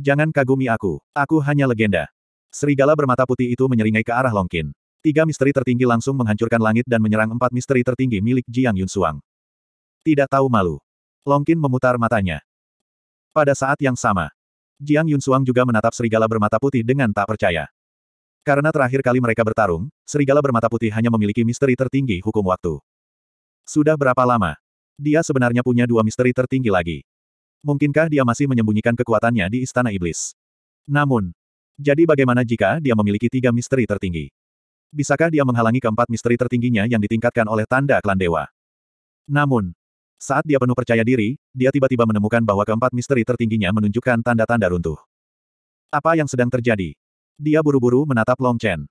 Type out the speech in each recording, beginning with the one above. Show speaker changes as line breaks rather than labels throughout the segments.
Jangan kagumi aku. Aku hanya legenda. Serigala bermata putih itu menyeringai ke arah Longkin. Tiga misteri tertinggi langsung menghancurkan langit dan menyerang empat misteri tertinggi milik Jiang Yunsuang. Tidak tahu malu. Longkin memutar matanya. Pada saat yang sama, Jiang Yunsuang juga menatap serigala bermata putih dengan tak percaya. Karena terakhir kali mereka bertarung, serigala bermata putih hanya memiliki misteri tertinggi hukum waktu. Sudah berapa lama? Dia sebenarnya punya dua misteri tertinggi lagi. Mungkinkah dia masih menyembunyikan kekuatannya di Istana Iblis? Namun, jadi bagaimana jika dia memiliki tiga misteri tertinggi? Bisakah dia menghalangi keempat misteri tertingginya yang ditingkatkan oleh tanda klan dewa? Namun, saat dia penuh percaya diri, dia tiba-tiba menemukan bahwa keempat misteri tertingginya menunjukkan tanda-tanda runtuh. Apa yang sedang terjadi? Dia buru-buru menatap Long Chen.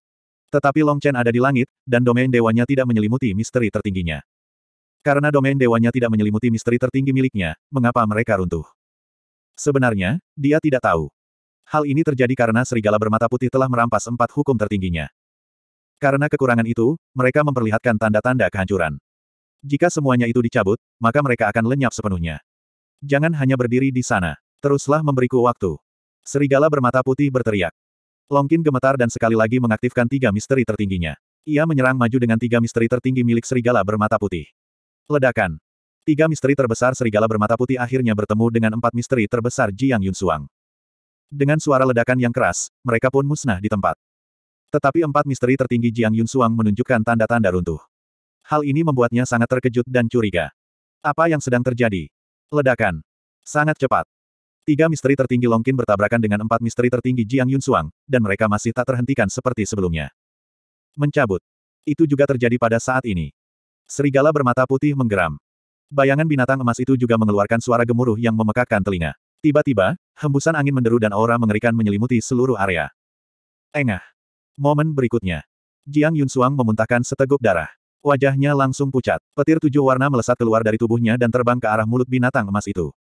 Tetapi Long Chen ada di langit, dan domain dewanya tidak menyelimuti misteri tertingginya. Karena domain dewanya tidak menyelimuti misteri tertinggi miliknya, mengapa mereka runtuh? Sebenarnya, dia tidak tahu. Hal ini terjadi karena serigala bermata putih telah merampas empat hukum tertingginya. Karena kekurangan itu, mereka memperlihatkan tanda-tanda kehancuran. Jika semuanya itu dicabut, maka mereka akan lenyap sepenuhnya. Jangan hanya berdiri di sana. Teruslah memberiku waktu. Serigala bermata putih berteriak. Longkin gemetar dan sekali lagi mengaktifkan tiga misteri tertingginya. Ia menyerang maju dengan tiga misteri tertinggi milik serigala bermata putih. Ledakan. Tiga misteri terbesar serigala bermata putih akhirnya bertemu dengan empat misteri terbesar Jiang Yun Yunsuang. Dengan suara ledakan yang keras, mereka pun musnah di tempat. Tetapi empat misteri tertinggi Jiang Yun Yunsuang menunjukkan tanda-tanda runtuh. Hal ini membuatnya sangat terkejut dan curiga. Apa yang sedang terjadi? Ledakan. Sangat cepat. Tiga misteri tertinggi Longkin bertabrakan dengan empat misteri tertinggi Jiang Yun Yunsuang, dan mereka masih tak terhentikan seperti sebelumnya. Mencabut. Itu juga terjadi pada saat ini. Serigala bermata putih menggeram. Bayangan binatang emas itu juga mengeluarkan suara gemuruh yang memekakkan telinga. Tiba-tiba, hembusan angin menderu dan aura mengerikan menyelimuti seluruh area. Engah. Momen berikutnya. Jiang Yunsuang memuntahkan seteguk darah. Wajahnya langsung pucat. Petir tujuh warna melesat keluar dari tubuhnya dan terbang ke arah mulut binatang emas itu.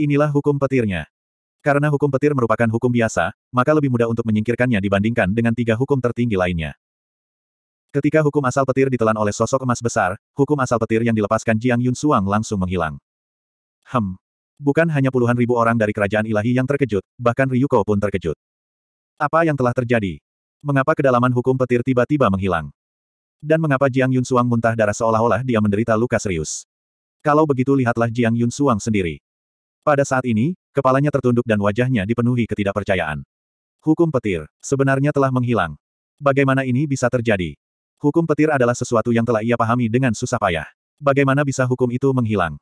Inilah hukum petirnya. Karena hukum petir merupakan hukum biasa, maka lebih mudah untuk menyingkirkannya dibandingkan dengan tiga hukum tertinggi lainnya. Ketika hukum asal petir ditelan oleh sosok emas besar, hukum asal petir yang dilepaskan Jiang Yun Suang langsung menghilang. Hem. Bukan hanya puluhan ribu orang dari kerajaan ilahi yang terkejut, bahkan Ryuko pun terkejut. Apa yang telah terjadi? Mengapa kedalaman hukum petir tiba-tiba menghilang? Dan mengapa Jiang Yun Suang muntah darah seolah-olah dia menderita luka serius? Kalau begitu lihatlah Jiang Yun Suang sendiri. Pada saat ini, kepalanya tertunduk dan wajahnya dipenuhi ketidakpercayaan. Hukum petir, sebenarnya telah menghilang. Bagaimana ini bisa terjadi? Hukum petir adalah sesuatu yang telah ia pahami dengan susah payah. Bagaimana bisa hukum itu menghilang?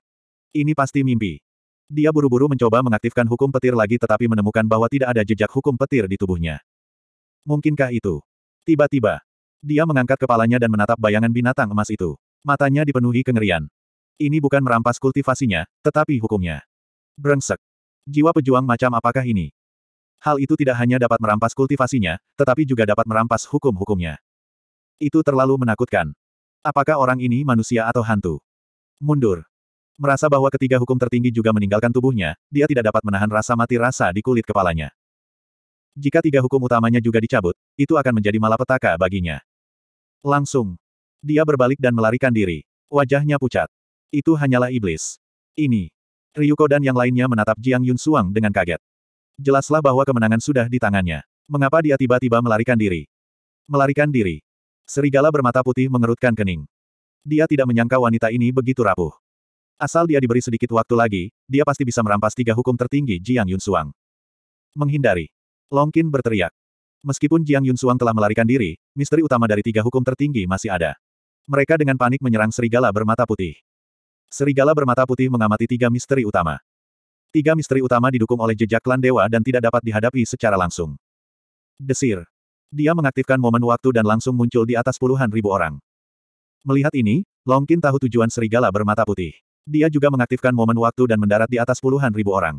Ini pasti mimpi. Dia buru-buru mencoba mengaktifkan hukum petir lagi tetapi menemukan bahwa tidak ada jejak hukum petir di tubuhnya. Mungkinkah itu? Tiba-tiba, dia mengangkat kepalanya dan menatap bayangan binatang emas itu. Matanya dipenuhi kengerian. Ini bukan merampas kultivasinya, tetapi hukumnya. Brengsek. Jiwa pejuang macam apakah ini? Hal itu tidak hanya dapat merampas kultivasinya, tetapi juga dapat merampas hukum-hukumnya. Itu terlalu menakutkan. Apakah orang ini manusia atau hantu? Mundur. Merasa bahwa ketiga hukum tertinggi juga meninggalkan tubuhnya, dia tidak dapat menahan rasa mati rasa di kulit kepalanya. Jika tiga hukum utamanya juga dicabut, itu akan menjadi malapetaka baginya. Langsung. Dia berbalik dan melarikan diri. Wajahnya pucat. Itu hanyalah iblis. Ini. Ryuko dan yang lainnya menatap Jiang Yun Suang dengan kaget. Jelaslah bahwa kemenangan sudah di tangannya. Mengapa dia tiba-tiba melarikan diri? Melarikan diri. Serigala bermata putih mengerutkan kening. Dia tidak menyangka wanita ini begitu rapuh. Asal dia diberi sedikit waktu lagi, dia pasti bisa merampas tiga hukum tertinggi Jiang Yun Yunsuang. Menghindari. Long Qin berteriak. Meskipun Jiang Yun Yunsuang telah melarikan diri, misteri utama dari tiga hukum tertinggi masih ada. Mereka dengan panik menyerang serigala bermata putih. Serigala bermata putih mengamati tiga misteri utama. Tiga misteri utama didukung oleh jejak klan dewa dan tidak dapat dihadapi secara langsung. Desir. Dia mengaktifkan momen waktu dan langsung muncul di atas puluhan ribu orang. Melihat ini, Longkin tahu tujuan serigala bermata putih. Dia juga mengaktifkan momen waktu dan mendarat di atas puluhan ribu orang.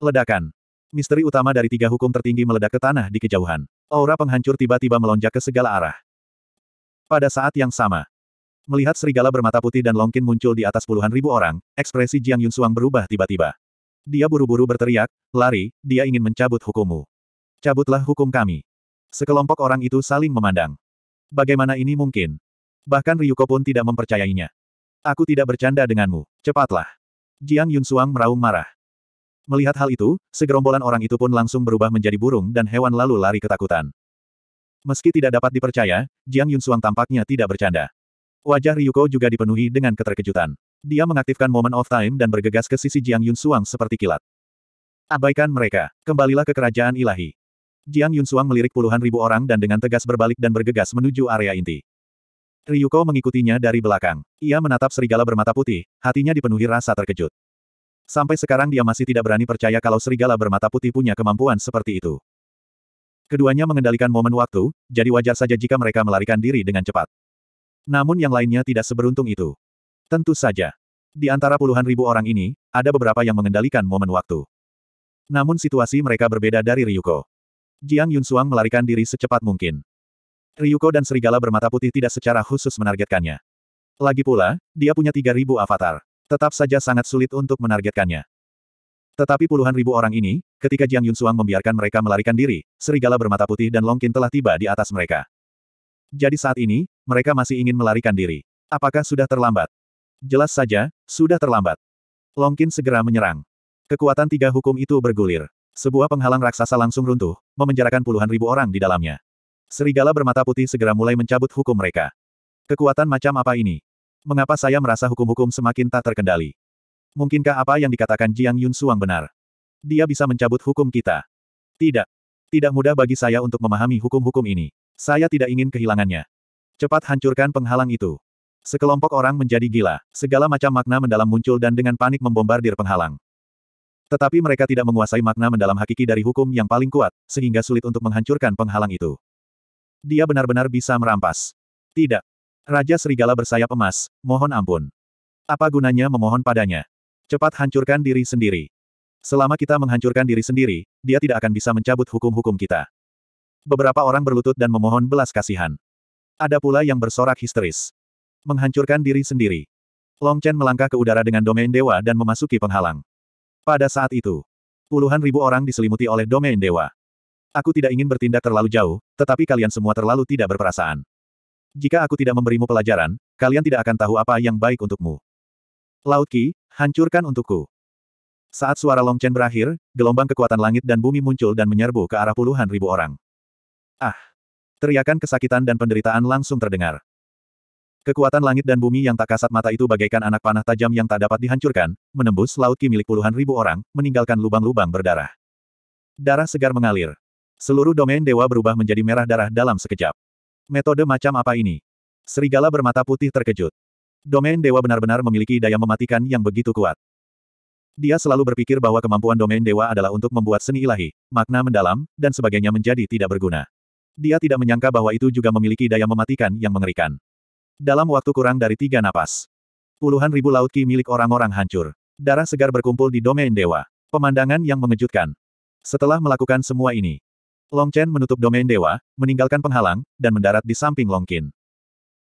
Ledakan. Misteri utama dari tiga hukum tertinggi meledak ke tanah di kejauhan. Aura penghancur tiba-tiba melonjak ke segala arah. Pada saat yang sama, melihat serigala bermata putih dan Longkin muncul di atas puluhan ribu orang, ekspresi Jiang Yunsuang berubah tiba-tiba. Dia buru-buru berteriak, lari, dia ingin mencabut hukummu. Cabutlah hukum kami. Sekelompok orang itu saling memandang. Bagaimana ini mungkin? Bahkan Ryuko pun tidak mempercayainya. Aku tidak bercanda denganmu. Cepatlah. Jiang Yun Yunsuang meraung marah. Melihat hal itu, segerombolan orang itu pun langsung berubah menjadi burung dan hewan lalu lari ketakutan. Meski tidak dapat dipercaya, Jiang Yun Yunsuang tampaknya tidak bercanda. Wajah Ryuko juga dipenuhi dengan keterkejutan. Dia mengaktifkan Moment of Time dan bergegas ke sisi Jiang Yun Yunsuang seperti kilat. Abaikan mereka, kembalilah ke kerajaan ilahi. Jiang Yunsuang melirik puluhan ribu orang dan dengan tegas berbalik dan bergegas menuju area inti. Ryuko mengikutinya dari belakang. Ia menatap serigala bermata putih, hatinya dipenuhi rasa terkejut. Sampai sekarang dia masih tidak berani percaya kalau serigala bermata putih punya kemampuan seperti itu. Keduanya mengendalikan momen waktu, jadi wajar saja jika mereka melarikan diri dengan cepat. Namun yang lainnya tidak seberuntung itu. Tentu saja. Di antara puluhan ribu orang ini, ada beberapa yang mengendalikan momen waktu. Namun situasi mereka berbeda dari Ryuko. Jiang Yunsuang melarikan diri secepat mungkin. Ryuko dan serigala bermata putih tidak secara khusus menargetkannya. Lagi pula, dia punya 3.000 avatar. Tetap saja sangat sulit untuk menargetkannya. Tetapi puluhan ribu orang ini, ketika Jiang Yunsuang membiarkan mereka melarikan diri, serigala bermata putih dan Longkin telah tiba di atas mereka. Jadi saat ini, mereka masih ingin melarikan diri. Apakah sudah terlambat? Jelas saja, sudah terlambat. Longkin segera menyerang. Kekuatan tiga hukum itu bergulir. Sebuah penghalang raksasa langsung runtuh, memenjarakan puluhan ribu orang di dalamnya. Serigala bermata putih segera mulai mencabut hukum mereka. Kekuatan macam apa ini? Mengapa saya merasa hukum-hukum semakin tak terkendali? Mungkinkah apa yang dikatakan Jiang Yun Suang benar? Dia bisa mencabut hukum kita. Tidak. Tidak mudah bagi saya untuk memahami hukum-hukum ini. Saya tidak ingin kehilangannya. Cepat hancurkan penghalang itu. Sekelompok orang menjadi gila. Segala macam makna mendalam muncul dan dengan panik membombardir penghalang. Tetapi mereka tidak menguasai makna mendalam hakiki dari hukum yang paling kuat, sehingga sulit untuk menghancurkan penghalang itu. Dia benar-benar bisa merampas. Tidak. Raja Serigala bersayap emas, mohon ampun. Apa gunanya memohon padanya? Cepat hancurkan diri sendiri. Selama kita menghancurkan diri sendiri, dia tidak akan bisa mencabut hukum-hukum kita. Beberapa orang berlutut dan memohon belas kasihan. Ada pula yang bersorak histeris. Menghancurkan diri sendiri. Long Chen melangkah ke udara dengan domain dewa dan memasuki penghalang. Pada saat itu, puluhan ribu orang diselimuti oleh domain dewa. Aku tidak ingin bertindak terlalu jauh, tetapi kalian semua terlalu tidak berperasaan. Jika aku tidak memberimu pelajaran, kalian tidak akan tahu apa yang baik untukmu. Laut Ki, hancurkan untukku. Saat suara Long Chen berakhir, gelombang kekuatan langit dan bumi muncul dan menyerbu ke arah puluhan ribu orang. Ah! Teriakan kesakitan dan penderitaan langsung terdengar. Kekuatan langit dan bumi yang tak kasat mata itu bagaikan anak panah tajam yang tak dapat dihancurkan, menembus laut ki milik puluhan ribu orang, meninggalkan lubang-lubang berdarah. Darah segar mengalir. Seluruh domain dewa berubah menjadi merah darah dalam sekejap. Metode macam apa ini? Serigala bermata putih terkejut. Domain dewa benar-benar memiliki daya mematikan yang begitu kuat. Dia selalu berpikir bahwa kemampuan domain dewa adalah untuk membuat seni ilahi, makna mendalam, dan sebagainya menjadi tidak berguna. Dia tidak menyangka bahwa itu juga memiliki daya mematikan yang mengerikan. Dalam waktu kurang dari tiga napas. Puluhan ribu laut ki milik orang-orang hancur. Darah segar berkumpul di domain dewa. Pemandangan yang mengejutkan. Setelah melakukan semua ini, Long Chen menutup domain dewa, meninggalkan penghalang, dan mendarat di samping Long Qin.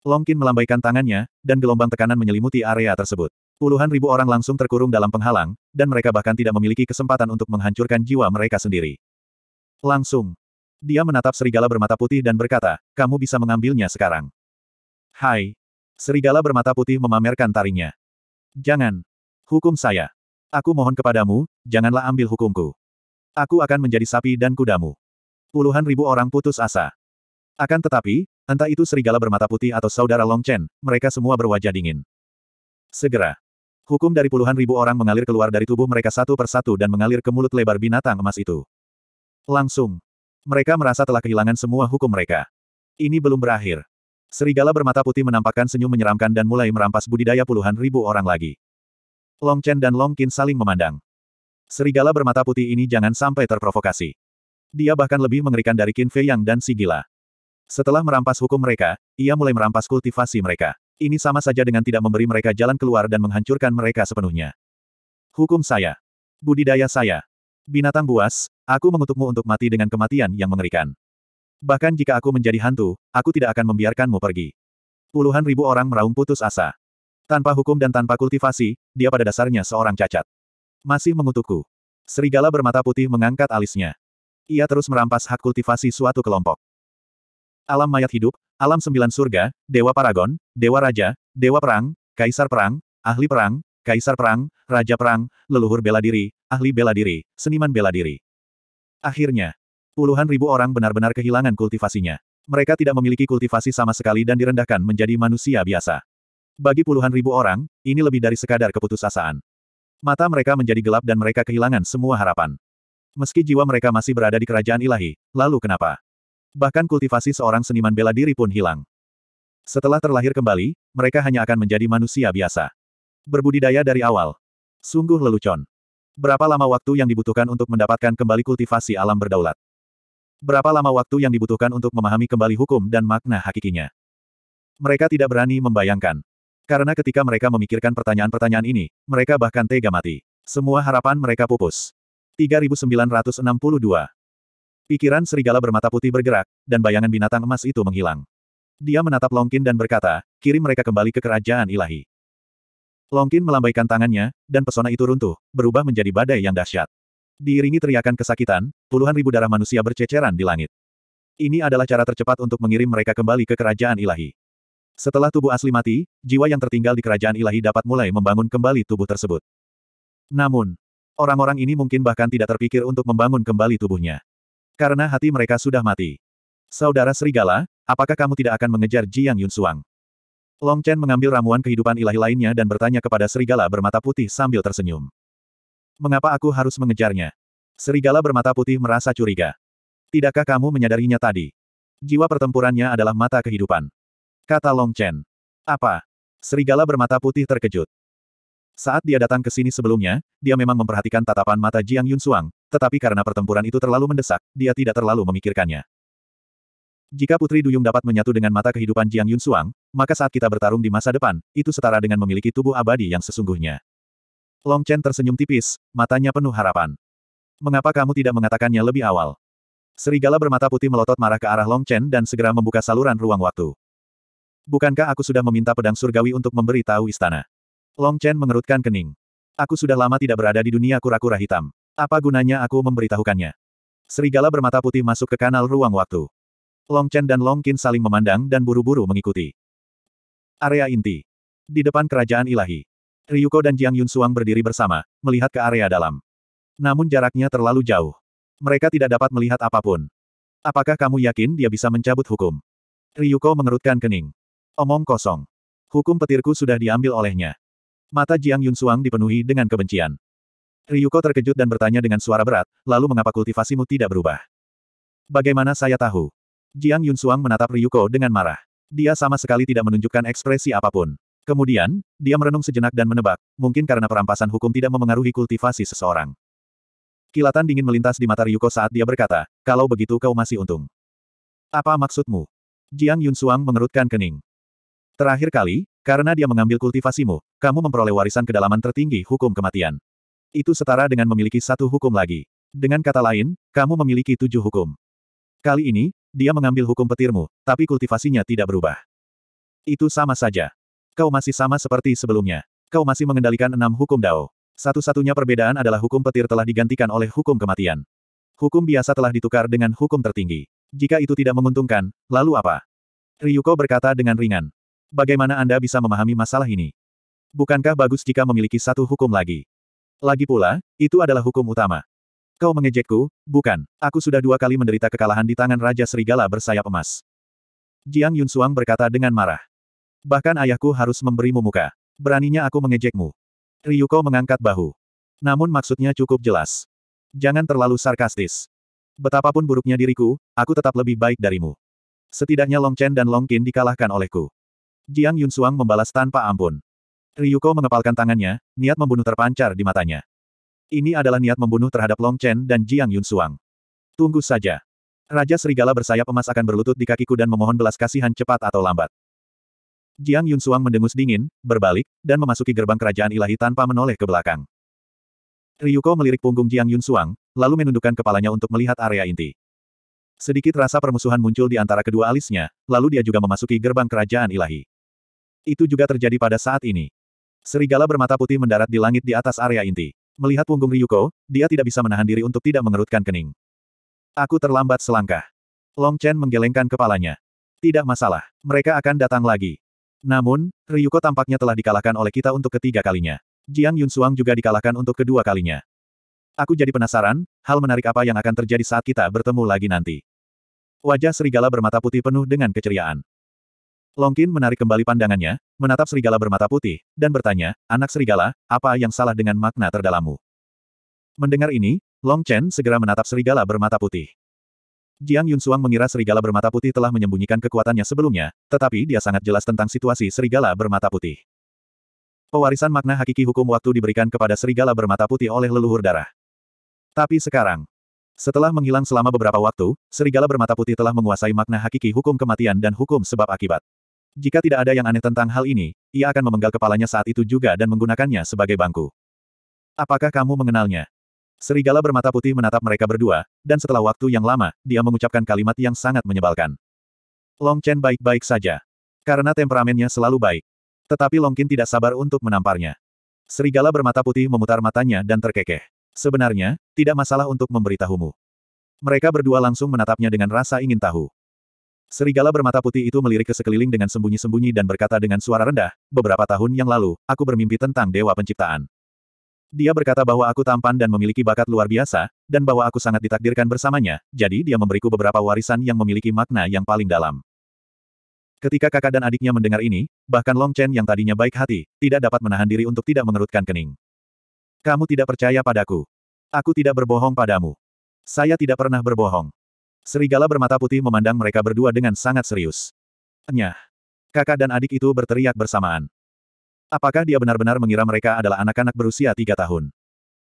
Long Qin melambaikan tangannya, dan gelombang tekanan menyelimuti area tersebut. Puluhan ribu orang langsung terkurung dalam penghalang, dan mereka bahkan tidak memiliki kesempatan untuk menghancurkan jiwa mereka sendiri. Langsung. Dia menatap serigala bermata putih dan berkata, kamu bisa mengambilnya sekarang. Hai. Serigala bermata putih memamerkan taringnya. Jangan. Hukum saya. Aku mohon kepadamu, janganlah ambil hukumku. Aku akan menjadi sapi dan kudamu. Puluhan ribu orang putus asa. Akan tetapi, entah itu serigala bermata putih atau saudara Long Chen, mereka semua berwajah dingin. Segera. Hukum dari puluhan ribu orang mengalir keluar dari tubuh mereka satu persatu dan mengalir ke mulut lebar binatang emas itu. Langsung. Mereka merasa telah kehilangan semua hukum mereka. Ini belum berakhir. Serigala bermata putih menampakkan senyum menyeramkan dan mulai merampas budidaya puluhan ribu orang lagi. Long Chen dan Long Qin saling memandang. Serigala bermata putih ini jangan sampai terprovokasi. Dia bahkan lebih mengerikan dari Qin Fei Yang dan si gila. Setelah merampas hukum mereka, ia mulai merampas kultivasi mereka. Ini sama saja dengan tidak memberi mereka jalan keluar dan menghancurkan mereka sepenuhnya. Hukum saya. Budidaya saya. Binatang buas, aku mengutukmu untuk mati dengan kematian yang mengerikan. Bahkan jika aku menjadi hantu, aku tidak akan membiarkanmu pergi. Puluhan ribu orang meraung putus asa. Tanpa hukum dan tanpa kultivasi, dia pada dasarnya seorang cacat. Masih mengutukku. Serigala bermata putih mengangkat alisnya. Ia terus merampas hak kultivasi suatu kelompok. Alam mayat hidup, alam sembilan surga, dewa paragon, dewa raja, dewa perang, kaisar perang, ahli perang, kaisar perang, raja perang, leluhur bela diri, ahli bela diri, seniman bela diri. Akhirnya, Puluhan ribu orang benar-benar kehilangan kultivasinya. Mereka tidak memiliki kultivasi sama sekali dan direndahkan menjadi manusia biasa. Bagi puluhan ribu orang, ini lebih dari sekadar keputusasaan. Mata mereka menjadi gelap dan mereka kehilangan semua harapan. Meski jiwa mereka masih berada di kerajaan ilahi, lalu kenapa? Bahkan kultivasi seorang seniman bela diri pun hilang. Setelah terlahir kembali, mereka hanya akan menjadi manusia biasa. Berbudidaya dari awal. Sungguh lelucon. Berapa lama waktu yang dibutuhkan untuk mendapatkan kembali kultivasi alam berdaulat? Berapa lama waktu yang dibutuhkan untuk memahami kembali hukum dan makna hakikinya? Mereka tidak berani membayangkan. Karena ketika mereka memikirkan pertanyaan-pertanyaan ini, mereka bahkan tega mati. Semua harapan mereka pupus. 3962 Pikiran serigala bermata putih bergerak, dan bayangan binatang emas itu menghilang. Dia menatap Longkin dan berkata, kirim mereka kembali ke kerajaan ilahi. Longkin melambaikan tangannya, dan pesona itu runtuh, berubah menjadi badai yang dahsyat. Diiringi teriakan kesakitan, puluhan ribu darah manusia berceceran di langit. Ini adalah cara tercepat untuk mengirim mereka kembali ke kerajaan ilahi. Setelah tubuh asli mati, jiwa yang tertinggal di kerajaan ilahi dapat mulai membangun kembali tubuh tersebut. Namun, orang-orang ini mungkin bahkan tidak terpikir untuk membangun kembali tubuhnya. Karena hati mereka sudah mati. Saudara Serigala, apakah kamu tidak akan mengejar Jiang Yunsuang? Long Chen mengambil ramuan kehidupan ilahi lainnya dan bertanya kepada Serigala bermata putih sambil tersenyum. Mengapa aku harus mengejarnya? Serigala bermata putih merasa curiga. Tidakkah kamu menyadarinya tadi? Jiwa pertempurannya adalah mata kehidupan. Kata Long Chen. Apa? Serigala bermata putih terkejut. Saat dia datang ke sini sebelumnya, dia memang memperhatikan tatapan mata Jiang Yun Suang. tetapi karena pertempuran itu terlalu mendesak, dia tidak terlalu memikirkannya. Jika Putri Duyung dapat menyatu dengan mata kehidupan Jiang Yun Suang, maka saat kita bertarung di masa depan, itu setara dengan memiliki tubuh abadi yang sesungguhnya. Long Chen tersenyum tipis, matanya penuh harapan. Mengapa kamu tidak mengatakannya lebih awal? Serigala bermata putih melotot marah ke arah Long Chen dan segera membuka saluran ruang waktu. Bukankah aku sudah meminta pedang surgawi untuk memberi tahu istana? Long Chen mengerutkan kening. Aku sudah lama tidak berada di dunia kura-kura hitam. Apa gunanya aku memberitahukannya? Serigala bermata putih masuk ke kanal ruang waktu. Long Chen dan Long Qin saling memandang dan buru-buru mengikuti. Area inti. Di depan kerajaan ilahi. Ryuko dan Jiang Yun Yunsuang berdiri bersama, melihat ke area dalam. Namun jaraknya terlalu jauh. Mereka tidak dapat melihat apapun. Apakah kamu yakin dia bisa mencabut hukum? Ryuko mengerutkan kening. Omong kosong. Hukum petirku sudah diambil olehnya. Mata Jiang Yun Yunsuang dipenuhi dengan kebencian. Ryuko terkejut dan bertanya dengan suara berat, lalu mengapa kultivasimu tidak berubah? Bagaimana saya tahu? Jiang Yun Yunsuang menatap Ryuko dengan marah. Dia sama sekali tidak menunjukkan ekspresi apapun. Kemudian, dia merenung sejenak dan menebak, mungkin karena perampasan hukum tidak memengaruhi kultivasi seseorang. Kilatan dingin melintas di mata Ryuko saat dia berkata, kalau begitu kau masih untung. Apa maksudmu? Jiang Yunsuang mengerutkan kening. Terakhir kali, karena dia mengambil kultivasimu, kamu memperoleh warisan kedalaman tertinggi hukum kematian. Itu setara dengan memiliki satu hukum lagi. Dengan kata lain, kamu memiliki tujuh hukum. Kali ini, dia mengambil hukum petirmu, tapi kultivasinya tidak berubah. Itu sama saja. Kau masih sama seperti sebelumnya. Kau masih mengendalikan enam hukum Dao. Satu-satunya perbedaan adalah hukum petir telah digantikan oleh hukum kematian. Hukum biasa telah ditukar dengan hukum tertinggi. Jika itu tidak menguntungkan, lalu apa? Ryuko berkata dengan ringan. Bagaimana Anda bisa memahami masalah ini? Bukankah bagus jika memiliki satu hukum lagi? Lagi pula, itu adalah hukum utama. Kau mengejekku, bukan. Aku sudah dua kali menderita kekalahan di tangan Raja Serigala bersayap emas. Jiang Yunsuang berkata dengan marah. Bahkan ayahku harus memberimu muka. Beraninya aku mengejekmu. Ryuko mengangkat bahu. Namun maksudnya cukup jelas. Jangan terlalu sarkastis. Betapapun buruknya diriku, aku tetap lebih baik darimu. Setidaknya Long Chen dan Long Qin dikalahkan olehku. Jiang Yun Suang membalas tanpa ampun. Ryuko mengepalkan tangannya, niat membunuh terpancar di matanya. Ini adalah niat membunuh terhadap Long Chen dan Jiang Yun Suang. Tunggu saja. Raja Serigala bersayap emas akan berlutut di kakiku dan memohon belas kasihan cepat atau lambat. Jiang Yun Yunsuang mendengus dingin, berbalik, dan memasuki gerbang kerajaan ilahi tanpa menoleh ke belakang. Ryuko melirik punggung Jiang Yun Yunsuang, lalu menundukkan kepalanya untuk melihat area inti. Sedikit rasa permusuhan muncul di antara kedua alisnya, lalu dia juga memasuki gerbang kerajaan ilahi. Itu juga terjadi pada saat ini. Serigala bermata putih mendarat di langit di atas area inti. Melihat punggung Ryuko, dia tidak bisa menahan diri untuk tidak mengerutkan kening. Aku terlambat selangkah. Long Chen menggelengkan kepalanya. Tidak masalah, mereka akan datang lagi. Namun, Ryuko tampaknya telah dikalahkan oleh kita untuk ketiga kalinya. Jiang Yun Yunsuang juga dikalahkan untuk kedua kalinya. Aku jadi penasaran, hal menarik apa yang akan terjadi saat kita bertemu lagi nanti. Wajah serigala bermata putih penuh dengan keceriaan. Longkin menarik kembali pandangannya, menatap serigala bermata putih, dan bertanya, anak serigala, apa yang salah dengan makna terdalammu? Mendengar ini, Long Chen segera menatap serigala bermata putih. Jiang Yun Yunsuang mengira serigala bermata putih telah menyembunyikan kekuatannya sebelumnya, tetapi dia sangat jelas tentang situasi serigala bermata putih. Pewarisan makna hakiki hukum waktu diberikan kepada serigala bermata putih oleh leluhur darah. Tapi sekarang, setelah menghilang selama beberapa waktu, serigala bermata putih telah menguasai makna hakiki hukum kematian dan hukum sebab akibat. Jika tidak ada yang aneh tentang hal ini, ia akan memenggal kepalanya saat itu juga dan menggunakannya sebagai bangku. Apakah kamu mengenalnya? Serigala bermata putih menatap mereka berdua, dan setelah waktu yang lama, dia mengucapkan kalimat yang sangat menyebalkan. Long Chen baik-baik saja. Karena temperamennya selalu baik. Tetapi Long Qin tidak sabar untuk menamparnya. Serigala bermata putih memutar matanya dan terkekeh. Sebenarnya, tidak masalah untuk memberitahumu. Mereka berdua langsung menatapnya dengan rasa ingin tahu. Serigala bermata putih itu melirik ke sekeliling dengan sembunyi-sembunyi dan berkata dengan suara rendah, beberapa tahun yang lalu, aku bermimpi tentang Dewa Penciptaan. Dia berkata bahwa aku tampan dan memiliki bakat luar biasa, dan bahwa aku sangat ditakdirkan bersamanya, jadi dia memberiku beberapa warisan yang memiliki makna yang paling dalam. Ketika kakak dan adiknya mendengar ini, bahkan Long Chen yang tadinya baik hati, tidak dapat menahan diri untuk tidak mengerutkan kening. Kamu tidak percaya padaku. Aku tidak berbohong padamu. Saya tidak pernah berbohong. Serigala bermata putih memandang mereka berdua dengan sangat serius. Nyah. Kakak dan adik itu berteriak bersamaan. Apakah dia benar-benar mengira mereka adalah anak-anak berusia tiga tahun?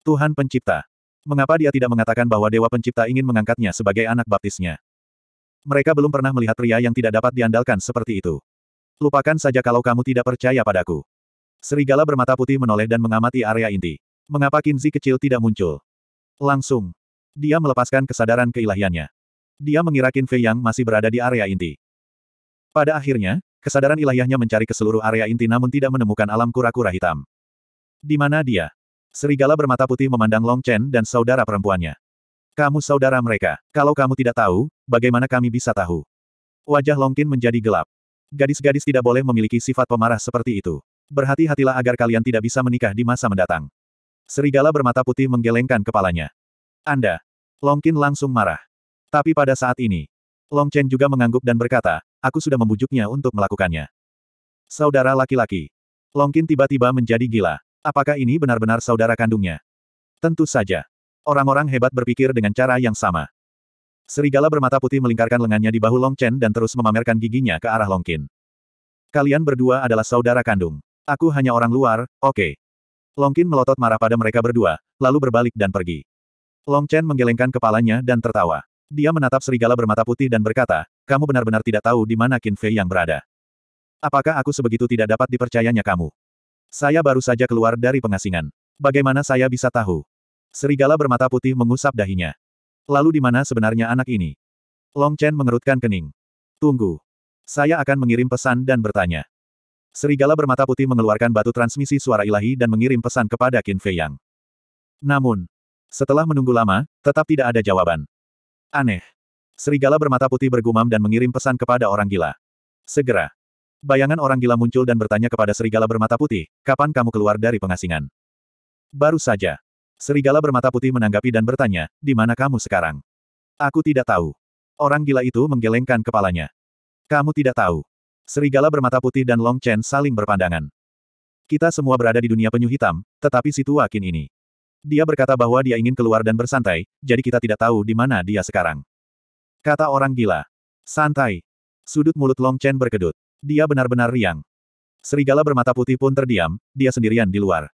Tuhan Pencipta. Mengapa dia tidak mengatakan bahwa Dewa Pencipta ingin mengangkatnya sebagai anak baptisnya? Mereka belum pernah melihat pria yang tidak dapat diandalkan seperti itu. Lupakan saja kalau kamu tidak percaya padaku. Serigala bermata putih menoleh dan mengamati area inti. Mengapa Kinzi kecil tidak muncul? Langsung. Dia melepaskan kesadaran keilahiannya. Dia mengira Kinfei yang masih berada di area inti. Pada akhirnya, Kesadaran ilahiyahnya mencari ke seluruh area inti namun tidak menemukan alam kura-kura hitam. Di mana dia? Serigala bermata putih memandang Long Chen dan saudara perempuannya. Kamu saudara mereka. Kalau kamu tidak tahu, bagaimana kami bisa tahu? Wajah Long Qin menjadi gelap. Gadis-gadis tidak boleh memiliki sifat pemarah seperti itu. Berhati-hatilah agar kalian tidak bisa menikah di masa mendatang. Serigala bermata putih menggelengkan kepalanya. Anda. Long Qin langsung marah. Tapi pada saat ini, Long Chen juga mengangguk dan berkata, aku sudah membujuknya untuk melakukannya. Saudara laki-laki. Longkin tiba-tiba menjadi gila. Apakah ini benar-benar saudara kandungnya? Tentu saja. Orang-orang hebat berpikir dengan cara yang sama. Serigala bermata putih melingkarkan lengannya di bahu Long Chen dan terus memamerkan giginya ke arah Longkin. Kalian berdua adalah saudara kandung. Aku hanya orang luar, oke. Okay. Longkin melotot marah pada mereka berdua, lalu berbalik dan pergi. Long Chen menggelengkan kepalanya dan tertawa. Dia menatap serigala bermata putih dan berkata, kamu benar-benar tidak tahu di mana Qin Fei yang berada. Apakah aku sebegitu tidak dapat dipercayanya kamu? Saya baru saja keluar dari pengasingan. Bagaimana saya bisa tahu? Serigala bermata putih mengusap dahinya. Lalu di mana sebenarnya anak ini? Long Chen mengerutkan kening. Tunggu. Saya akan mengirim pesan dan bertanya. Serigala bermata putih mengeluarkan batu transmisi suara ilahi dan mengirim pesan kepada Qin Fei Yang. Namun, setelah menunggu lama, tetap tidak ada jawaban. Aneh. Serigala bermata putih bergumam dan mengirim pesan kepada orang gila. Segera. Bayangan orang gila muncul dan bertanya kepada serigala bermata putih, kapan kamu keluar dari pengasingan? Baru saja. Serigala bermata putih menanggapi dan bertanya, di mana kamu sekarang? Aku tidak tahu. Orang gila itu menggelengkan kepalanya. Kamu tidak tahu. Serigala bermata putih dan Long Chen saling berpandangan. Kita semua berada di dunia penyu hitam, tetapi si tua kin ini. Dia berkata bahwa dia ingin keluar dan bersantai, jadi kita tidak tahu di mana dia sekarang. Kata orang gila. Santai. Sudut mulut Long Chen berkedut. Dia benar-benar riang. Serigala bermata putih pun terdiam, dia sendirian di luar.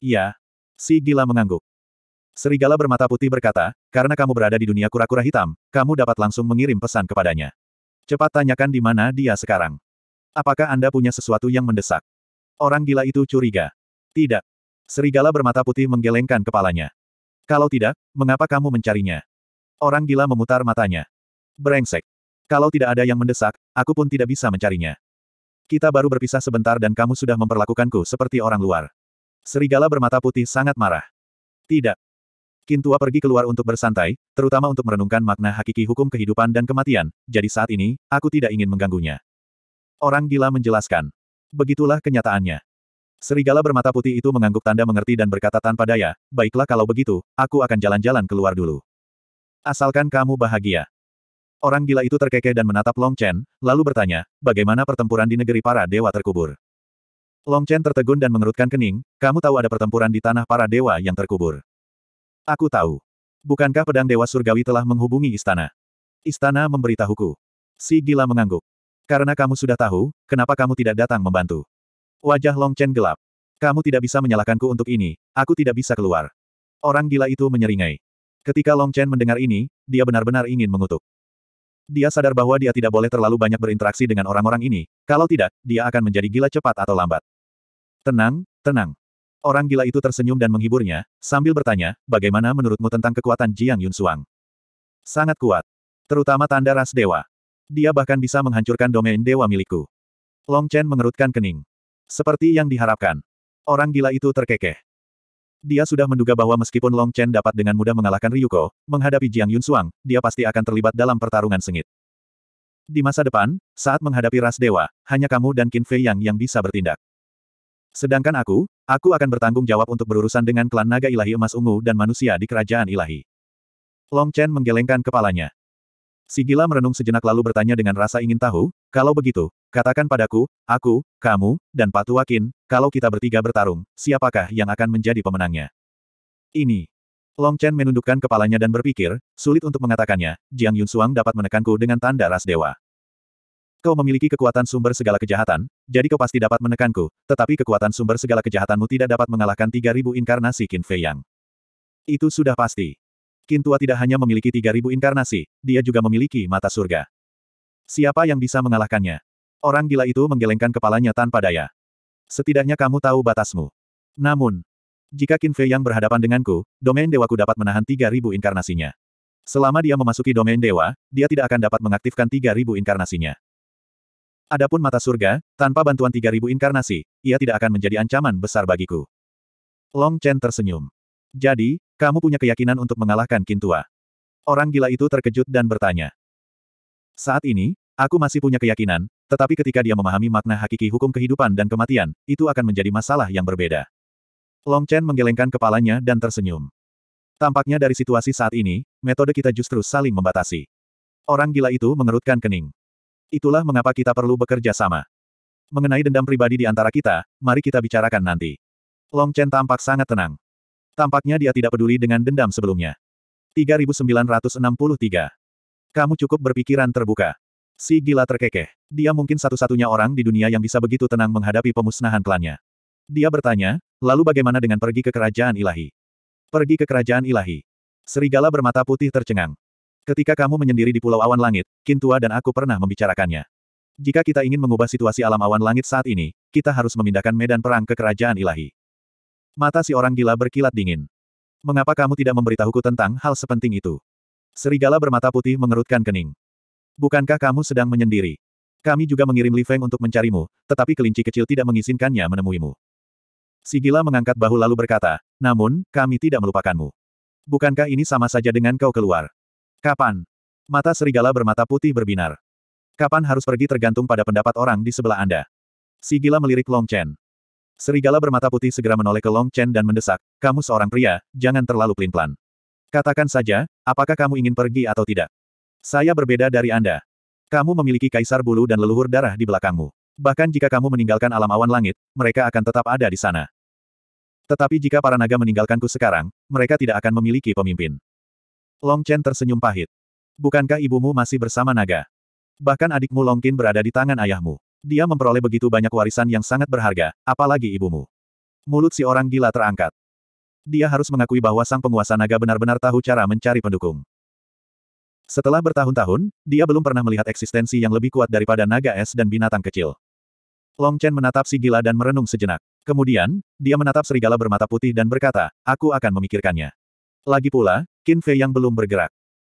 Iya. Si gila mengangguk. Serigala bermata putih berkata, karena kamu berada di dunia kura-kura hitam, kamu dapat langsung mengirim pesan kepadanya. Cepat tanyakan di mana dia sekarang. Apakah Anda punya sesuatu yang mendesak? Orang gila itu curiga. Tidak. Serigala bermata putih menggelengkan kepalanya. Kalau tidak, mengapa kamu mencarinya? Orang gila memutar matanya. Brengsek. Kalau tidak ada yang mendesak, aku pun tidak bisa mencarinya. Kita baru berpisah sebentar dan kamu sudah memperlakukanku seperti orang luar. Serigala bermata putih sangat marah. Tidak. Kintua pergi keluar untuk bersantai, terutama untuk merenungkan makna hakiki hukum kehidupan dan kematian, jadi saat ini, aku tidak ingin mengganggunya. Orang gila menjelaskan. Begitulah kenyataannya. Serigala bermata putih itu mengangguk tanda mengerti dan berkata tanpa daya, baiklah kalau begitu, aku akan jalan-jalan keluar dulu. Asalkan kamu bahagia. Orang gila itu terkekeh dan menatap Long Chen, lalu bertanya, bagaimana pertempuran di negeri para dewa terkubur? Long Chen tertegun dan mengerutkan kening, kamu tahu ada pertempuran di tanah para dewa yang terkubur. Aku tahu. Bukankah pedang dewa surgawi telah menghubungi istana? Istana memberitahuku. Si gila mengangguk. Karena kamu sudah tahu, kenapa kamu tidak datang membantu? Wajah Long Chen gelap. Kamu tidak bisa menyalahkanku untuk ini, aku tidak bisa keluar. Orang gila itu menyeringai. Ketika Long Chen mendengar ini, dia benar-benar ingin mengutuk. Dia sadar bahwa dia tidak boleh terlalu banyak berinteraksi dengan orang-orang ini, kalau tidak, dia akan menjadi gila cepat atau lambat. Tenang, tenang. Orang gila itu tersenyum dan menghiburnya, sambil bertanya, bagaimana menurutmu tentang kekuatan Jiang Yun Suang? Sangat kuat. Terutama tanda ras dewa. Dia bahkan bisa menghancurkan domain dewa milikku. Long Chen mengerutkan kening. Seperti yang diharapkan. Orang gila itu terkekeh. Dia sudah menduga bahwa meskipun Long Chen dapat dengan mudah mengalahkan Ryuko, menghadapi Jiang Yun Suang, dia pasti akan terlibat dalam pertarungan sengit. Di masa depan, saat menghadapi ras dewa, hanya kamu dan Qin Fei Yang yang bisa bertindak. Sedangkan aku, aku akan bertanggung jawab untuk berurusan dengan klan naga ilahi emas ungu dan manusia di kerajaan ilahi. Long Chen menggelengkan kepalanya. Sigila merenung sejenak lalu bertanya dengan rasa ingin tahu, kalau begitu, Katakan padaku, aku, kamu, dan Pak Patuakin, kalau kita bertiga bertarung, siapakah yang akan menjadi pemenangnya? Ini. Long Chen menundukkan kepalanya dan berpikir, sulit untuk mengatakannya, Jiang Yunsuang dapat menekanku dengan tanda ras dewa. Kau memiliki kekuatan sumber segala kejahatan, jadi kau pasti dapat menekanku, tetapi kekuatan sumber segala kejahatanmu tidak dapat mengalahkan 3000 inkarnasi Qin Fei Yang. Itu sudah pasti. Qin Tua tidak hanya memiliki 3000 inkarnasi, dia juga memiliki mata surga. Siapa yang bisa mengalahkannya? Orang gila itu menggelengkan kepalanya tanpa daya. Setidaknya kamu tahu batasmu. Namun, jika Qin Fei yang berhadapan denganku, domain dewaku dapat menahan 3.000 inkarnasinya. Selama dia memasuki domain dewa, dia tidak akan dapat mengaktifkan 3.000 inkarnasinya. Adapun mata surga, tanpa bantuan 3.000 inkarnasi, ia tidak akan menjadi ancaman besar bagiku. Long Chen tersenyum. Jadi, kamu punya keyakinan untuk mengalahkan Kintua. Orang gila itu terkejut dan bertanya. Saat ini, Aku masih punya keyakinan, tetapi ketika dia memahami makna hakiki hukum kehidupan dan kematian, itu akan menjadi masalah yang berbeda. Long Chen menggelengkan kepalanya dan tersenyum. Tampaknya dari situasi saat ini, metode kita justru saling membatasi. Orang gila itu mengerutkan kening. Itulah mengapa kita perlu bekerja sama. Mengenai dendam pribadi di antara kita, mari kita bicarakan nanti. Long Chen tampak sangat tenang. Tampaknya dia tidak peduli dengan dendam sebelumnya. 3963. Kamu cukup berpikiran terbuka. Si gila terkekeh. Dia mungkin satu-satunya orang di dunia yang bisa begitu tenang menghadapi pemusnahan klannya. Dia bertanya, lalu bagaimana dengan pergi ke kerajaan ilahi? Pergi ke kerajaan ilahi. Serigala bermata putih tercengang. Ketika kamu menyendiri di Pulau Awan Langit, Kintua dan aku pernah membicarakannya. Jika kita ingin mengubah situasi alam awan langit saat ini, kita harus memindahkan medan perang ke kerajaan ilahi. Mata si orang gila berkilat dingin. Mengapa kamu tidak memberitahuku tentang hal sepenting itu? Serigala bermata putih mengerutkan kening. Bukankah kamu sedang menyendiri? Kami juga mengirim Li Feng untuk mencarimu, tetapi kelinci kecil tidak mengizinkannya menemuimu. Sigila mengangkat bahu lalu berkata, namun, kami tidak melupakanmu. Bukankah ini sama saja dengan kau keluar? Kapan? Mata serigala bermata putih berbinar. Kapan harus pergi tergantung pada pendapat orang di sebelah Anda. Sigila melirik Long Chen. Serigala bermata putih segera menoleh ke Long Chen dan mendesak, kamu seorang pria, jangan terlalu pelin-pelan. Katakan saja, apakah kamu ingin pergi atau tidak? Saya berbeda dari Anda. Kamu memiliki kaisar bulu dan leluhur darah di belakangmu. Bahkan jika kamu meninggalkan alam awan langit, mereka akan tetap ada di sana. Tetapi jika para naga meninggalkanku sekarang, mereka tidak akan memiliki pemimpin. Long Chen tersenyum pahit. Bukankah ibumu masih bersama naga? Bahkan adikmu Long Qin berada di tangan ayahmu. Dia memperoleh begitu banyak warisan yang sangat berharga, apalagi ibumu. Mulut si orang gila terangkat. Dia harus mengakui bahwa sang penguasa naga benar-benar tahu cara mencari pendukung. Setelah bertahun-tahun, dia belum pernah melihat eksistensi yang lebih kuat daripada naga es dan binatang kecil. Long Chen menatap si gila dan merenung sejenak. Kemudian, dia menatap serigala bermata putih dan berkata, aku akan memikirkannya. Lagi pula, Qin Fei yang belum bergerak.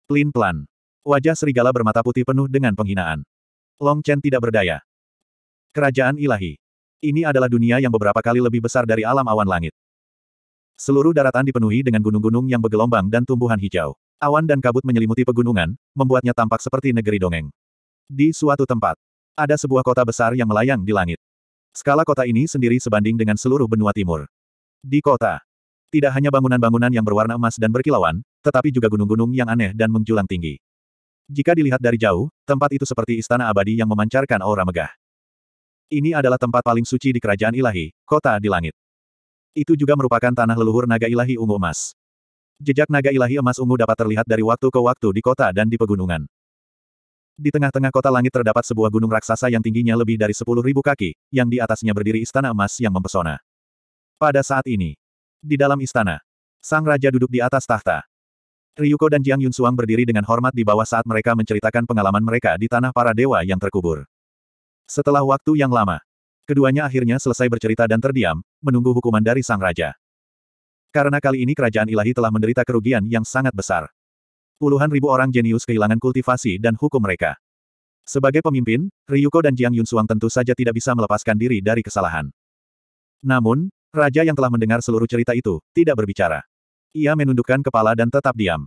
Plin plan. Wajah serigala bermata putih penuh dengan penghinaan. Long Chen tidak berdaya. Kerajaan ilahi. Ini adalah dunia yang beberapa kali lebih besar dari alam awan langit. Seluruh daratan dipenuhi dengan gunung-gunung yang bergelombang dan tumbuhan hijau. Awan dan kabut menyelimuti pegunungan, membuatnya tampak seperti negeri dongeng. Di suatu tempat, ada sebuah kota besar yang melayang di langit. Skala kota ini sendiri sebanding dengan seluruh benua timur. Di kota, tidak hanya bangunan-bangunan yang berwarna emas dan berkilauan, tetapi juga gunung-gunung yang aneh dan menjulang tinggi. Jika dilihat dari jauh, tempat itu seperti istana abadi yang memancarkan aura megah. Ini adalah tempat paling suci di kerajaan ilahi, kota di langit. Itu juga merupakan tanah leluhur naga ilahi ungu emas. Jejak naga ilahi emas ungu dapat terlihat dari waktu ke waktu di kota dan di pegunungan. Di tengah-tengah kota langit terdapat sebuah gunung raksasa yang tingginya lebih dari 10.000 kaki, yang di atasnya berdiri istana emas yang mempesona. Pada saat ini, di dalam istana, sang raja duduk di atas tahta. Ryuko dan Jiang Yunsuang berdiri dengan hormat di bawah saat mereka menceritakan pengalaman mereka di tanah para dewa yang terkubur. Setelah waktu yang lama, keduanya akhirnya selesai bercerita dan terdiam, menunggu hukuman dari sang raja. Karena kali ini kerajaan ilahi telah menderita kerugian yang sangat besar. Puluhan ribu orang jenius kehilangan kultivasi dan hukum mereka. Sebagai pemimpin, Ryuko dan Jiang Yun Yunsuang tentu saja tidak bisa melepaskan diri dari kesalahan. Namun, raja yang telah mendengar seluruh cerita itu, tidak berbicara. Ia menundukkan kepala dan tetap diam.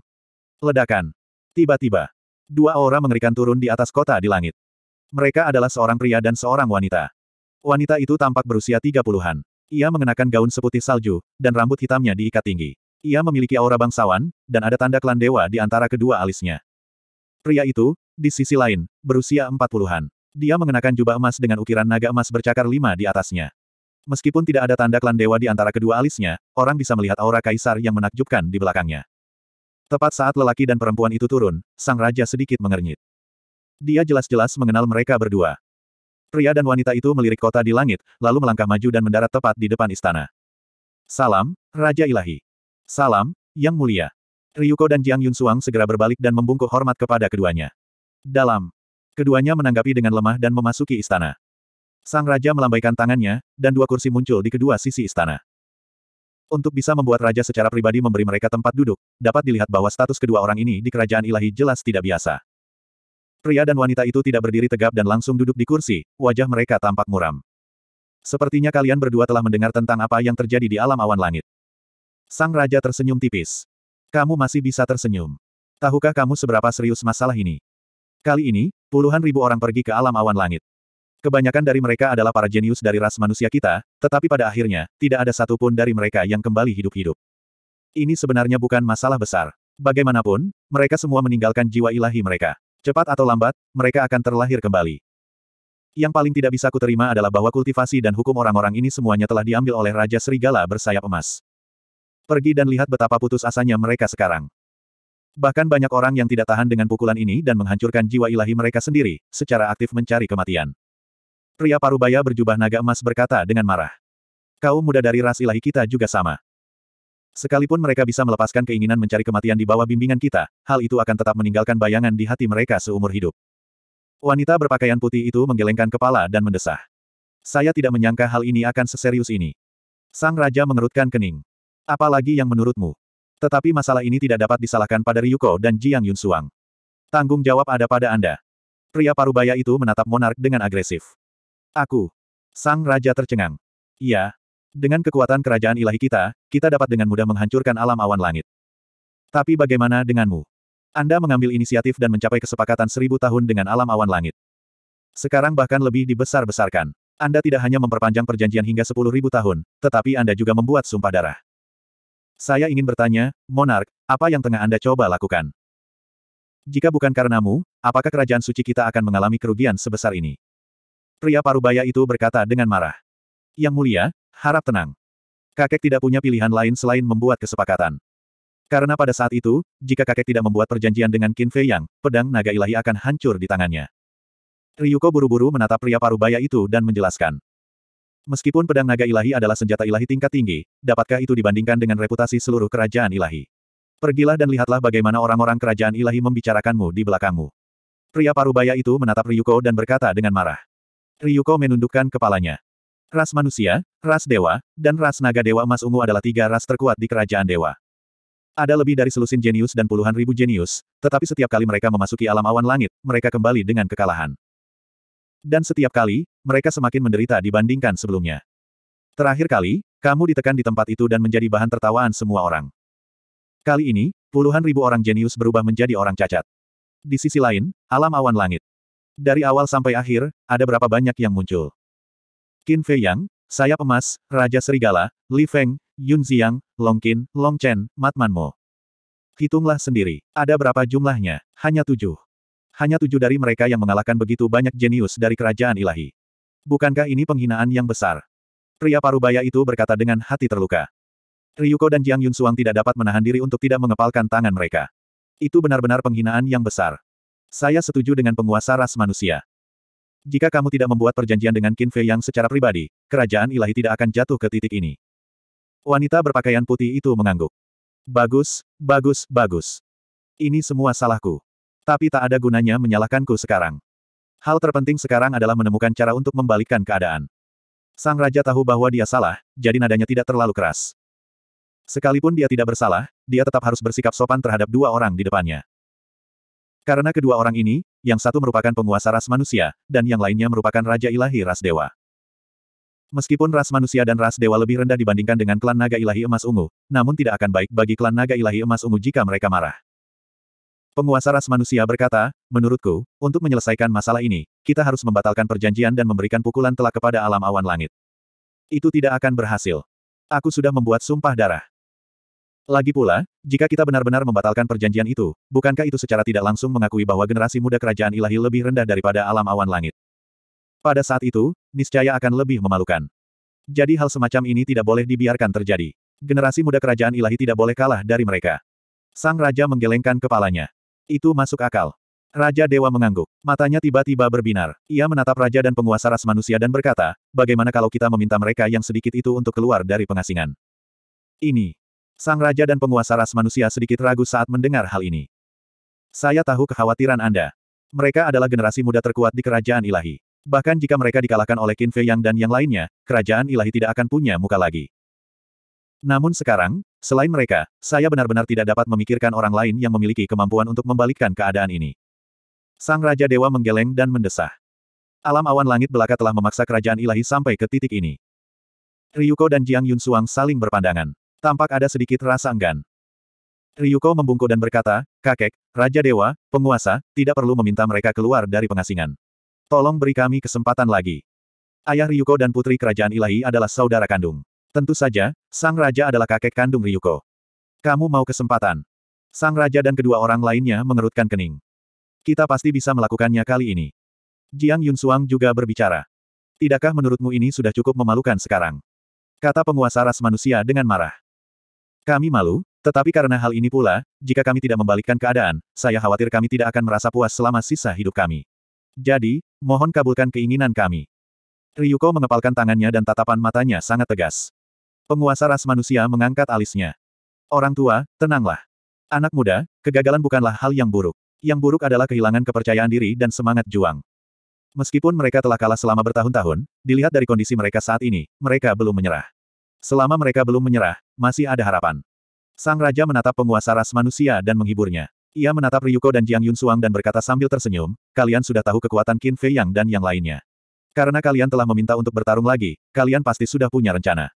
Ledakan. Tiba-tiba, dua aura mengerikan turun di atas kota di langit. Mereka adalah seorang pria dan seorang wanita. Wanita itu tampak berusia tiga puluhan. Ia mengenakan gaun seputih salju, dan rambut hitamnya diikat tinggi. Ia memiliki aura bangsawan, dan ada tanda klan dewa di antara kedua alisnya. Pria itu, di sisi lain, berusia empat puluhan. Dia mengenakan jubah emas dengan ukiran naga emas bercakar lima di atasnya. Meskipun tidak ada tanda klan dewa di antara kedua alisnya, orang bisa melihat aura kaisar yang menakjubkan di belakangnya. Tepat saat lelaki dan perempuan itu turun, sang raja sedikit mengernyit. Dia jelas-jelas mengenal mereka berdua. Pria dan wanita itu melirik kota di langit, lalu melangkah maju dan mendarat tepat di depan istana. Salam, Raja Ilahi. Salam, Yang Mulia. Ryuko dan Jiang Yun Yunsuang segera berbalik dan membungkuk hormat kepada keduanya. Dalam. Keduanya menanggapi dengan lemah dan memasuki istana. Sang Raja melambaikan tangannya, dan dua kursi muncul di kedua sisi istana. Untuk bisa membuat Raja secara pribadi memberi mereka tempat duduk, dapat dilihat bahwa status kedua orang ini di kerajaan ilahi jelas tidak biasa. Pria dan wanita itu tidak berdiri tegap dan langsung duduk di kursi, wajah mereka tampak muram. Sepertinya kalian berdua telah mendengar tentang apa yang terjadi di alam awan langit. Sang Raja tersenyum tipis. Kamu masih bisa tersenyum. Tahukah kamu seberapa serius masalah ini? Kali ini, puluhan ribu orang pergi ke alam awan langit. Kebanyakan dari mereka adalah para jenius dari ras manusia kita, tetapi pada akhirnya, tidak ada satupun dari mereka yang kembali hidup-hidup. Ini sebenarnya bukan masalah besar. Bagaimanapun, mereka semua meninggalkan jiwa ilahi mereka. Cepat atau lambat, mereka akan terlahir kembali. Yang paling tidak bisa kuterima adalah bahwa kultivasi dan hukum orang-orang ini semuanya telah diambil oleh Raja Serigala bersayap emas. Pergi dan lihat betapa putus asanya mereka sekarang. Bahkan banyak orang yang tidak tahan dengan pukulan ini dan menghancurkan jiwa ilahi mereka sendiri, secara aktif mencari kematian. Pria parubaya berjubah naga emas berkata dengan marah. Kau muda dari ras ilahi kita juga sama. Sekalipun mereka bisa melepaskan keinginan mencari kematian di bawah bimbingan kita, hal itu akan tetap meninggalkan bayangan di hati mereka seumur hidup. Wanita berpakaian putih itu menggelengkan kepala dan mendesah. Saya tidak menyangka hal ini akan seserius ini. Sang Raja mengerutkan kening. Apalagi yang menurutmu? Tetapi masalah ini tidak dapat disalahkan pada Ryuko dan Jiang Yun Yunsuang. Tanggung jawab ada pada Anda. Pria parubaya itu menatap monark dengan agresif. Aku. Sang Raja tercengang. Iya, dengan kekuatan kerajaan ilahi kita, kita dapat dengan mudah menghancurkan alam awan langit. Tapi bagaimana denganmu? Anda mengambil inisiatif dan mencapai kesepakatan seribu tahun dengan alam awan langit. Sekarang bahkan lebih dibesar-besarkan. Anda tidak hanya memperpanjang perjanjian hingga sepuluh ribu tahun, tetapi Anda juga membuat sumpah darah. Saya ingin bertanya, Monark, apa yang tengah Anda coba lakukan? Jika bukan karenamu, apakah kerajaan suci kita akan mengalami kerugian sebesar ini? Pria parubaya itu berkata dengan marah. Yang mulia, Harap tenang. Kakek tidak punya pilihan lain selain membuat kesepakatan. Karena pada saat itu, jika kakek tidak membuat perjanjian dengan Qin Fei Yang, pedang naga ilahi akan hancur di tangannya. Ryuko buru-buru menatap pria parubaya itu dan menjelaskan. Meskipun pedang naga ilahi adalah senjata ilahi tingkat tinggi, dapatkah itu dibandingkan dengan reputasi seluruh kerajaan ilahi? Pergilah dan lihatlah bagaimana orang-orang kerajaan ilahi membicarakanmu di belakangmu. Pria parubaya itu menatap Ryuko dan berkata dengan marah. Ryuko menundukkan kepalanya. Ras manusia, ras dewa, dan ras naga dewa emas ungu adalah tiga ras terkuat di kerajaan dewa. Ada lebih dari selusin jenius dan puluhan ribu jenius, tetapi setiap kali mereka memasuki alam awan langit, mereka kembali dengan kekalahan. Dan setiap kali, mereka semakin menderita dibandingkan sebelumnya. Terakhir kali, kamu ditekan di tempat itu dan menjadi bahan tertawaan semua orang. Kali ini, puluhan ribu orang jenius berubah menjadi orang cacat. Di sisi lain, alam awan langit. Dari awal sampai akhir, ada berapa banyak yang muncul. Qin Fei Yang, Sayap Emas, Raja Serigala, Li Feng, Yun Ziyang, Long Qin, Long Chen, Mo. Hitunglah sendiri. Ada berapa jumlahnya? Hanya tujuh. Hanya tujuh dari mereka yang mengalahkan begitu banyak jenius dari kerajaan ilahi. Bukankah ini penghinaan yang besar? Pria parubaya itu berkata dengan hati terluka. Ryuko dan Jiang Yun Suang tidak dapat menahan diri untuk tidak mengepalkan tangan mereka. Itu benar-benar penghinaan yang besar. Saya setuju dengan penguasa ras manusia. Jika kamu tidak membuat perjanjian dengan Qin Fei Yang secara pribadi, kerajaan ilahi tidak akan jatuh ke titik ini. Wanita berpakaian putih itu mengangguk. Bagus, bagus, bagus. Ini semua salahku. Tapi tak ada gunanya menyalahkanku sekarang. Hal terpenting sekarang adalah menemukan cara untuk membalikkan keadaan. Sang Raja tahu bahwa dia salah, jadi nadanya tidak terlalu keras. Sekalipun dia tidak bersalah, dia tetap harus bersikap sopan terhadap dua orang di depannya. Karena kedua orang ini, yang satu merupakan penguasa ras manusia, dan yang lainnya merupakan Raja Ilahi Ras Dewa. Meskipun ras manusia dan ras dewa lebih rendah dibandingkan dengan klan naga ilahi emas ungu, namun tidak akan baik bagi klan naga ilahi emas ungu jika mereka marah. Penguasa ras manusia berkata, menurutku, untuk menyelesaikan masalah ini, kita harus membatalkan perjanjian dan memberikan pukulan telak kepada alam awan langit. Itu tidak akan berhasil. Aku sudah membuat sumpah darah. Lagi pula, jika kita benar-benar membatalkan perjanjian itu, bukankah itu secara tidak langsung mengakui bahwa generasi muda kerajaan ilahi lebih rendah daripada alam awan langit? Pada saat itu, niscaya akan lebih memalukan. Jadi hal semacam ini tidak boleh dibiarkan terjadi. Generasi muda kerajaan ilahi tidak boleh kalah dari mereka. Sang raja menggelengkan kepalanya. Itu masuk akal. Raja Dewa mengangguk. Matanya tiba-tiba berbinar. Ia menatap raja dan penguasa ras manusia dan berkata, bagaimana kalau kita meminta mereka yang sedikit itu untuk keluar dari pengasingan? Ini, Sang Raja dan penguasa ras manusia sedikit ragu saat mendengar hal ini. Saya tahu kekhawatiran Anda. Mereka adalah generasi muda terkuat di kerajaan ilahi. Bahkan jika mereka dikalahkan oleh Qin Fei Yang dan yang lainnya, kerajaan ilahi tidak akan punya muka lagi. Namun sekarang, selain mereka, saya benar-benar tidak dapat memikirkan orang lain yang memiliki kemampuan untuk membalikkan keadaan ini. Sang Raja Dewa menggeleng dan mendesah. Alam awan langit belaka telah memaksa kerajaan ilahi sampai ke titik ini. Ryuko dan Jiang Yun Yunsuang saling berpandangan. Tampak ada sedikit rasa enggan. Ryuko membungkuk dan berkata, Kakek, Raja Dewa, penguasa, tidak perlu meminta mereka keluar dari pengasingan. Tolong beri kami kesempatan lagi. Ayah Ryuko dan putri kerajaan ilahi adalah saudara kandung. Tentu saja, sang raja adalah kakek kandung Ryuko. Kamu mau kesempatan. Sang raja dan kedua orang lainnya mengerutkan kening. Kita pasti bisa melakukannya kali ini. Jiang Yunsuang juga berbicara. Tidakkah menurutmu ini sudah cukup memalukan sekarang? Kata penguasa ras manusia dengan marah. Kami malu, tetapi karena hal ini pula, jika kami tidak membalikkan keadaan, saya khawatir kami tidak akan merasa puas selama sisa hidup kami. Jadi, mohon kabulkan keinginan kami. Ryuko mengepalkan tangannya dan tatapan matanya sangat tegas. Penguasa ras manusia mengangkat alisnya. Orang tua, tenanglah. Anak muda, kegagalan bukanlah hal yang buruk. Yang buruk adalah kehilangan kepercayaan diri dan semangat juang. Meskipun mereka telah kalah selama bertahun-tahun, dilihat dari kondisi mereka saat ini, mereka belum menyerah. Selama mereka belum menyerah, masih ada harapan. Sang Raja menatap penguasa ras manusia dan menghiburnya. Ia menatap Ryuko dan Jiang Yun Yunsuang dan berkata sambil tersenyum, kalian sudah tahu kekuatan Qin Fei Yang dan yang lainnya. Karena kalian telah meminta untuk bertarung lagi, kalian pasti sudah punya rencana.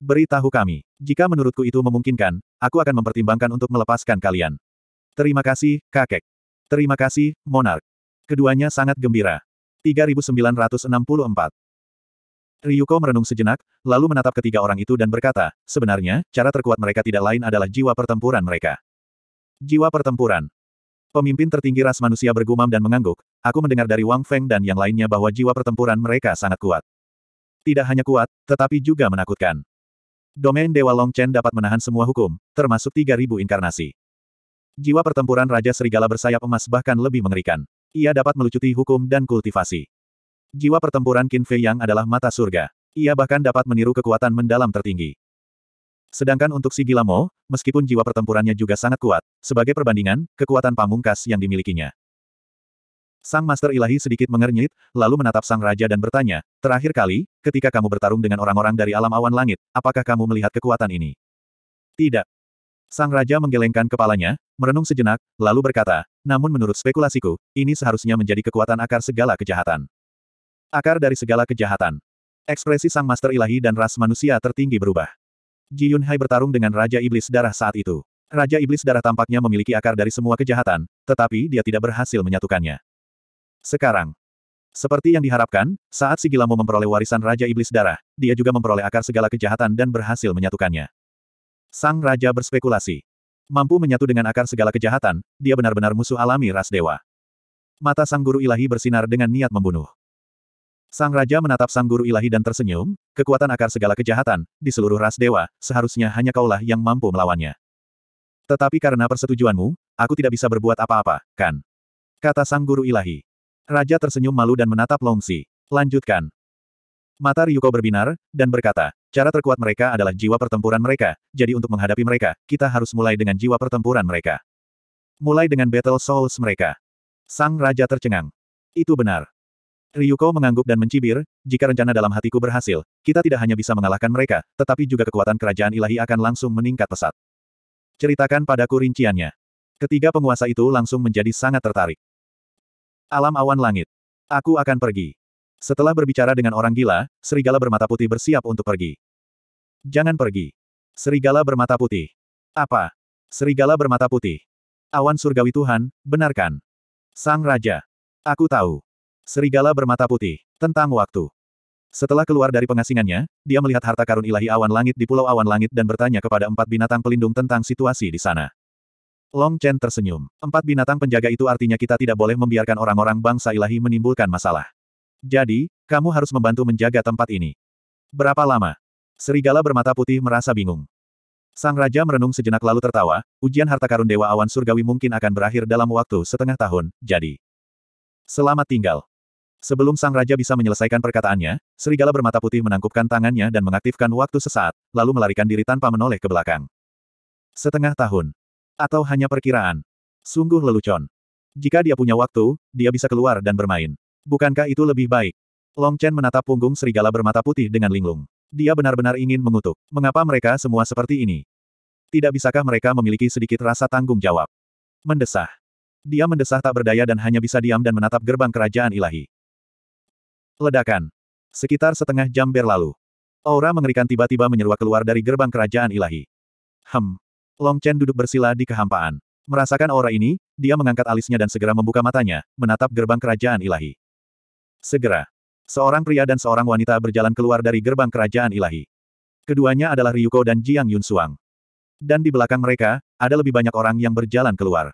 Beritahu kami, jika menurutku itu memungkinkan, aku akan mempertimbangkan untuk melepaskan kalian. Terima kasih, kakek. Terima kasih, monark. Keduanya sangat gembira. 3964 Ryuko merenung sejenak, lalu menatap ketiga orang itu dan berkata, sebenarnya, cara terkuat mereka tidak lain adalah jiwa pertempuran mereka. Jiwa pertempuran. Pemimpin tertinggi ras manusia bergumam dan mengangguk, aku mendengar dari Wang Feng dan yang lainnya bahwa jiwa pertempuran mereka sangat kuat. Tidak hanya kuat, tetapi juga menakutkan. Domain Dewa Long Chen dapat menahan semua hukum, termasuk 3.000 inkarnasi. Jiwa pertempuran Raja Serigala bersayap emas bahkan lebih mengerikan. Ia dapat melucuti hukum dan kultivasi. Jiwa pertempuran Qin Fei Yang adalah mata surga. Ia bahkan dapat meniru kekuatan mendalam tertinggi. Sedangkan untuk si Gilamo, meskipun jiwa pertempurannya juga sangat kuat, sebagai perbandingan, kekuatan pamungkas yang dimilikinya. Sang Master Ilahi sedikit mengernyit, lalu menatap Sang Raja dan bertanya, terakhir kali, ketika kamu bertarung dengan orang-orang dari alam awan langit, apakah kamu melihat kekuatan ini? Tidak. Sang Raja menggelengkan kepalanya, merenung sejenak, lalu berkata, namun menurut spekulasiku, ini seharusnya menjadi kekuatan akar segala kejahatan. Akar dari segala kejahatan. Ekspresi sang master ilahi dan ras manusia tertinggi berubah. Ji Yunhai bertarung dengan Raja Iblis Darah saat itu. Raja Iblis Darah tampaknya memiliki akar dari semua kejahatan, tetapi dia tidak berhasil menyatukannya. Sekarang, seperti yang diharapkan, saat si Sigilamo memperoleh warisan Raja Iblis Darah, dia juga memperoleh akar segala kejahatan dan berhasil menyatukannya. Sang Raja berspekulasi. Mampu menyatu dengan akar segala kejahatan, dia benar-benar musuh alami ras dewa. Mata sang guru ilahi bersinar dengan niat membunuh. Sang Raja menatap Sang Guru Ilahi dan tersenyum, kekuatan akar segala kejahatan, di seluruh ras dewa, seharusnya hanya kaulah yang mampu melawannya. Tetapi karena persetujuanmu, aku tidak bisa berbuat apa-apa, kan? Kata Sang Guru Ilahi. Raja tersenyum malu dan menatap Longsi. Lanjutkan. Mata Ryuko berbinar, dan berkata, cara terkuat mereka adalah jiwa pertempuran mereka, jadi untuk menghadapi mereka, kita harus mulai dengan jiwa pertempuran mereka. Mulai dengan battle souls mereka. Sang Raja tercengang. Itu benar. Ryuko mengangguk dan mencibir, jika rencana dalam hatiku berhasil, kita tidak hanya bisa mengalahkan mereka, tetapi juga kekuatan kerajaan ilahi akan langsung meningkat pesat. Ceritakan padaku rinciannya. Ketiga penguasa itu langsung menjadi sangat tertarik. Alam awan langit. Aku akan pergi. Setelah berbicara dengan orang gila, serigala bermata putih bersiap untuk pergi. Jangan pergi. Serigala bermata putih. Apa? Serigala bermata putih. Awan surgawi Tuhan, benarkan. Sang Raja. Aku tahu. Serigala bermata putih. Tentang waktu. Setelah keluar dari pengasingannya, dia melihat harta karun ilahi awan langit di Pulau Awan Langit dan bertanya kepada empat binatang pelindung tentang situasi di sana. Long Chen tersenyum. Empat binatang penjaga itu artinya kita tidak boleh membiarkan orang-orang bangsa ilahi menimbulkan masalah. Jadi, kamu harus membantu menjaga tempat ini. Berapa lama? Serigala bermata putih merasa bingung. Sang Raja merenung sejenak lalu tertawa, ujian harta karun Dewa Awan Surgawi mungkin akan berakhir dalam waktu setengah tahun, jadi. Selamat tinggal. Sebelum sang raja bisa menyelesaikan perkataannya, serigala bermata putih menangkupkan tangannya dan mengaktifkan waktu sesaat, lalu melarikan diri tanpa menoleh ke belakang. Setengah tahun. Atau hanya perkiraan. Sungguh lelucon. Jika dia punya waktu, dia bisa keluar dan bermain. Bukankah itu lebih baik? Long Chen menatap punggung serigala bermata putih dengan linglung. Dia benar-benar ingin mengutuk. Mengapa mereka semua seperti ini? Tidak bisakah mereka memiliki sedikit rasa tanggung jawab? Mendesah. Dia mendesah tak berdaya dan hanya bisa diam dan menatap gerbang kerajaan ilahi. Ledakan. Sekitar setengah jam berlalu. Aura mengerikan tiba-tiba menyeruak keluar dari gerbang kerajaan ilahi. Hem. Long Chen duduk bersila di kehampaan. Merasakan aura ini, dia mengangkat alisnya dan segera membuka matanya, menatap gerbang kerajaan ilahi. Segera. Seorang pria dan seorang wanita berjalan keluar dari gerbang kerajaan ilahi. Keduanya adalah Ryuko dan Jiang Yun Yunsuang. Dan di belakang mereka, ada lebih banyak orang yang berjalan keluar.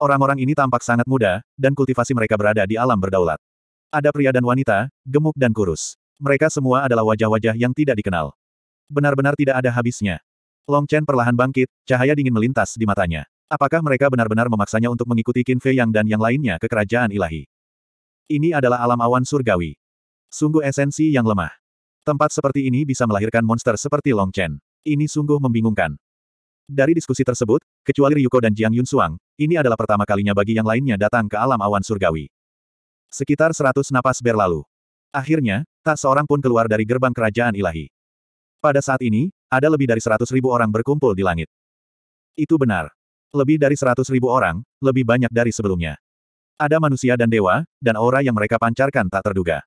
Orang-orang ini tampak sangat muda, dan kultivasi mereka berada di alam berdaulat. Ada pria dan wanita, gemuk dan kurus. Mereka semua adalah wajah-wajah yang tidak dikenal. Benar-benar tidak ada habisnya. Long Chen perlahan bangkit, cahaya dingin melintas di matanya. Apakah mereka benar-benar memaksanya untuk mengikuti Qin Fei Yang dan yang lainnya ke kerajaan ilahi? Ini adalah alam awan surgawi. Sungguh esensi yang lemah. Tempat seperti ini bisa melahirkan monster seperti Long Chen. Ini sungguh membingungkan. Dari diskusi tersebut, kecuali Ryuko dan Jiang Yun Suang, ini adalah pertama kalinya bagi yang lainnya datang ke alam awan surgawi. Sekitar seratus napas berlalu. Akhirnya, tak seorang pun keluar dari gerbang kerajaan ilahi. Pada saat ini, ada lebih dari seratus ribu orang berkumpul di langit. Itu benar. Lebih dari seratus ribu orang, lebih banyak dari sebelumnya. Ada manusia dan dewa, dan aura yang mereka pancarkan tak terduga.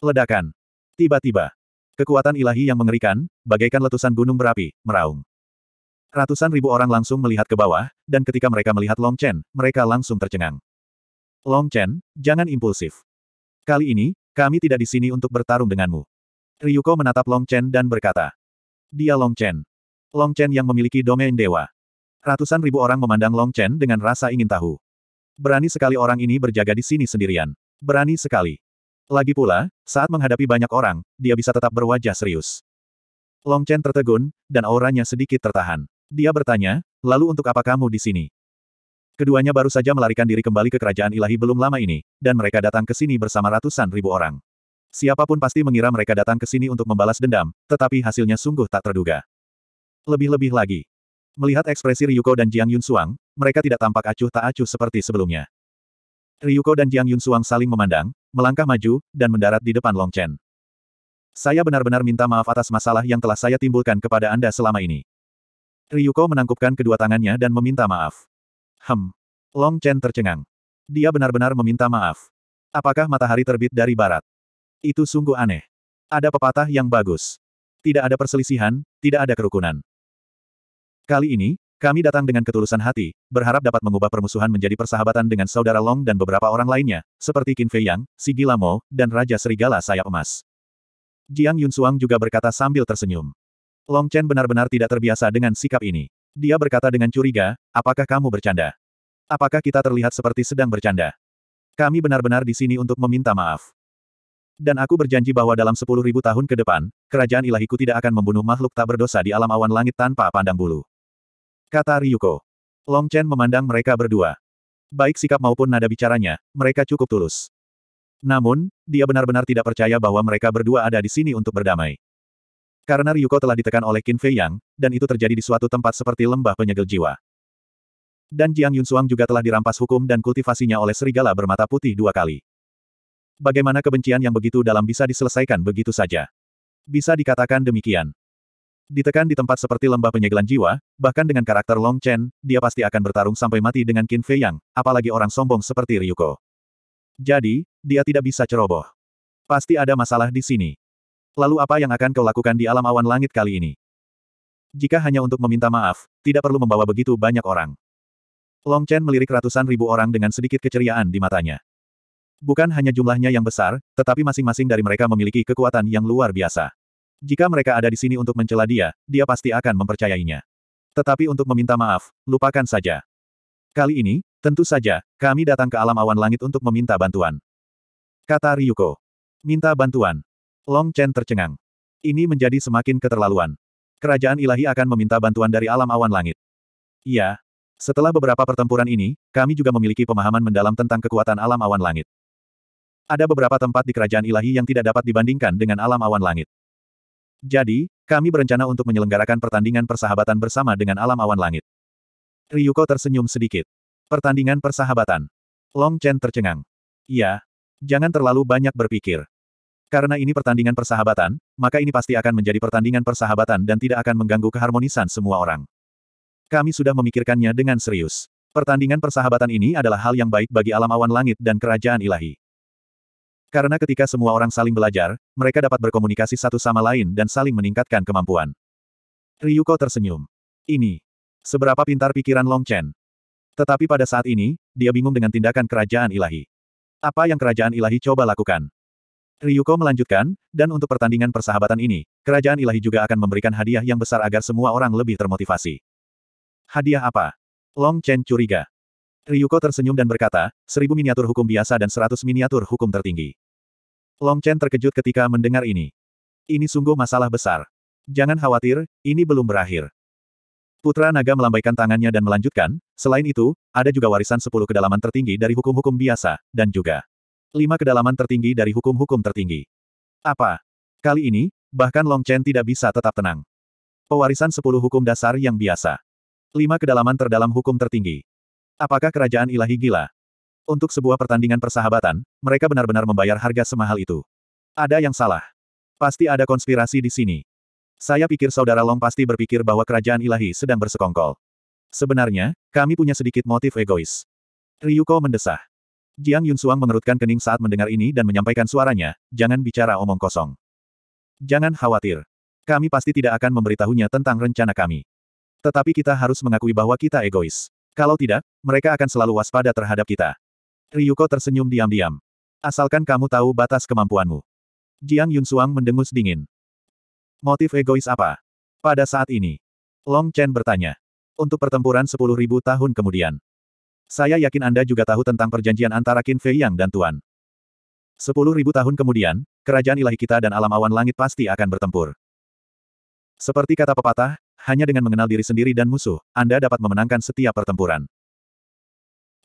Ledakan. Tiba-tiba. Kekuatan ilahi yang mengerikan, bagaikan letusan gunung berapi, meraung. Ratusan ribu orang langsung melihat ke bawah, dan ketika mereka melihat Long Chen, mereka langsung tercengang. Long Chen, jangan impulsif. Kali ini, kami tidak di sini untuk bertarung denganmu. Ryuko menatap Long Chen dan berkata. Dia Long Chen. Long Chen yang memiliki domain dewa. Ratusan ribu orang memandang Long Chen dengan rasa ingin tahu. Berani sekali orang ini berjaga di sini sendirian. Berani sekali. Lagi pula, saat menghadapi banyak orang, dia bisa tetap berwajah serius. Long Chen tertegun, dan auranya sedikit tertahan. Dia bertanya, lalu untuk apa kamu di sini? Keduanya baru saja melarikan diri kembali ke kerajaan ilahi belum lama ini, dan mereka datang ke sini bersama ratusan ribu orang. Siapapun pasti mengira mereka datang ke sini untuk membalas dendam, tetapi hasilnya sungguh tak terduga. Lebih-lebih lagi. Melihat ekspresi Ryuko dan Jiang Yun Yunsuang, mereka tidak tampak acuh tak acuh seperti sebelumnya. Ryuko dan Jiang Yun Yunsuang saling memandang, melangkah maju, dan mendarat di depan Long Chen. Saya benar-benar minta maaf atas masalah yang telah saya timbulkan kepada Anda selama ini. Ryuko menangkupkan kedua tangannya dan meminta maaf. Hem. Long Chen tercengang. Dia benar-benar meminta maaf. Apakah matahari terbit dari barat? Itu sungguh aneh. Ada pepatah yang bagus. Tidak ada perselisihan, tidak ada kerukunan. Kali ini, kami datang dengan ketulusan hati, berharap dapat mengubah permusuhan menjadi persahabatan dengan saudara Long dan beberapa orang lainnya, seperti Qin Fei Yang, Si Gilamo, dan Raja Serigala Sayap Emas. Jiang Yun Yunsuang juga berkata sambil tersenyum. Long Chen benar-benar tidak terbiasa dengan sikap ini. Dia berkata dengan curiga, apakah kamu bercanda? Apakah kita terlihat seperti sedang bercanda? Kami benar-benar di sini untuk meminta maaf. Dan aku berjanji bahwa dalam sepuluh ribu tahun ke depan, kerajaan ilahiku tidak akan membunuh makhluk tak berdosa di alam awan langit tanpa pandang bulu. Kata Ryuko. Long Chen memandang mereka berdua. Baik sikap maupun nada bicaranya, mereka cukup tulus. Namun, dia benar-benar tidak percaya bahwa mereka berdua ada di sini untuk berdamai. Karena Ryuko telah ditekan oleh Qin Fei Yang, dan itu terjadi di suatu tempat seperti lembah penyegel jiwa. Dan Jiang Yunsuang juga telah dirampas hukum dan kultivasinya oleh serigala bermata putih dua kali. Bagaimana kebencian yang begitu dalam bisa diselesaikan begitu saja? Bisa dikatakan demikian. Ditekan di tempat seperti lembah penyegelan jiwa, bahkan dengan karakter Long Chen, dia pasti akan bertarung sampai mati dengan Qin Fei Yang, apalagi orang sombong seperti Ryuko. Jadi, dia tidak bisa ceroboh. Pasti ada masalah di sini. Lalu apa yang akan kau lakukan di alam awan langit kali ini? Jika hanya untuk meminta maaf, tidak perlu membawa begitu banyak orang. Long Chen melirik ratusan ribu orang dengan sedikit keceriaan di matanya. Bukan hanya jumlahnya yang besar, tetapi masing-masing dari mereka memiliki kekuatan yang luar biasa. Jika mereka ada di sini untuk mencela dia, dia pasti akan mempercayainya. Tetapi untuk meminta maaf, lupakan saja. Kali ini, tentu saja, kami datang ke alam awan langit untuk meminta bantuan. Kata Ryuko. Minta bantuan. Long Chen tercengang. Ini menjadi semakin keterlaluan. Kerajaan ilahi akan meminta bantuan dari alam awan langit. Iya. Setelah beberapa pertempuran ini, kami juga memiliki pemahaman mendalam tentang kekuatan alam awan langit. Ada beberapa tempat di kerajaan ilahi yang tidak dapat dibandingkan dengan alam awan langit. Jadi, kami berencana untuk menyelenggarakan pertandingan persahabatan bersama dengan alam awan langit. Ryuko tersenyum sedikit. Pertandingan persahabatan. Long Chen tercengang. Iya. Jangan terlalu banyak berpikir. Karena ini pertandingan persahabatan, maka ini pasti akan menjadi pertandingan persahabatan dan tidak akan mengganggu keharmonisan semua orang. Kami sudah memikirkannya dengan serius. Pertandingan persahabatan ini adalah hal yang baik bagi alam awan langit dan kerajaan ilahi. Karena ketika semua orang saling belajar, mereka dapat berkomunikasi satu sama lain dan saling meningkatkan kemampuan. Ryuko tersenyum. Ini. Seberapa pintar pikiran Long Chen. Tetapi pada saat ini, dia bingung dengan tindakan kerajaan ilahi. Apa yang kerajaan ilahi coba lakukan? Ryuko melanjutkan, dan untuk pertandingan persahabatan ini, kerajaan ilahi juga akan memberikan hadiah yang besar agar semua orang lebih termotivasi. Hadiah apa? Long Chen curiga. Ryuko tersenyum dan berkata, seribu miniatur hukum biasa dan seratus miniatur hukum tertinggi. Long Chen terkejut ketika mendengar ini. Ini sungguh masalah besar. Jangan khawatir, ini belum berakhir. Putra Naga melambaikan tangannya dan melanjutkan, selain itu, ada juga warisan sepuluh kedalaman tertinggi dari hukum-hukum biasa, dan juga Lima kedalaman tertinggi dari hukum-hukum tertinggi. Apa? Kali ini, bahkan Long Chen tidak bisa tetap tenang. Pewarisan sepuluh hukum dasar yang biasa. Lima kedalaman terdalam hukum tertinggi. Apakah kerajaan ilahi gila? Untuk sebuah pertandingan persahabatan, mereka benar-benar membayar harga semahal itu. Ada yang salah. Pasti ada konspirasi di sini. Saya pikir saudara Long pasti berpikir bahwa kerajaan ilahi sedang bersekongkol. Sebenarnya, kami punya sedikit motif egois. Ryuko mendesah. Jiang Yun Yunsuang mengerutkan kening saat mendengar ini dan menyampaikan suaranya, jangan bicara omong kosong. Jangan khawatir. Kami pasti tidak akan memberitahunya tentang rencana kami. Tetapi kita harus mengakui bahwa kita egois. Kalau tidak, mereka akan selalu waspada terhadap kita. Ryuko tersenyum diam-diam. Asalkan kamu tahu batas kemampuanmu. Jiang Yun Yunsuang mendengus dingin. Motif egois apa? Pada saat ini. Long Chen bertanya. Untuk pertempuran 10.000 tahun kemudian. Saya yakin Anda juga tahu tentang perjanjian antara Qin Fei Yang dan Tuan. Sepuluh ribu tahun kemudian, kerajaan ilahi kita dan alam awan langit pasti akan bertempur. Seperti kata pepatah, hanya dengan mengenal diri sendiri dan musuh, Anda dapat memenangkan setiap pertempuran.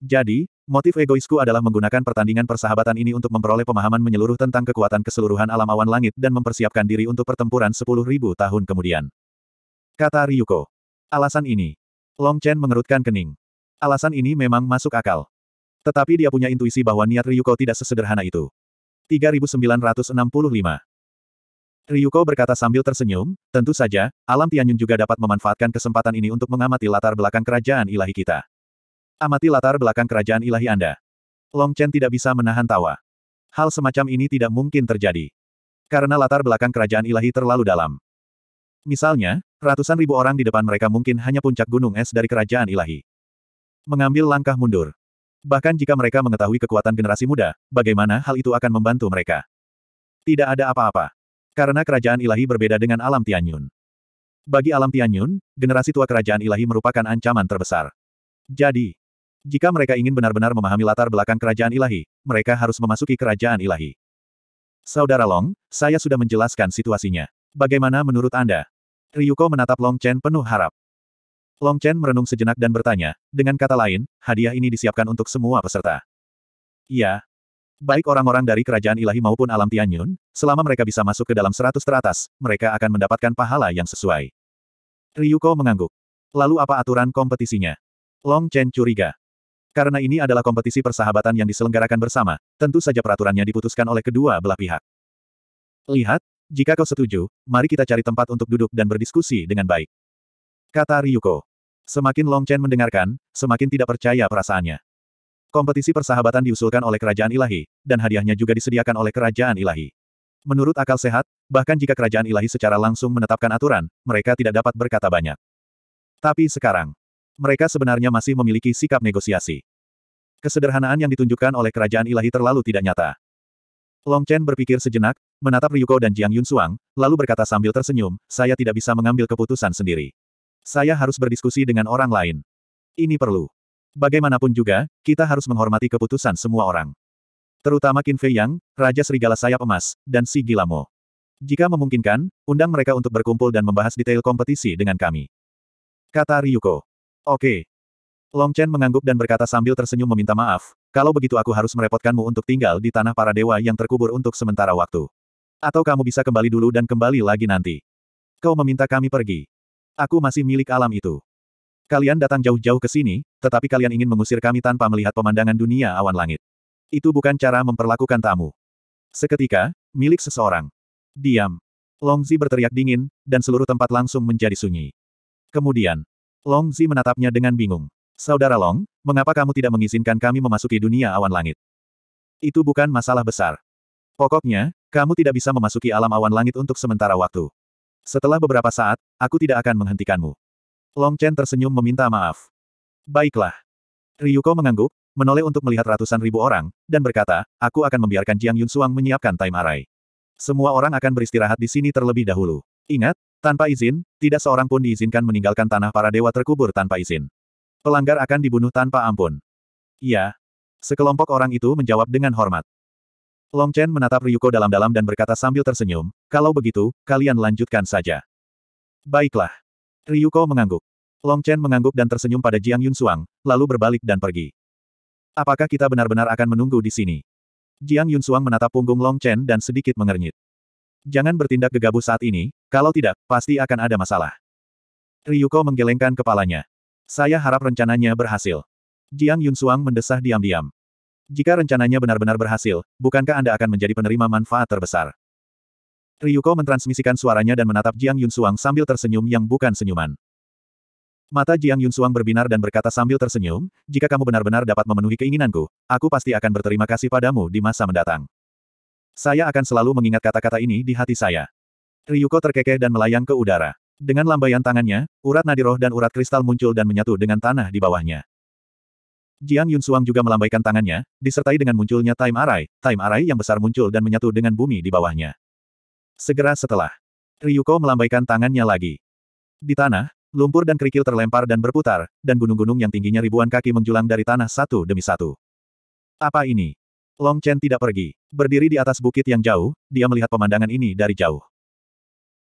Jadi, motif egoisku adalah menggunakan pertandingan persahabatan ini untuk memperoleh pemahaman menyeluruh tentang kekuatan keseluruhan alam awan langit dan mempersiapkan diri untuk pertempuran sepuluh ribu tahun kemudian. Kata Ryuko. Alasan ini. Long Chen mengerutkan kening. Alasan ini memang masuk akal. Tetapi dia punya intuisi bahwa niat Ryuko tidak sesederhana itu. 3965 Ryuko berkata sambil tersenyum, tentu saja, alam Tianyun juga dapat memanfaatkan kesempatan ini untuk mengamati latar belakang kerajaan ilahi kita. Amati latar belakang kerajaan ilahi Anda. Long Chen tidak bisa menahan tawa. Hal semacam ini tidak mungkin terjadi. Karena latar belakang kerajaan ilahi terlalu dalam. Misalnya, ratusan ribu orang di depan mereka mungkin hanya puncak gunung es dari kerajaan ilahi mengambil langkah mundur. Bahkan jika mereka mengetahui kekuatan generasi muda, bagaimana hal itu akan membantu mereka? Tidak ada apa-apa. Karena kerajaan ilahi berbeda dengan alam Tianyun. Bagi alam Tianyun, generasi tua kerajaan ilahi merupakan ancaman terbesar. Jadi, jika mereka ingin benar-benar memahami latar belakang kerajaan ilahi, mereka harus memasuki kerajaan ilahi. Saudara Long, saya sudah menjelaskan situasinya. Bagaimana menurut Anda? Ryuko menatap Long Chen penuh harap. Long Chen merenung sejenak dan bertanya, dengan kata lain, hadiah ini disiapkan untuk semua peserta. Ya, Baik orang-orang dari kerajaan ilahi maupun alam Tianyun, selama mereka bisa masuk ke dalam seratus teratas, mereka akan mendapatkan pahala yang sesuai. Ryuko mengangguk. Lalu apa aturan kompetisinya? Long Chen curiga. Karena ini adalah kompetisi persahabatan yang diselenggarakan bersama, tentu saja peraturannya diputuskan oleh kedua belah pihak. Lihat, jika kau setuju, mari kita cari tempat untuk duduk dan berdiskusi dengan baik kata Ryuko. Semakin Long Chen mendengarkan, semakin tidak percaya perasaannya. Kompetisi persahabatan diusulkan oleh kerajaan ilahi, dan hadiahnya juga disediakan oleh kerajaan ilahi. Menurut akal sehat, bahkan jika kerajaan ilahi secara langsung menetapkan aturan, mereka tidak dapat berkata banyak. Tapi sekarang, mereka sebenarnya masih memiliki sikap negosiasi. Kesederhanaan yang ditunjukkan oleh kerajaan ilahi terlalu tidak nyata. Long Chen berpikir sejenak, menatap Ryuko dan Jiang Yunsuang, lalu berkata sambil tersenyum, saya tidak bisa mengambil keputusan sendiri. Saya harus berdiskusi dengan orang lain. Ini perlu. Bagaimanapun juga, kita harus menghormati keputusan semua orang. Terutama Qin Fei Yang, Raja Serigala Sayap Emas, dan Si Gilamo. Jika memungkinkan, undang mereka untuk berkumpul dan membahas detail kompetisi dengan kami. Kata Ryuko. Oke. Long Chen mengangguk dan berkata sambil tersenyum meminta maaf, kalau begitu aku harus merepotkanmu untuk tinggal di tanah para dewa yang terkubur untuk sementara waktu. Atau kamu bisa kembali dulu dan kembali lagi nanti. Kau meminta kami pergi. Aku masih milik alam itu. Kalian datang jauh-jauh ke sini, tetapi kalian ingin mengusir kami tanpa melihat pemandangan dunia awan langit. Itu bukan cara memperlakukan tamu. Seketika, milik seseorang. Diam. Longzi berteriak dingin, dan seluruh tempat langsung menjadi sunyi. Kemudian, Longzi menatapnya dengan bingung. Saudara Long, mengapa kamu tidak mengizinkan kami memasuki dunia awan langit? Itu bukan masalah besar. Pokoknya, kamu tidak bisa memasuki alam awan langit untuk sementara waktu. Setelah beberapa saat, aku tidak akan menghentikanmu. Long Chen tersenyum meminta maaf. Baiklah. Ryuko mengangguk, menoleh untuk melihat ratusan ribu orang, dan berkata, aku akan membiarkan Jiang Yun Yunsuang menyiapkan time array. Semua orang akan beristirahat di sini terlebih dahulu. Ingat, tanpa izin, tidak seorang pun diizinkan meninggalkan tanah para dewa terkubur tanpa izin. Pelanggar akan dibunuh tanpa ampun. Iya. Sekelompok orang itu menjawab dengan hormat. Long Chen menatap Ryuko dalam-dalam dan berkata sambil tersenyum, kalau begitu, kalian lanjutkan saja. Baiklah. Ryuko mengangguk. Long Chen mengangguk dan tersenyum pada Jiang Yun Suang, lalu berbalik dan pergi. Apakah kita benar-benar akan menunggu di sini? Jiang Yun Suang menatap punggung Long Chen dan sedikit mengernyit. Jangan bertindak gegabah saat ini, kalau tidak, pasti akan ada masalah. Ryuko menggelengkan kepalanya. Saya harap rencananya berhasil. Jiang Yun Suang mendesah diam-diam. Jika rencananya benar-benar berhasil, bukankah Anda akan menjadi penerima manfaat terbesar? Ryuko mentransmisikan suaranya dan menatap Jiang Yunsuang sambil tersenyum yang bukan senyuman. Mata Jiang Yunsuang berbinar dan berkata sambil tersenyum, jika kamu benar-benar dapat memenuhi keinginanku, aku pasti akan berterima kasih padamu di masa mendatang. Saya akan selalu mengingat kata-kata ini di hati saya. Ryuko terkekeh dan melayang ke udara. Dengan lambaian tangannya, urat nadiroh dan urat kristal muncul dan menyatu dengan tanah di bawahnya. Jiang Yun Yunsuang juga melambaikan tangannya, disertai dengan munculnya Time Array, Time Array yang besar muncul dan menyatu dengan bumi di bawahnya. Segera setelah, Ryuko melambaikan tangannya lagi. Di tanah, lumpur dan kerikil terlempar dan berputar, dan gunung-gunung yang tingginya ribuan kaki menjulang dari tanah satu demi satu. Apa ini? Long Chen tidak pergi. Berdiri di atas bukit yang jauh, dia melihat pemandangan ini dari jauh.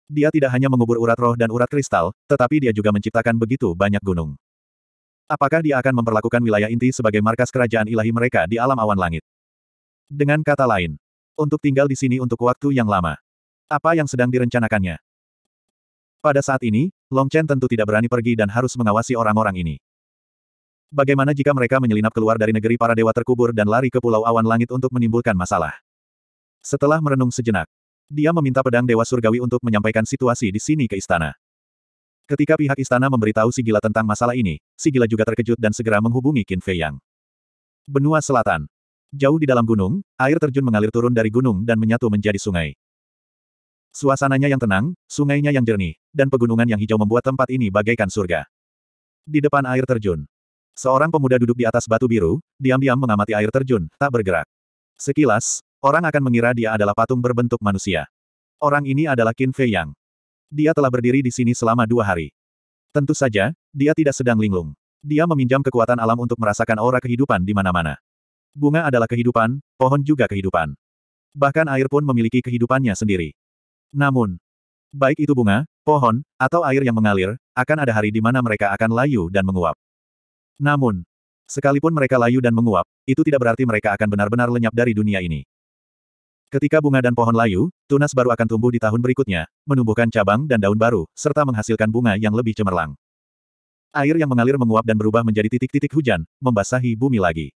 Dia tidak hanya mengubur urat roh dan urat kristal, tetapi dia juga menciptakan begitu banyak gunung. Apakah dia akan memperlakukan wilayah inti sebagai markas kerajaan ilahi mereka di alam awan langit? Dengan kata lain, untuk tinggal di sini untuk waktu yang lama. Apa yang sedang direncanakannya? Pada saat ini, Long Chen tentu tidak berani pergi dan harus mengawasi orang-orang ini. Bagaimana jika mereka menyelinap keluar dari negeri para dewa terkubur dan lari ke pulau awan langit untuk menimbulkan masalah? Setelah merenung sejenak, dia meminta pedang dewa surgawi untuk menyampaikan situasi di sini ke istana. Ketika pihak istana memberitahu Si Gila tentang masalah ini, Si Gila juga terkejut dan segera menghubungi Qin Fei Yang. Benua Selatan. Jauh di dalam gunung, air terjun mengalir turun dari gunung dan menyatu menjadi sungai. Suasananya yang tenang, sungainya yang jernih, dan pegunungan yang hijau membuat tempat ini bagaikan surga. Di depan air terjun, seorang pemuda duduk di atas batu biru, diam-diam mengamati air terjun, tak bergerak. Sekilas, orang akan mengira dia adalah patung berbentuk manusia. Orang ini adalah Qin Fei Yang. Dia telah berdiri di sini selama dua hari. Tentu saja, dia tidak sedang linglung. Dia meminjam kekuatan alam untuk merasakan aura kehidupan di mana-mana. Bunga adalah kehidupan, pohon juga kehidupan. Bahkan air pun memiliki kehidupannya sendiri. Namun, baik itu bunga, pohon, atau air yang mengalir, akan ada hari di mana mereka akan layu dan menguap. Namun, sekalipun mereka layu dan menguap, itu tidak berarti mereka akan benar-benar lenyap dari dunia ini. Ketika bunga dan pohon layu, tunas baru akan tumbuh di tahun berikutnya, menumbuhkan cabang dan daun baru, serta menghasilkan bunga yang lebih cemerlang. Air yang mengalir menguap dan berubah menjadi titik-titik hujan, membasahi bumi lagi.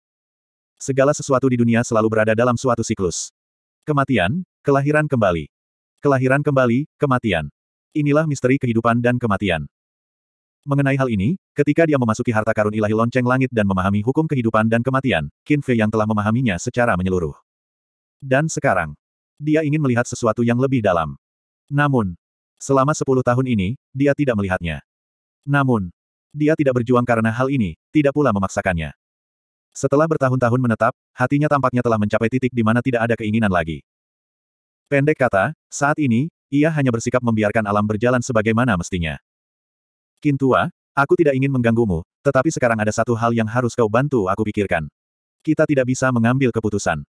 Segala sesuatu di dunia selalu berada dalam suatu siklus. Kematian, kelahiran kembali. Kelahiran kembali, kematian. Inilah misteri kehidupan dan kematian. Mengenai hal ini, ketika dia memasuki harta karun ilahi lonceng langit dan memahami hukum kehidupan dan kematian, Qin Fei yang telah memahaminya secara menyeluruh. Dan sekarang, dia ingin melihat sesuatu yang lebih dalam. Namun, selama sepuluh tahun ini, dia tidak melihatnya. Namun, dia tidak berjuang karena hal ini, tidak pula memaksakannya. Setelah bertahun-tahun menetap, hatinya tampaknya telah mencapai titik di mana tidak ada keinginan lagi. Pendek kata, saat ini, ia hanya bersikap membiarkan alam berjalan sebagaimana mestinya. Kintua, aku tidak ingin mengganggumu, tetapi sekarang ada satu hal yang harus kau bantu aku pikirkan. Kita tidak bisa mengambil keputusan.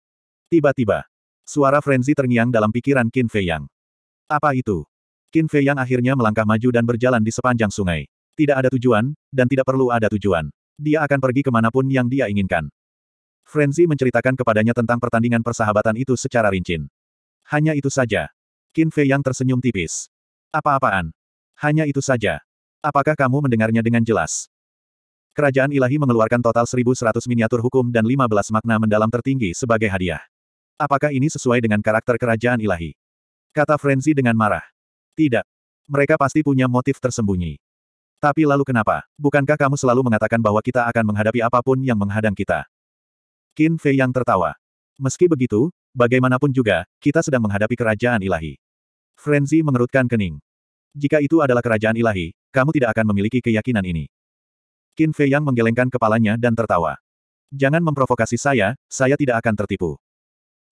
Tiba-tiba, suara frenzi terngiang dalam pikiran Qin Fei Yang. Apa itu? Qin Fei Yang akhirnya melangkah maju dan berjalan di sepanjang sungai. Tidak ada tujuan, dan tidak perlu ada tujuan. Dia akan pergi kemanapun yang dia inginkan. Frenzy menceritakan kepadanya tentang pertandingan persahabatan itu secara rincin. Hanya itu saja. Qin Fei Yang tersenyum tipis. Apa-apaan? Hanya itu saja. Apakah kamu mendengarnya dengan jelas? Kerajaan ilahi mengeluarkan total 1.100 miniatur hukum dan 15 makna mendalam tertinggi sebagai hadiah. Apakah ini sesuai dengan karakter kerajaan ilahi? Kata Frenzy dengan marah. Tidak. Mereka pasti punya motif tersembunyi. Tapi lalu kenapa? Bukankah kamu selalu mengatakan bahwa kita akan menghadapi apapun yang menghadang kita? Qin Fei yang tertawa. Meski begitu, bagaimanapun juga, kita sedang menghadapi kerajaan ilahi. Frenzy mengerutkan kening. Jika itu adalah kerajaan ilahi, kamu tidak akan memiliki keyakinan ini. Qin Fei Yang menggelengkan kepalanya dan tertawa. Jangan memprovokasi saya, saya tidak akan tertipu.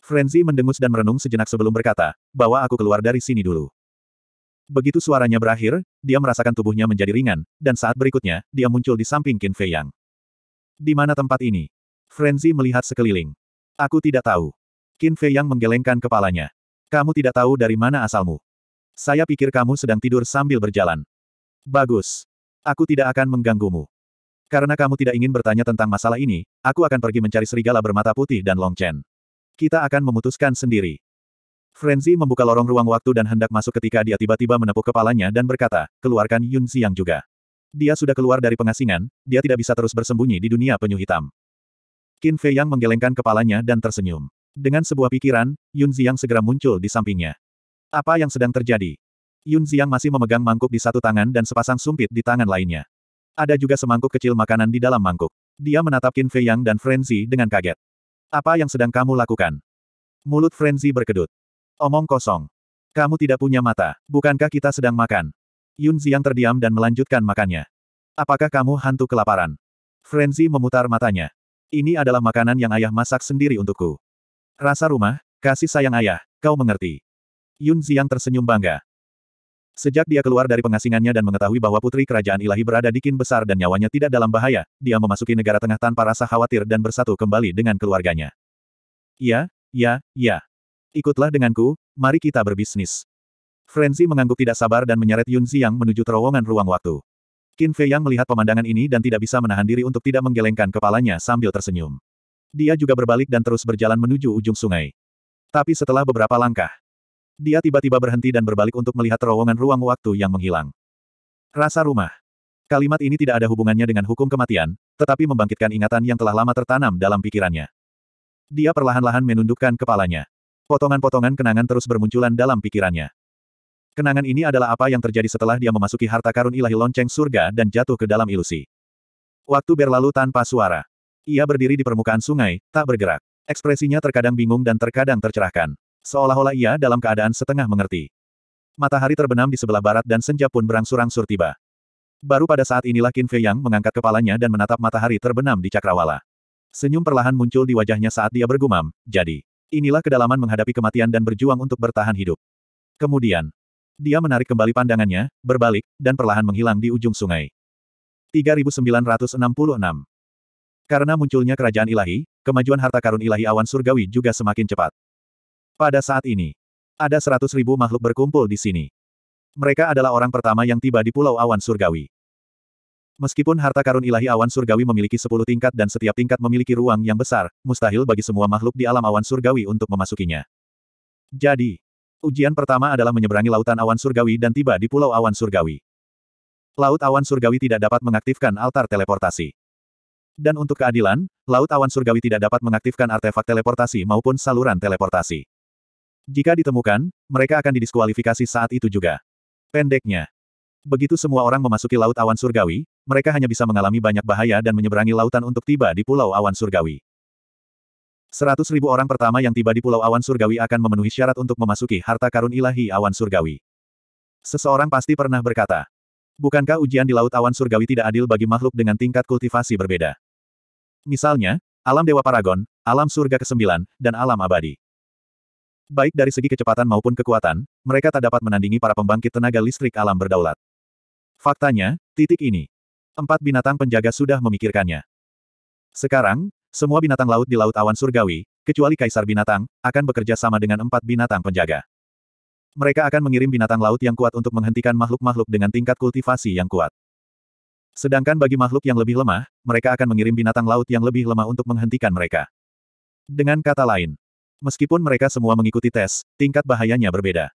Frenzy mendengus dan merenung sejenak sebelum berkata, bawa aku keluar dari sini dulu. Begitu suaranya berakhir, dia merasakan tubuhnya menjadi ringan, dan saat berikutnya, dia muncul di samping Qin Fei Yang. Di mana tempat ini? Frenzy melihat sekeliling. Aku tidak tahu. Qin Fei Yang menggelengkan kepalanya. Kamu tidak tahu dari mana asalmu. Saya pikir kamu sedang tidur sambil berjalan. Bagus. Aku tidak akan mengganggumu. Karena kamu tidak ingin bertanya tentang masalah ini, aku akan pergi mencari serigala bermata putih dan Long Chen. Kita akan memutuskan sendiri. Frenzy membuka lorong ruang waktu dan hendak masuk ketika dia tiba-tiba menepuk kepalanya dan berkata, keluarkan Yun Xiang juga. Dia sudah keluar dari pengasingan, dia tidak bisa terus bersembunyi di dunia penyu hitam. Qin Fei Yang menggelengkan kepalanya dan tersenyum. Dengan sebuah pikiran, Yun Xiang segera muncul di sampingnya. Apa yang sedang terjadi? Yun Xiang masih memegang mangkuk di satu tangan dan sepasang sumpit di tangan lainnya. Ada juga semangkuk kecil makanan di dalam mangkuk. Dia menatap Qin Fei Yang dan Frenzy dengan kaget. Apa yang sedang kamu lakukan? Mulut Frenzy berkedut. Omong kosong. Kamu tidak punya mata. Bukankah kita sedang makan? Yun Ziang terdiam dan melanjutkan makannya. Apakah kamu hantu kelaparan? Frenzy memutar matanya. Ini adalah makanan yang ayah masak sendiri untukku. Rasa rumah, kasih sayang ayah, kau mengerti. Yun Ziang tersenyum bangga. Sejak dia keluar dari pengasingannya dan mengetahui bahwa putri kerajaan ilahi berada di kin besar dan nyawanya tidak dalam bahaya, dia memasuki negara tengah tanpa rasa khawatir dan bersatu kembali dengan keluarganya. Ya, ya, ya. Ikutlah denganku, mari kita berbisnis. Frenzy mengangguk tidak sabar dan menyeret Yun yang menuju terowongan ruang waktu. Qin Fei yang melihat pemandangan ini dan tidak bisa menahan diri untuk tidak menggelengkan kepalanya sambil tersenyum. Dia juga berbalik dan terus berjalan menuju ujung sungai. Tapi setelah beberapa langkah, dia tiba-tiba berhenti dan berbalik untuk melihat terowongan ruang waktu yang menghilang. Rasa rumah. Kalimat ini tidak ada hubungannya dengan hukum kematian, tetapi membangkitkan ingatan yang telah lama tertanam dalam pikirannya. Dia perlahan-lahan menundukkan kepalanya. Potongan-potongan kenangan terus bermunculan dalam pikirannya. Kenangan ini adalah apa yang terjadi setelah dia memasuki harta karun ilahi lonceng surga dan jatuh ke dalam ilusi. Waktu berlalu tanpa suara. Ia berdiri di permukaan sungai, tak bergerak. Ekspresinya terkadang bingung dan terkadang tercerahkan. Seolah-olah ia dalam keadaan setengah mengerti. Matahari terbenam di sebelah barat dan senja pun berangsur-angsur tiba. Baru pada saat inilah Qin Fei Yang mengangkat kepalanya dan menatap matahari terbenam di cakrawala. Senyum perlahan muncul di wajahnya saat dia bergumam, jadi, inilah kedalaman menghadapi kematian dan berjuang untuk bertahan hidup. Kemudian, dia menarik kembali pandangannya, berbalik, dan perlahan menghilang di ujung sungai. 3966 Karena munculnya kerajaan ilahi, kemajuan harta karun ilahi awan surgawi juga semakin cepat. Pada saat ini, ada seratus ribu makhluk berkumpul di sini. Mereka adalah orang pertama yang tiba di Pulau Awan Surgawi. Meskipun harta karun ilahi awan surgawi memiliki sepuluh tingkat dan setiap tingkat memiliki ruang yang besar, mustahil bagi semua makhluk di alam awan surgawi untuk memasukinya. Jadi, ujian pertama adalah menyeberangi lautan awan surgawi dan tiba di Pulau Awan Surgawi. Laut awan surgawi tidak dapat mengaktifkan altar teleportasi. Dan untuk keadilan, laut awan surgawi tidak dapat mengaktifkan artefak teleportasi maupun saluran teleportasi. Jika ditemukan, mereka akan didiskualifikasi saat itu juga. Pendeknya. Begitu semua orang memasuki Laut Awan Surgawi, mereka hanya bisa mengalami banyak bahaya dan menyeberangi lautan untuk tiba di Pulau Awan Surgawi. Seratus ribu orang pertama yang tiba di Pulau Awan Surgawi akan memenuhi syarat untuk memasuki harta karun ilahi Awan Surgawi. Seseorang pasti pernah berkata, Bukankah ujian di Laut Awan Surgawi tidak adil bagi makhluk dengan tingkat kultivasi berbeda? Misalnya, alam Dewa Paragon, alam surga ke-9, dan alam abadi. Baik dari segi kecepatan maupun kekuatan, mereka tak dapat menandingi para pembangkit tenaga listrik alam berdaulat. Faktanya, titik ini. Empat binatang penjaga sudah memikirkannya. Sekarang, semua binatang laut di Laut Awan Surgawi, kecuali Kaisar Binatang, akan bekerja sama dengan empat binatang penjaga. Mereka akan mengirim binatang laut yang kuat untuk menghentikan makhluk-makhluk dengan tingkat kultivasi yang kuat. Sedangkan bagi makhluk yang lebih lemah, mereka akan mengirim binatang laut yang lebih lemah untuk menghentikan mereka. Dengan kata lain, Meskipun mereka semua mengikuti tes, tingkat bahayanya berbeda.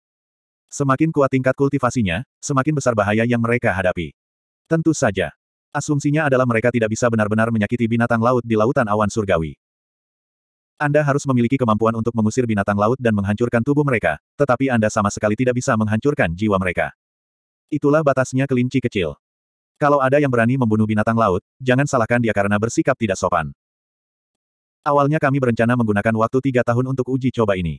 Semakin kuat tingkat kultivasinya, semakin besar bahaya yang mereka hadapi. Tentu saja. Asumsinya adalah mereka tidak bisa benar-benar menyakiti binatang laut di lautan awan surgawi. Anda harus memiliki kemampuan untuk mengusir binatang laut dan menghancurkan tubuh mereka, tetapi Anda sama sekali tidak bisa menghancurkan jiwa mereka. Itulah batasnya kelinci kecil. Kalau ada yang berani membunuh binatang laut, jangan salahkan dia karena bersikap tidak sopan. Awalnya kami berencana menggunakan waktu tiga tahun untuk uji coba ini.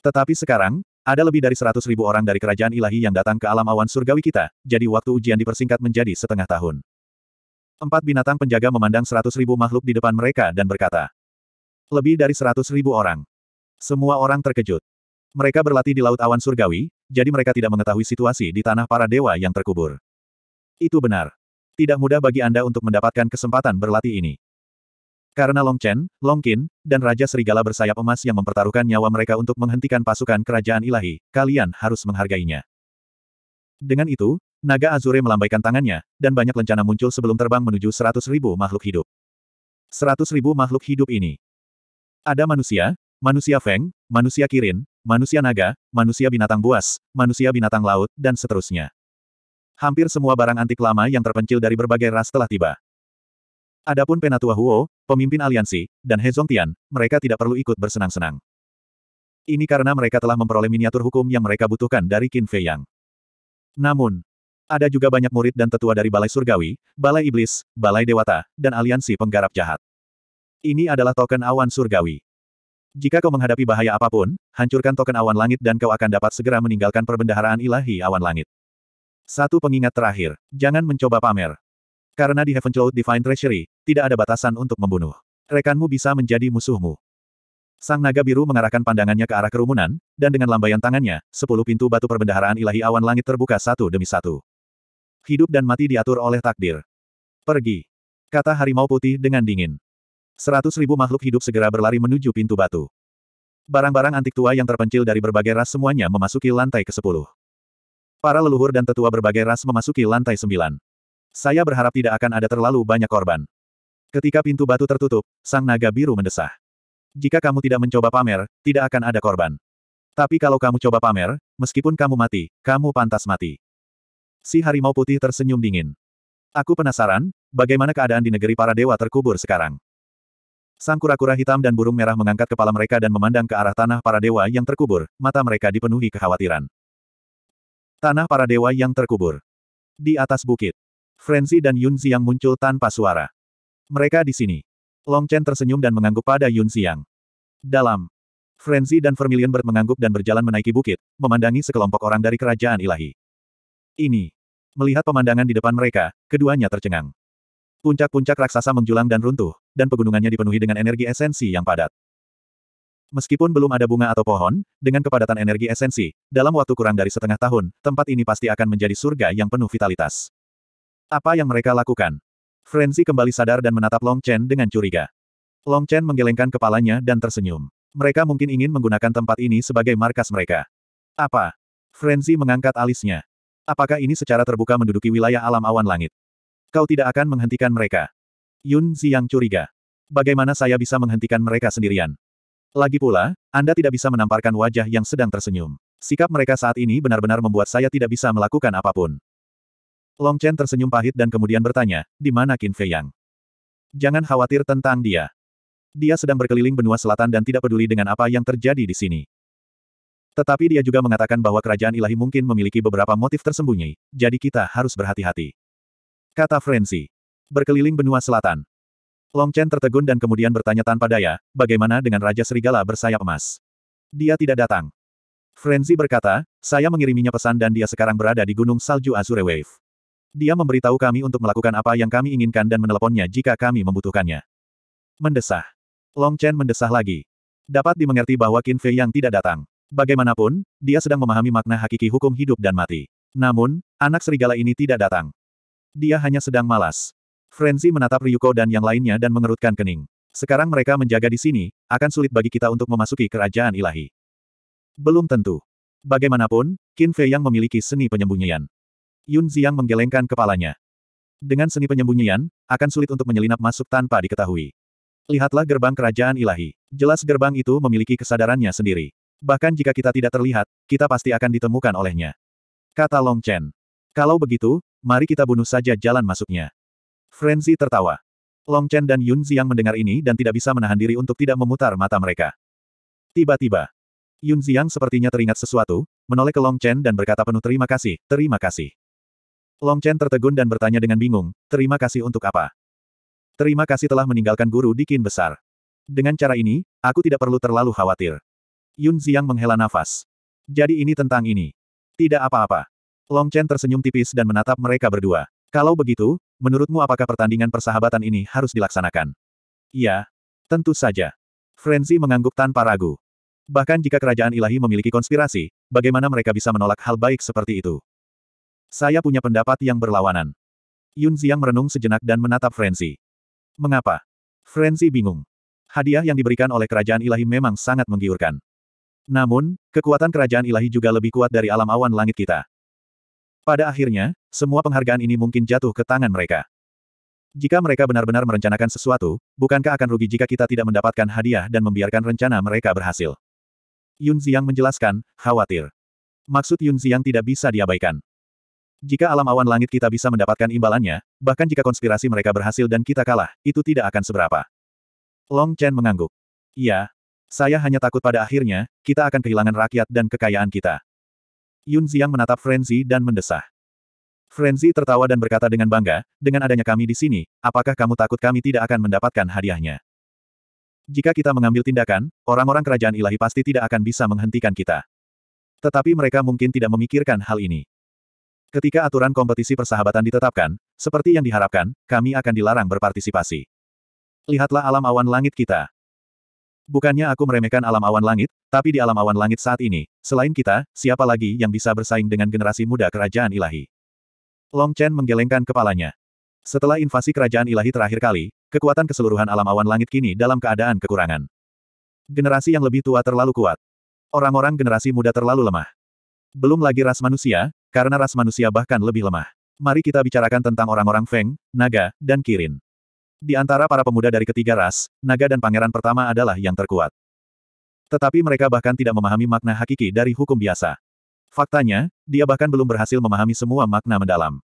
Tetapi sekarang, ada lebih dari seratus ribu orang dari kerajaan ilahi yang datang ke alam awan surgawi kita, jadi waktu ujian dipersingkat menjadi setengah tahun. Empat binatang penjaga memandang seratus ribu makhluk di depan mereka dan berkata, Lebih dari seratus ribu orang. Semua orang terkejut. Mereka berlatih di Laut Awan Surgawi, jadi mereka tidak mengetahui situasi di tanah para dewa yang terkubur. Itu benar. Tidak mudah bagi Anda untuk mendapatkan kesempatan berlatih ini. Karena Long Chen, Long Qin, dan Raja Serigala bersayap emas yang mempertaruhkan nyawa mereka untuk menghentikan pasukan kerajaan ilahi, kalian harus menghargainya. Dengan itu, naga Azure melambaikan tangannya, dan banyak lencana muncul sebelum terbang menuju seratus ribu makhluk hidup. Seratus ribu makhluk hidup ini. Ada manusia, manusia Feng, manusia Kirin, manusia naga, manusia binatang buas, manusia binatang laut, dan seterusnya. Hampir semua barang antik lama yang terpencil dari berbagai ras telah tiba. Adapun Penatua Huo, pemimpin aliansi, dan He Zongtian, mereka tidak perlu ikut bersenang-senang. Ini karena mereka telah memperoleh miniatur hukum yang mereka butuhkan dari Qin Fei Yang. Namun, ada juga banyak murid dan tetua dari Balai Surgawi, Balai Iblis, Balai Dewata, dan Aliansi Penggarap Jahat. Ini adalah token awan surgawi. Jika kau menghadapi bahaya apapun, hancurkan token awan langit dan kau akan dapat segera meninggalkan perbendaharaan ilahi awan langit. Satu pengingat terakhir, jangan mencoba pamer. Karena di Heaven Cloud Divine Treasury, tidak ada batasan untuk membunuh. Rekanmu bisa menjadi musuhmu. Sang naga biru mengarahkan pandangannya ke arah kerumunan, dan dengan lambaian tangannya, sepuluh pintu batu perbendaharaan ilahi awan langit terbuka satu demi satu. Hidup dan mati diatur oleh takdir. Pergi. Kata harimau putih dengan dingin. Seratus ribu makhluk hidup segera berlari menuju pintu batu. Barang-barang antik tua yang terpencil dari berbagai ras semuanya memasuki lantai ke-10. Para leluhur dan tetua berbagai ras memasuki lantai 9. Saya berharap tidak akan ada terlalu banyak korban. Ketika pintu batu tertutup, sang naga biru mendesah. Jika kamu tidak mencoba pamer, tidak akan ada korban. Tapi kalau kamu coba pamer, meskipun kamu mati, kamu pantas mati. Si harimau putih tersenyum dingin. Aku penasaran, bagaimana keadaan di negeri para dewa terkubur sekarang. Sang kura-kura hitam dan burung merah mengangkat kepala mereka dan memandang ke arah tanah para dewa yang terkubur, mata mereka dipenuhi kekhawatiran. Tanah para dewa yang terkubur. Di atas bukit. Frenzy dan Yun Xiang muncul tanpa suara. Mereka di sini. Long Chen tersenyum dan mengangguk pada Yun Xiang. Dalam. Frenzy dan Vermilion Bird mengangguk dan berjalan menaiki bukit, memandangi sekelompok orang dari kerajaan ilahi. Ini. Melihat pemandangan di depan mereka, keduanya tercengang. Puncak-puncak raksasa menjulang dan runtuh, dan pegunungannya dipenuhi dengan energi esensi yang padat. Meskipun belum ada bunga atau pohon, dengan kepadatan energi esensi, dalam waktu kurang dari setengah tahun, tempat ini pasti akan menjadi surga yang penuh vitalitas. Apa yang mereka lakukan? Frenzy kembali sadar dan menatap Long Chen dengan curiga. Long Chen menggelengkan kepalanya dan tersenyum. Mereka mungkin ingin menggunakan tempat ini sebagai markas mereka. Apa? Frenzy mengangkat alisnya. Apakah ini secara terbuka menduduki wilayah alam awan langit? Kau tidak akan menghentikan mereka. Yun Ziyang curiga. Bagaimana saya bisa menghentikan mereka sendirian? Lagi pula, Anda tidak bisa menamparkan wajah yang sedang tersenyum. Sikap mereka saat ini benar-benar membuat saya tidak bisa melakukan apapun. Long Chen tersenyum pahit dan kemudian bertanya, di mana Qin Fei Yang? Jangan khawatir tentang dia. Dia sedang berkeliling benua selatan dan tidak peduli dengan apa yang terjadi di sini. Tetapi dia juga mengatakan bahwa kerajaan ilahi mungkin memiliki beberapa motif tersembunyi, jadi kita harus berhati-hati. Kata Frenzy. Berkeliling benua selatan. Long Chen tertegun dan kemudian bertanya tanpa daya, bagaimana dengan Raja Serigala bersayap emas? Dia tidak datang. Frenzy berkata, saya mengiriminya pesan dan dia sekarang berada di Gunung Salju Azure Wave. Dia memberitahu kami untuk melakukan apa yang kami inginkan dan meneleponnya jika kami membutuhkannya. Mendesah. Long Chen mendesah lagi. Dapat dimengerti bahwa Qin Fei yang tidak datang. Bagaimanapun, dia sedang memahami makna hakiki hukum hidup dan mati. Namun, anak serigala ini tidak datang. Dia hanya sedang malas. Frenzy menatap Ryuko dan yang lainnya dan mengerutkan kening. Sekarang mereka menjaga di sini, akan sulit bagi kita untuk memasuki kerajaan ilahi. Belum tentu. Bagaimanapun, Qin Fei yang memiliki seni penyembunyian. Yun Ziang menggelengkan kepalanya. Dengan seni penyembunyian, akan sulit untuk menyelinap masuk tanpa diketahui. Lihatlah gerbang kerajaan ilahi. Jelas gerbang itu memiliki kesadarannya sendiri. Bahkan jika kita tidak terlihat, kita pasti akan ditemukan olehnya. Kata Long Chen. Kalau begitu, mari kita bunuh saja jalan masuknya. Frenzy tertawa. Long Chen dan Yun Ziang mendengar ini dan tidak bisa menahan diri untuk tidak memutar mata mereka. Tiba-tiba, Yun Ziang sepertinya teringat sesuatu, menoleh ke Long Chen dan berkata penuh terima kasih, terima kasih. Long Chen tertegun dan bertanya dengan bingung, terima kasih untuk apa? Terima kasih telah meninggalkan guru di Kin Besar. Dengan cara ini, aku tidak perlu terlalu khawatir. Yun Ziyang menghela nafas. Jadi ini tentang ini. Tidak apa-apa. Long Chen tersenyum tipis dan menatap mereka berdua. Kalau begitu, menurutmu apakah pertandingan persahabatan ini harus dilaksanakan? Iya. Tentu saja. Frenzy mengangguk tanpa ragu. Bahkan jika kerajaan ilahi memiliki konspirasi, bagaimana mereka bisa menolak hal baik seperti itu? Saya punya pendapat yang berlawanan. Yun Xiang merenung sejenak dan menatap Frenzy. Mengapa? Frenzy bingung. Hadiah yang diberikan oleh kerajaan ilahi memang sangat menggiurkan. Namun, kekuatan kerajaan ilahi juga lebih kuat dari alam awan langit kita. Pada akhirnya, semua penghargaan ini mungkin jatuh ke tangan mereka. Jika mereka benar-benar merencanakan sesuatu, bukankah akan rugi jika kita tidak mendapatkan hadiah dan membiarkan rencana mereka berhasil? Yun Ziang menjelaskan, khawatir. Maksud Yun Ziang tidak bisa diabaikan. Jika alam awan langit kita bisa mendapatkan imbalannya, bahkan jika konspirasi mereka berhasil dan kita kalah, itu tidak akan seberapa. Long Chen mengangguk. Ya, Saya hanya takut pada akhirnya, kita akan kehilangan rakyat dan kekayaan kita. Yun Ziang menatap Frenzy dan mendesah. Frenzy tertawa dan berkata dengan bangga, dengan adanya kami di sini, apakah kamu takut kami tidak akan mendapatkan hadiahnya? Jika kita mengambil tindakan, orang-orang kerajaan ilahi pasti tidak akan bisa menghentikan kita. Tetapi mereka mungkin tidak memikirkan hal ini. Ketika aturan kompetisi persahabatan ditetapkan, seperti yang diharapkan, kami akan dilarang berpartisipasi. Lihatlah alam awan langit kita. Bukannya aku meremehkan alam awan langit, tapi di alam awan langit saat ini, selain kita, siapa lagi yang bisa bersaing dengan generasi muda kerajaan ilahi? Long Chen menggelengkan kepalanya. Setelah invasi kerajaan ilahi terakhir kali, kekuatan keseluruhan alam awan langit kini dalam keadaan kekurangan. Generasi yang lebih tua terlalu kuat. Orang-orang generasi muda terlalu lemah. Belum lagi ras manusia, karena ras manusia bahkan lebih lemah. Mari kita bicarakan tentang orang-orang Feng, Naga, dan Kirin. Di antara para pemuda dari ketiga ras, Naga dan Pangeran pertama adalah yang terkuat. Tetapi mereka bahkan tidak memahami makna hakiki dari hukum biasa. Faktanya, dia bahkan belum berhasil memahami semua makna mendalam.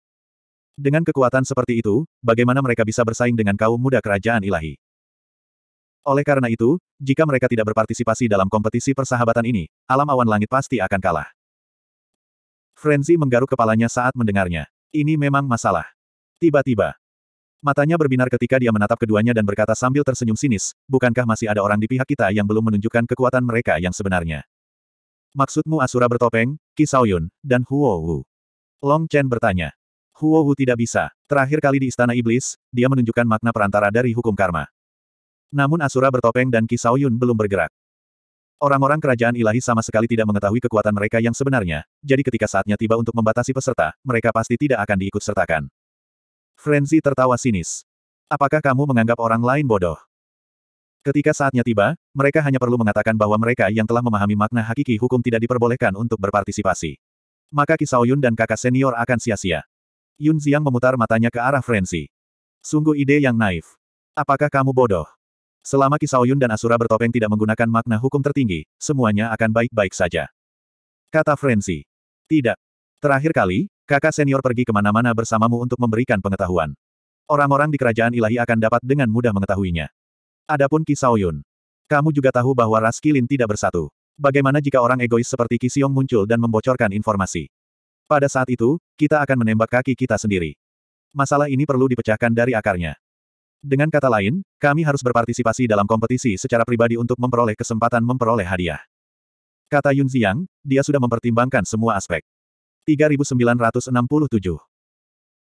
Dengan kekuatan seperti itu, bagaimana mereka bisa bersaing dengan kaum muda kerajaan ilahi? Oleh karena itu, jika mereka tidak berpartisipasi dalam kompetisi persahabatan ini, alam awan langit pasti akan kalah. Frenzy menggaruk kepalanya saat mendengarnya. Ini memang masalah. Tiba-tiba. Matanya berbinar ketika dia menatap keduanya dan berkata sambil tersenyum sinis, bukankah masih ada orang di pihak kita yang belum menunjukkan kekuatan mereka yang sebenarnya? Maksudmu Asura bertopeng, Kisaoyun, dan Huo Wu? Long Chen bertanya. Huo Wu tidak bisa. Terakhir kali di Istana Iblis, dia menunjukkan makna perantara dari hukum karma. Namun Asura bertopeng dan Kisaoyun belum bergerak. Orang-orang kerajaan ilahi sama sekali tidak mengetahui kekuatan mereka yang sebenarnya, jadi ketika saatnya tiba untuk membatasi peserta, mereka pasti tidak akan diikutsertakan. sertakan. Frenzy tertawa sinis. Apakah kamu menganggap orang lain bodoh? Ketika saatnya tiba, mereka hanya perlu mengatakan bahwa mereka yang telah memahami makna hakiki hukum tidak diperbolehkan untuk berpartisipasi. Maka Kisao Yun dan kakak senior akan sia-sia. Yun Ziang memutar matanya ke arah Frenzy. Sungguh ide yang naif. Apakah kamu bodoh? Selama Kisaoyun dan Asura bertopeng tidak menggunakan makna hukum tertinggi, semuanya akan baik-baik saja. Kata Frenzy. Tidak. Terakhir kali, kakak senior pergi kemana-mana bersamamu untuk memberikan pengetahuan. Orang-orang di kerajaan ilahi akan dapat dengan mudah mengetahuinya. Adapun Kisaoyun. Kamu juga tahu bahwa ras Kilin tidak bersatu. Bagaimana jika orang egois seperti Kisiong muncul dan membocorkan informasi? Pada saat itu, kita akan menembak kaki kita sendiri. Masalah ini perlu dipecahkan dari akarnya. Dengan kata lain, kami harus berpartisipasi dalam kompetisi secara pribadi untuk memperoleh kesempatan memperoleh hadiah. Kata Yun dia sudah mempertimbangkan semua aspek. 3967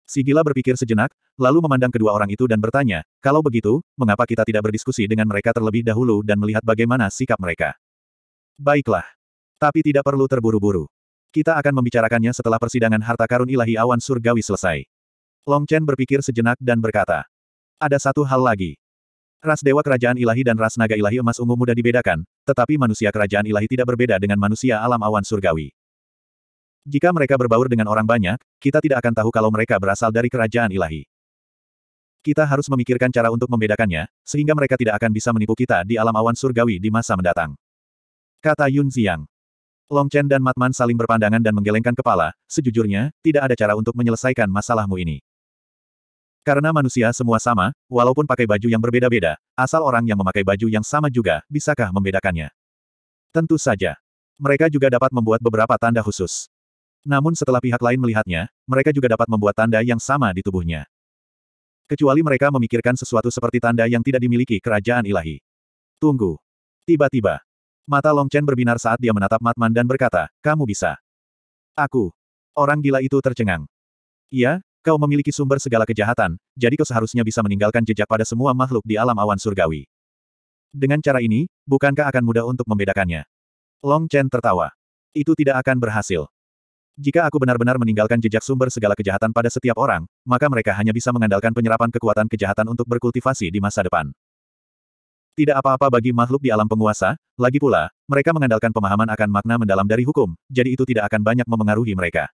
Si berpikir sejenak, lalu memandang kedua orang itu dan bertanya, kalau begitu, mengapa kita tidak berdiskusi dengan mereka terlebih dahulu dan melihat bagaimana sikap mereka? Baiklah. Tapi tidak perlu terburu-buru. Kita akan membicarakannya setelah persidangan harta karun ilahi awan surgawi selesai. Long Chen berpikir sejenak dan berkata, ada satu hal lagi. Ras Dewa Kerajaan Ilahi dan ras naga ilahi emas ungu mudah dibedakan, tetapi manusia kerajaan ilahi tidak berbeda dengan manusia alam awan surgawi. Jika mereka berbaur dengan orang banyak, kita tidak akan tahu kalau mereka berasal dari kerajaan ilahi. Kita harus memikirkan cara untuk membedakannya, sehingga mereka tidak akan bisa menipu kita di alam awan surgawi di masa mendatang. Kata Yun Ziyang. Long Chen dan Matman saling berpandangan dan menggelengkan kepala, sejujurnya, tidak ada cara untuk menyelesaikan masalahmu ini. Karena manusia semua sama, walaupun pakai baju yang berbeda-beda, asal orang yang memakai baju yang sama juga, bisakah membedakannya? Tentu saja. Mereka juga dapat membuat beberapa tanda khusus. Namun setelah pihak lain melihatnya, mereka juga dapat membuat tanda yang sama di tubuhnya. Kecuali mereka memikirkan sesuatu seperti tanda yang tidak dimiliki kerajaan ilahi. Tunggu. Tiba-tiba. Mata Long Chen berbinar saat dia menatap Matman dan berkata, kamu bisa. Aku. Orang gila itu tercengang. Iya, Kau memiliki sumber segala kejahatan, jadi kau seharusnya bisa meninggalkan jejak pada semua makhluk di alam awan surgawi. Dengan cara ini, bukankah akan mudah untuk membedakannya? Long Chen tertawa. Itu tidak akan berhasil. Jika aku benar-benar meninggalkan jejak sumber segala kejahatan pada setiap orang, maka mereka hanya bisa mengandalkan penyerapan kekuatan kejahatan untuk berkultivasi di masa depan. Tidak apa-apa bagi makhluk di alam penguasa, lagi pula, mereka mengandalkan pemahaman akan makna mendalam dari hukum, jadi itu tidak akan banyak memengaruhi mereka.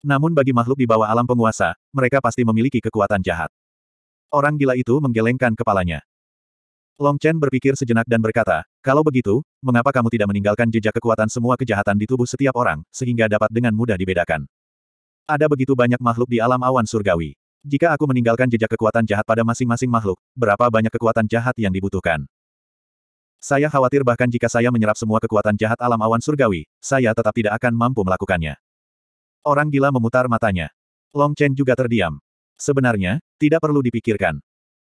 Namun bagi makhluk di bawah alam penguasa, mereka pasti memiliki kekuatan jahat. Orang gila itu menggelengkan kepalanya. Long Chen berpikir sejenak dan berkata, kalau begitu, mengapa kamu tidak meninggalkan jejak kekuatan semua kejahatan di tubuh setiap orang, sehingga dapat dengan mudah dibedakan? Ada begitu banyak makhluk di alam awan surgawi. Jika aku meninggalkan jejak kekuatan jahat pada masing-masing makhluk, berapa banyak kekuatan jahat yang dibutuhkan? Saya khawatir bahkan jika saya menyerap semua kekuatan jahat alam awan surgawi, saya tetap tidak akan mampu melakukannya. Orang gila memutar matanya. Long Chen juga terdiam. Sebenarnya, tidak perlu dipikirkan.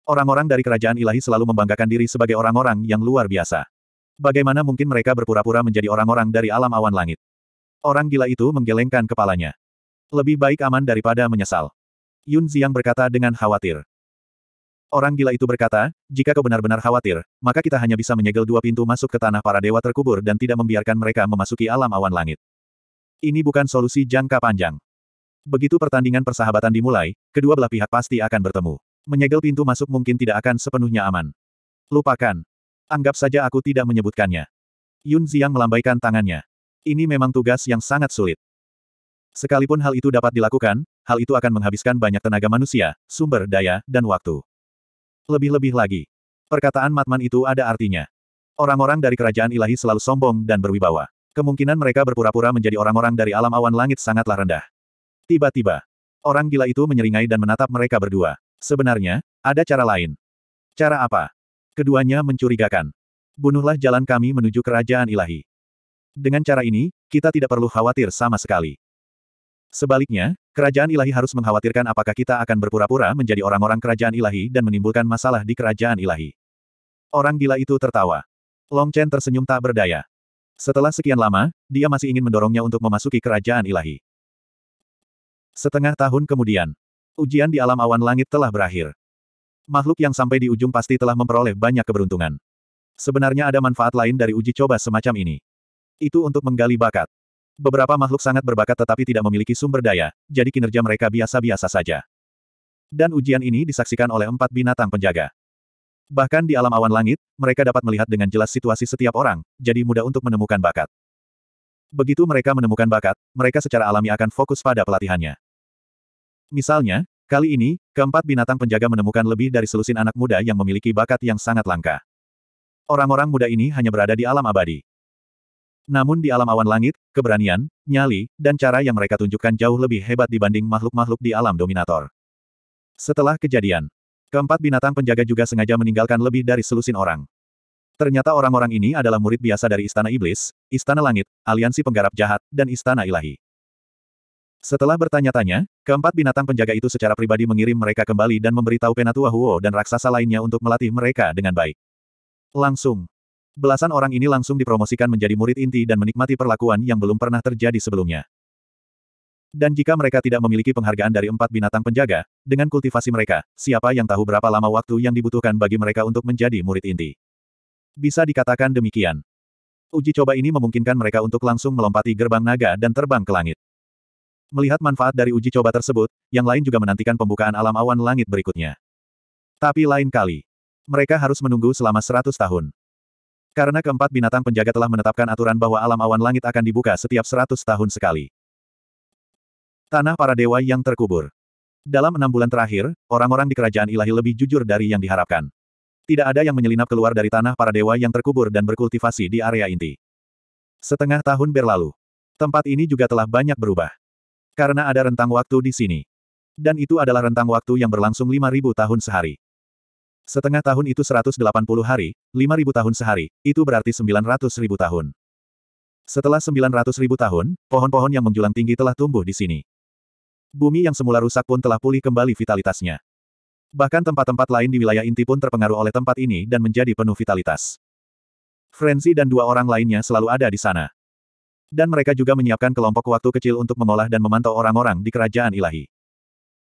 Orang-orang dari kerajaan ilahi selalu membanggakan diri sebagai orang-orang yang luar biasa. Bagaimana mungkin mereka berpura-pura menjadi orang-orang dari alam awan langit? Orang gila itu menggelengkan kepalanya. Lebih baik aman daripada menyesal. Yun Ziang berkata dengan khawatir. Orang gila itu berkata, jika kau benar-benar khawatir, maka kita hanya bisa menyegel dua pintu masuk ke tanah para dewa terkubur dan tidak membiarkan mereka memasuki alam awan langit. Ini bukan solusi jangka panjang. Begitu pertandingan persahabatan dimulai, kedua belah pihak pasti akan bertemu. Menyegel pintu masuk mungkin tidak akan sepenuhnya aman. Lupakan. Anggap saja aku tidak menyebutkannya. Yun Ziyang melambaikan tangannya. Ini memang tugas yang sangat sulit. Sekalipun hal itu dapat dilakukan, hal itu akan menghabiskan banyak tenaga manusia, sumber daya, dan waktu. Lebih-lebih lagi. Perkataan Matman itu ada artinya. Orang-orang dari kerajaan ilahi selalu sombong dan berwibawa. Kemungkinan mereka berpura-pura menjadi orang-orang dari alam awan langit sangatlah rendah. Tiba-tiba, orang gila itu menyeringai dan menatap mereka berdua. Sebenarnya, ada cara lain. Cara apa? Keduanya mencurigakan. Bunuhlah jalan kami menuju kerajaan ilahi. Dengan cara ini, kita tidak perlu khawatir sama sekali. Sebaliknya, kerajaan ilahi harus mengkhawatirkan apakah kita akan berpura-pura menjadi orang-orang kerajaan ilahi dan menimbulkan masalah di kerajaan ilahi. Orang gila itu tertawa. Long Chen tersenyum tak berdaya. Setelah sekian lama, dia masih ingin mendorongnya untuk memasuki kerajaan ilahi. Setengah tahun kemudian, ujian di alam awan langit telah berakhir. Makhluk yang sampai di ujung pasti telah memperoleh banyak keberuntungan. Sebenarnya ada manfaat lain dari uji coba semacam ini. Itu untuk menggali bakat. Beberapa makhluk sangat berbakat tetapi tidak memiliki sumber daya, jadi kinerja mereka biasa-biasa saja. Dan ujian ini disaksikan oleh empat binatang penjaga. Bahkan di alam awan langit, mereka dapat melihat dengan jelas situasi setiap orang, jadi mudah untuk menemukan bakat. Begitu mereka menemukan bakat, mereka secara alami akan fokus pada pelatihannya. Misalnya, kali ini, keempat binatang penjaga menemukan lebih dari selusin anak muda yang memiliki bakat yang sangat langka. Orang-orang muda ini hanya berada di alam abadi. Namun di alam awan langit, keberanian, nyali, dan cara yang mereka tunjukkan jauh lebih hebat dibanding makhluk-makhluk di alam dominator. Setelah kejadian, Keempat binatang penjaga juga sengaja meninggalkan lebih dari selusin orang. Ternyata orang-orang ini adalah murid biasa dari Istana Iblis, Istana Langit, Aliansi Penggarap Jahat, dan Istana Ilahi. Setelah bertanya-tanya, keempat binatang penjaga itu secara pribadi mengirim mereka kembali dan memberitahu Penatua Huo dan raksasa lainnya untuk melatih mereka dengan baik. Langsung. Belasan orang ini langsung dipromosikan menjadi murid inti dan menikmati perlakuan yang belum pernah terjadi sebelumnya. Dan jika mereka tidak memiliki penghargaan dari empat binatang penjaga, dengan kultivasi mereka, siapa yang tahu berapa lama waktu yang dibutuhkan bagi mereka untuk menjadi murid inti. Bisa dikatakan demikian. Uji coba ini memungkinkan mereka untuk langsung melompati gerbang naga dan terbang ke langit. Melihat manfaat dari uji coba tersebut, yang lain juga menantikan pembukaan alam awan langit berikutnya. Tapi lain kali. Mereka harus menunggu selama seratus tahun. Karena keempat binatang penjaga telah menetapkan aturan bahwa alam awan langit akan dibuka setiap seratus tahun sekali. Tanah para dewa yang terkubur. Dalam enam bulan terakhir, orang-orang di kerajaan ilahi lebih jujur dari yang diharapkan. Tidak ada yang menyelinap keluar dari tanah para dewa yang terkubur dan berkultivasi di area inti. Setengah tahun berlalu. Tempat ini juga telah banyak berubah. Karena ada rentang waktu di sini. Dan itu adalah rentang waktu yang berlangsung 5.000 tahun sehari. Setengah tahun itu 180 hari, 5.000 tahun sehari, itu berarti 900.000 tahun. Setelah 900.000 tahun, pohon-pohon yang menjulang tinggi telah tumbuh di sini. Bumi yang semula rusak pun telah pulih kembali vitalitasnya. Bahkan tempat-tempat lain di wilayah inti pun terpengaruh oleh tempat ini dan menjadi penuh vitalitas. Frenzy dan dua orang lainnya selalu ada di sana. Dan mereka juga menyiapkan kelompok waktu kecil untuk mengolah dan memantau orang-orang di kerajaan ilahi.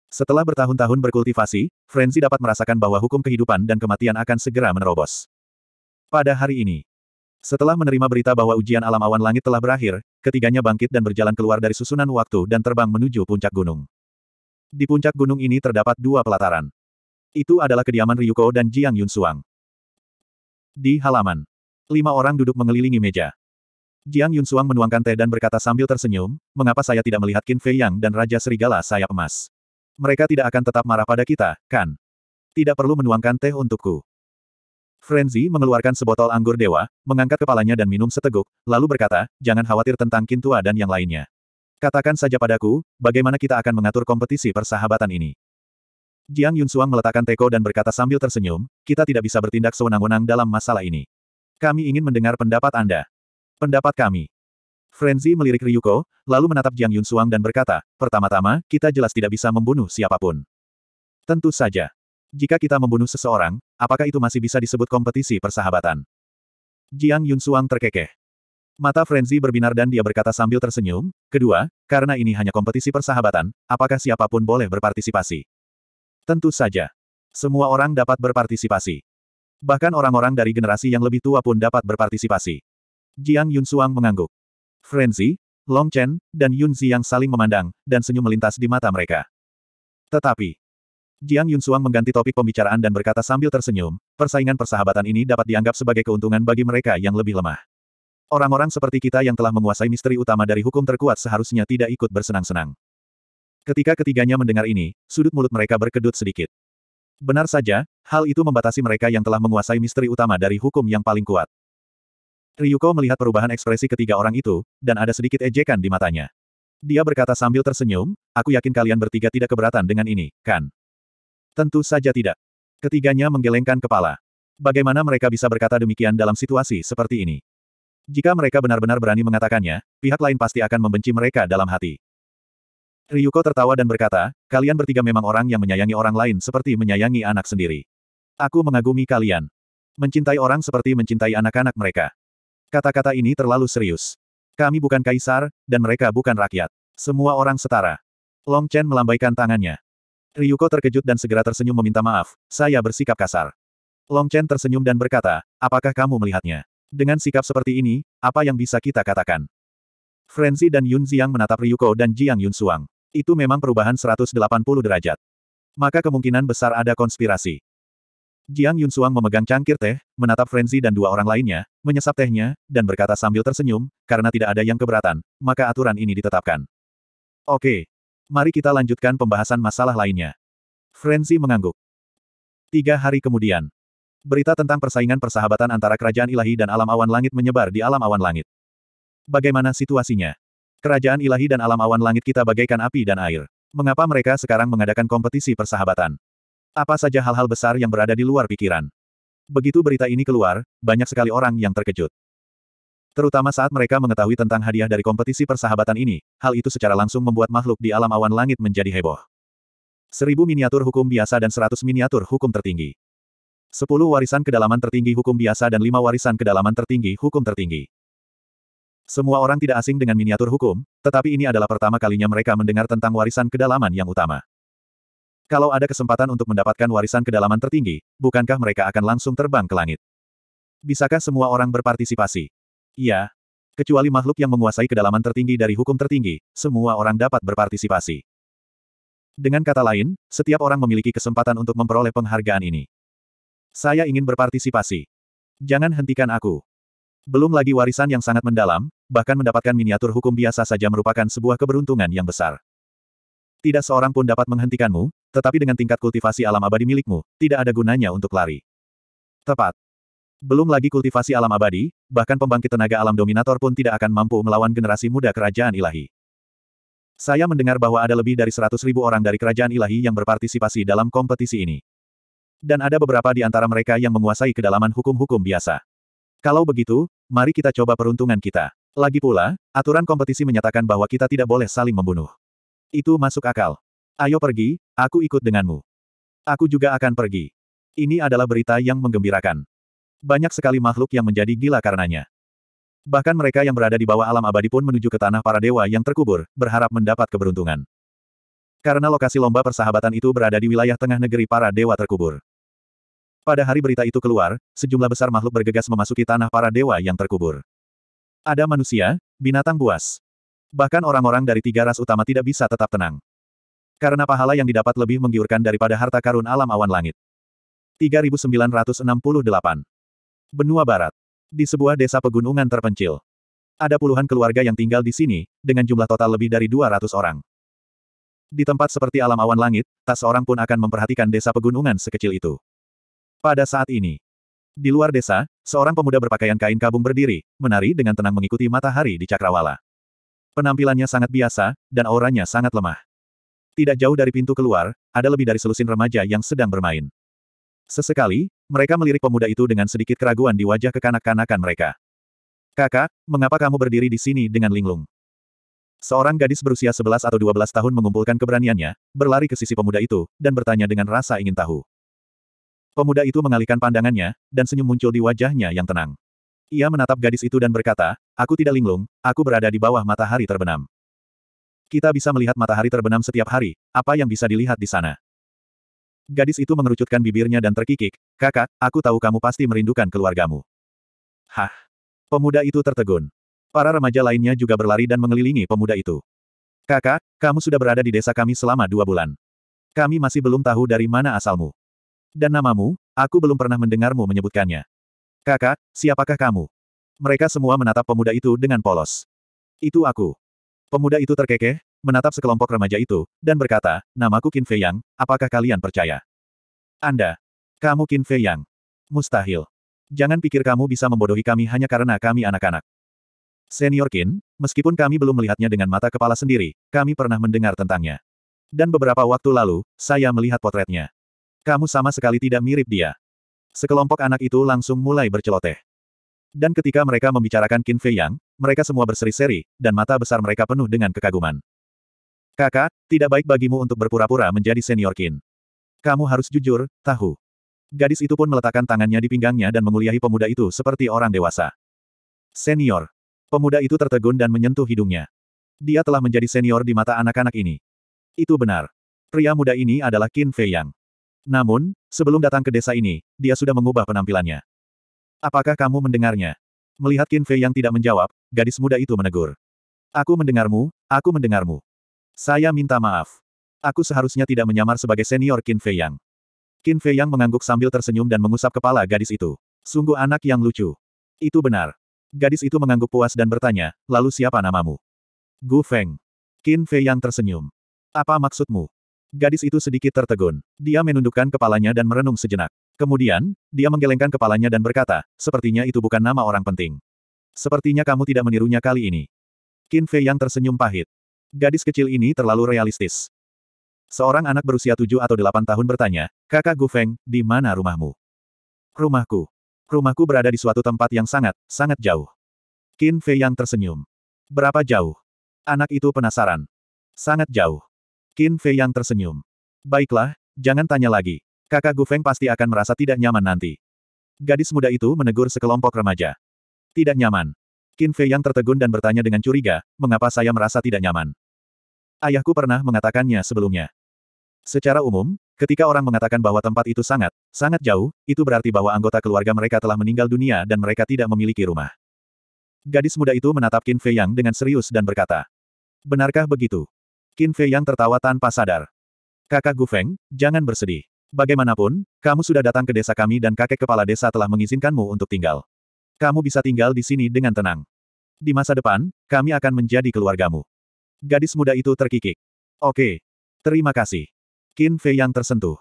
Setelah bertahun-tahun berkultivasi, Frenzy dapat merasakan bahwa hukum kehidupan dan kematian akan segera menerobos. Pada hari ini, setelah menerima berita bahwa ujian alam awan langit telah berakhir, ketiganya bangkit dan berjalan keluar dari susunan waktu dan terbang menuju puncak gunung. Di puncak gunung ini terdapat dua pelataran. Itu adalah kediaman Ryuko dan Jiang Yun Yunsuang. Di halaman, lima orang duduk mengelilingi meja. Jiang Yun Yunsuang menuangkan teh dan berkata sambil tersenyum, mengapa saya tidak melihat Qin Fei Yang dan Raja Serigala Sayap Emas? Mereka tidak akan tetap marah pada kita, kan? Tidak perlu menuangkan teh untukku. Frenzy mengeluarkan sebotol anggur dewa, mengangkat kepalanya dan minum seteguk, lalu berkata, jangan khawatir tentang Kintua dan yang lainnya. Katakan saja padaku, bagaimana kita akan mengatur kompetisi persahabatan ini. Jiang Yunsuang meletakkan teko dan berkata sambil tersenyum, kita tidak bisa bertindak sewenang-wenang dalam masalah ini. Kami ingin mendengar pendapat Anda. Pendapat kami. Frenzy melirik Ryuko, lalu menatap Jiang Yunsuang dan berkata, pertama-tama, kita jelas tidak bisa membunuh siapapun. Tentu saja. Jika kita membunuh seseorang, apakah itu masih bisa disebut kompetisi persahabatan? Jiang Yunsuang terkekeh. Mata Frenzy berbinar dan dia berkata sambil tersenyum, kedua, karena ini hanya kompetisi persahabatan, apakah siapapun boleh berpartisipasi? Tentu saja. Semua orang dapat berpartisipasi. Bahkan orang-orang dari generasi yang lebih tua pun dapat berpartisipasi. Jiang Yunsuang mengangguk. Frenzy, Long Chen, dan Yun Zi yang saling memandang, dan senyum melintas di mata mereka. Tetapi, Jiang Yunsuang mengganti topik pembicaraan dan berkata sambil tersenyum, persaingan persahabatan ini dapat dianggap sebagai keuntungan bagi mereka yang lebih lemah. Orang-orang seperti kita yang telah menguasai misteri utama dari hukum terkuat seharusnya tidak ikut bersenang-senang. Ketika ketiganya mendengar ini, sudut mulut mereka berkedut sedikit. Benar saja, hal itu membatasi mereka yang telah menguasai misteri utama dari hukum yang paling kuat. Ryuko melihat perubahan ekspresi ketiga orang itu, dan ada sedikit ejekan di matanya. Dia berkata sambil tersenyum, aku yakin kalian bertiga tidak keberatan dengan ini, kan? Tentu saja tidak. Ketiganya menggelengkan kepala. Bagaimana mereka bisa berkata demikian dalam situasi seperti ini? Jika mereka benar-benar berani mengatakannya, pihak lain pasti akan membenci mereka dalam hati. Ryuko tertawa dan berkata, kalian bertiga memang orang yang menyayangi orang lain seperti menyayangi anak sendiri. Aku mengagumi kalian. Mencintai orang seperti mencintai anak-anak mereka. Kata-kata ini terlalu serius. Kami bukan kaisar, dan mereka bukan rakyat. Semua orang setara. Long Chen melambaikan tangannya. Ryuko terkejut dan segera tersenyum meminta maaf, saya bersikap kasar. Long Chen tersenyum dan berkata, apakah kamu melihatnya? Dengan sikap seperti ini, apa yang bisa kita katakan? Frenzy dan Yun Ziang menatap Ryuko dan Jiang Yun Suang. Itu memang perubahan 180 derajat. Maka kemungkinan besar ada konspirasi. Jiang Yun Suang memegang cangkir teh, menatap Frenzy dan dua orang lainnya, menyesap tehnya, dan berkata sambil tersenyum, karena tidak ada yang keberatan, maka aturan ini ditetapkan. Oke, Mari kita lanjutkan pembahasan masalah lainnya. Frenzy mengangguk. Tiga hari kemudian. Berita tentang persaingan persahabatan antara kerajaan ilahi dan alam awan langit menyebar di alam awan langit. Bagaimana situasinya? Kerajaan ilahi dan alam awan langit kita bagaikan api dan air. Mengapa mereka sekarang mengadakan kompetisi persahabatan? Apa saja hal-hal besar yang berada di luar pikiran? Begitu berita ini keluar, banyak sekali orang yang terkejut. Terutama saat mereka mengetahui tentang hadiah dari kompetisi persahabatan ini, hal itu secara langsung membuat makhluk di alam awan langit menjadi heboh. Seribu miniatur hukum biasa dan seratus miniatur hukum tertinggi. Sepuluh warisan kedalaman tertinggi hukum biasa dan lima warisan kedalaman tertinggi hukum tertinggi. Semua orang tidak asing dengan miniatur hukum, tetapi ini adalah pertama kalinya mereka mendengar tentang warisan kedalaman yang utama. Kalau ada kesempatan untuk mendapatkan warisan kedalaman tertinggi, bukankah mereka akan langsung terbang ke langit? Bisakah semua orang berpartisipasi? Iya. Kecuali makhluk yang menguasai kedalaman tertinggi dari hukum tertinggi, semua orang dapat berpartisipasi. Dengan kata lain, setiap orang memiliki kesempatan untuk memperoleh penghargaan ini. Saya ingin berpartisipasi. Jangan hentikan aku. Belum lagi warisan yang sangat mendalam, bahkan mendapatkan miniatur hukum biasa saja merupakan sebuah keberuntungan yang besar. Tidak seorang pun dapat menghentikanmu, tetapi dengan tingkat kultivasi alam abadi milikmu, tidak ada gunanya untuk lari. Tepat. Belum lagi kultivasi alam abadi, bahkan pembangkit tenaga alam dominator pun tidak akan mampu melawan generasi muda kerajaan ilahi. Saya mendengar bahwa ada lebih dari 100.000 orang dari kerajaan ilahi yang berpartisipasi dalam kompetisi ini. Dan ada beberapa di antara mereka yang menguasai kedalaman hukum-hukum biasa. Kalau begitu, mari kita coba peruntungan kita. Lagi pula, aturan kompetisi menyatakan bahwa kita tidak boleh saling membunuh. Itu masuk akal. Ayo pergi, aku ikut denganmu. Aku juga akan pergi. Ini adalah berita yang menggembirakan. Banyak sekali makhluk yang menjadi gila karenanya. Bahkan mereka yang berada di bawah alam abadi pun menuju ke tanah para dewa yang terkubur, berharap mendapat keberuntungan. Karena lokasi lomba persahabatan itu berada di wilayah tengah negeri para dewa terkubur. Pada hari berita itu keluar, sejumlah besar makhluk bergegas memasuki tanah para dewa yang terkubur. Ada manusia, binatang buas. Bahkan orang-orang dari tiga ras utama tidak bisa tetap tenang. Karena pahala yang didapat lebih menggiurkan daripada harta karun alam awan langit. 3968 Benua Barat. Di sebuah desa pegunungan terpencil. Ada puluhan keluarga yang tinggal di sini, dengan jumlah total lebih dari 200 orang. Di tempat seperti alam awan langit, tak seorang pun akan memperhatikan desa pegunungan sekecil itu. Pada saat ini, di luar desa, seorang pemuda berpakaian kain kabung berdiri, menari dengan tenang mengikuti matahari di cakrawala. Penampilannya sangat biasa, dan auranya sangat lemah. Tidak jauh dari pintu keluar, ada lebih dari selusin remaja yang sedang bermain. Sesekali, mereka melirik pemuda itu dengan sedikit keraguan di wajah kekanak-kanakan mereka. Kakak, mengapa kamu berdiri di sini dengan linglung? Seorang gadis berusia 11 atau 12 tahun mengumpulkan keberaniannya, berlari ke sisi pemuda itu, dan bertanya dengan rasa ingin tahu. Pemuda itu mengalihkan pandangannya, dan senyum muncul di wajahnya yang tenang. Ia menatap gadis itu dan berkata, Aku tidak linglung, aku berada di bawah matahari terbenam. Kita bisa melihat matahari terbenam setiap hari, apa yang bisa dilihat di sana? Gadis itu mengerucutkan bibirnya dan terkikik, kakak, aku tahu kamu pasti merindukan keluargamu. Hah? Pemuda itu tertegun. Para remaja lainnya juga berlari dan mengelilingi pemuda itu. Kakak, kamu sudah berada di desa kami selama dua bulan. Kami masih belum tahu dari mana asalmu. Dan namamu, aku belum pernah mendengarmu menyebutkannya. Kakak, siapakah kamu? Mereka semua menatap pemuda itu dengan polos. Itu aku. Pemuda itu terkekeh, menatap sekelompok remaja itu, dan berkata, namaku Qin Fei Yang, apakah kalian percaya? Anda. Kamu Qin Fei Yang. Mustahil. Jangan pikir kamu bisa membodohi kami hanya karena kami anak-anak. Senior Qin, meskipun kami belum melihatnya dengan mata kepala sendiri, kami pernah mendengar tentangnya. Dan beberapa waktu lalu, saya melihat potretnya. Kamu sama sekali tidak mirip dia. Sekelompok anak itu langsung mulai berceloteh. Dan ketika mereka membicarakan Qin Fei Yang, mereka semua berseri-seri, dan mata besar mereka penuh dengan kekaguman. Kakak, tidak baik bagimu untuk berpura-pura menjadi senior kin. Kamu harus jujur, tahu. Gadis itu pun meletakkan tangannya di pinggangnya dan menguliahi pemuda itu seperti orang dewasa. Senior. Pemuda itu tertegun dan menyentuh hidungnya. Dia telah menjadi senior di mata anak-anak ini. Itu benar. Pria muda ini adalah Qin Fei Yang. Namun, sebelum datang ke desa ini, dia sudah mengubah penampilannya. Apakah kamu mendengarnya? Melihat Qin Fei yang tidak menjawab, gadis muda itu menegur. Aku mendengarmu, aku mendengarmu. Saya minta maaf. Aku seharusnya tidak menyamar sebagai senior Qin Fei Yang. Qin Fei Yang mengangguk sambil tersenyum dan mengusap kepala gadis itu. Sungguh anak yang lucu. Itu benar. Gadis itu mengangguk puas dan bertanya, lalu siapa namamu? Gu Feng. Qin Fei Yang tersenyum. Apa maksudmu? Gadis itu sedikit tertegun. Dia menundukkan kepalanya dan merenung sejenak. Kemudian, dia menggelengkan kepalanya dan berkata, sepertinya itu bukan nama orang penting. Sepertinya kamu tidak menirunya kali ini. Qin Fei Yang tersenyum pahit. Gadis kecil ini terlalu realistis. Seorang anak berusia tujuh atau delapan tahun bertanya, Kakak Gu Feng, di mana rumahmu? Rumahku. Rumahku berada di suatu tempat yang sangat, sangat jauh. Qin Fei yang tersenyum. Berapa jauh? Anak itu penasaran. Sangat jauh. Qin Fei yang tersenyum. Baiklah, jangan tanya lagi. Kakak Gu Feng pasti akan merasa tidak nyaman nanti. Gadis muda itu menegur sekelompok remaja. Tidak nyaman. Qin Fei yang tertegun dan bertanya dengan curiga, mengapa saya merasa tidak nyaman? Ayahku pernah mengatakannya sebelumnya. Secara umum, ketika orang mengatakan bahwa tempat itu sangat, sangat jauh, itu berarti bahwa anggota keluarga mereka telah meninggal dunia dan mereka tidak memiliki rumah. Gadis muda itu menatap Qin Fei Yang dengan serius dan berkata, Benarkah begitu? Qin Fei Yang tertawa tanpa sadar. Kakak Gu Feng, jangan bersedih. Bagaimanapun, kamu sudah datang ke desa kami dan kakek kepala desa telah mengizinkanmu untuk tinggal. Kamu bisa tinggal di sini dengan tenang. Di masa depan, kami akan menjadi keluargamu. Gadis muda itu terkikik. Oke. Terima kasih. Qin Fei yang tersentuh.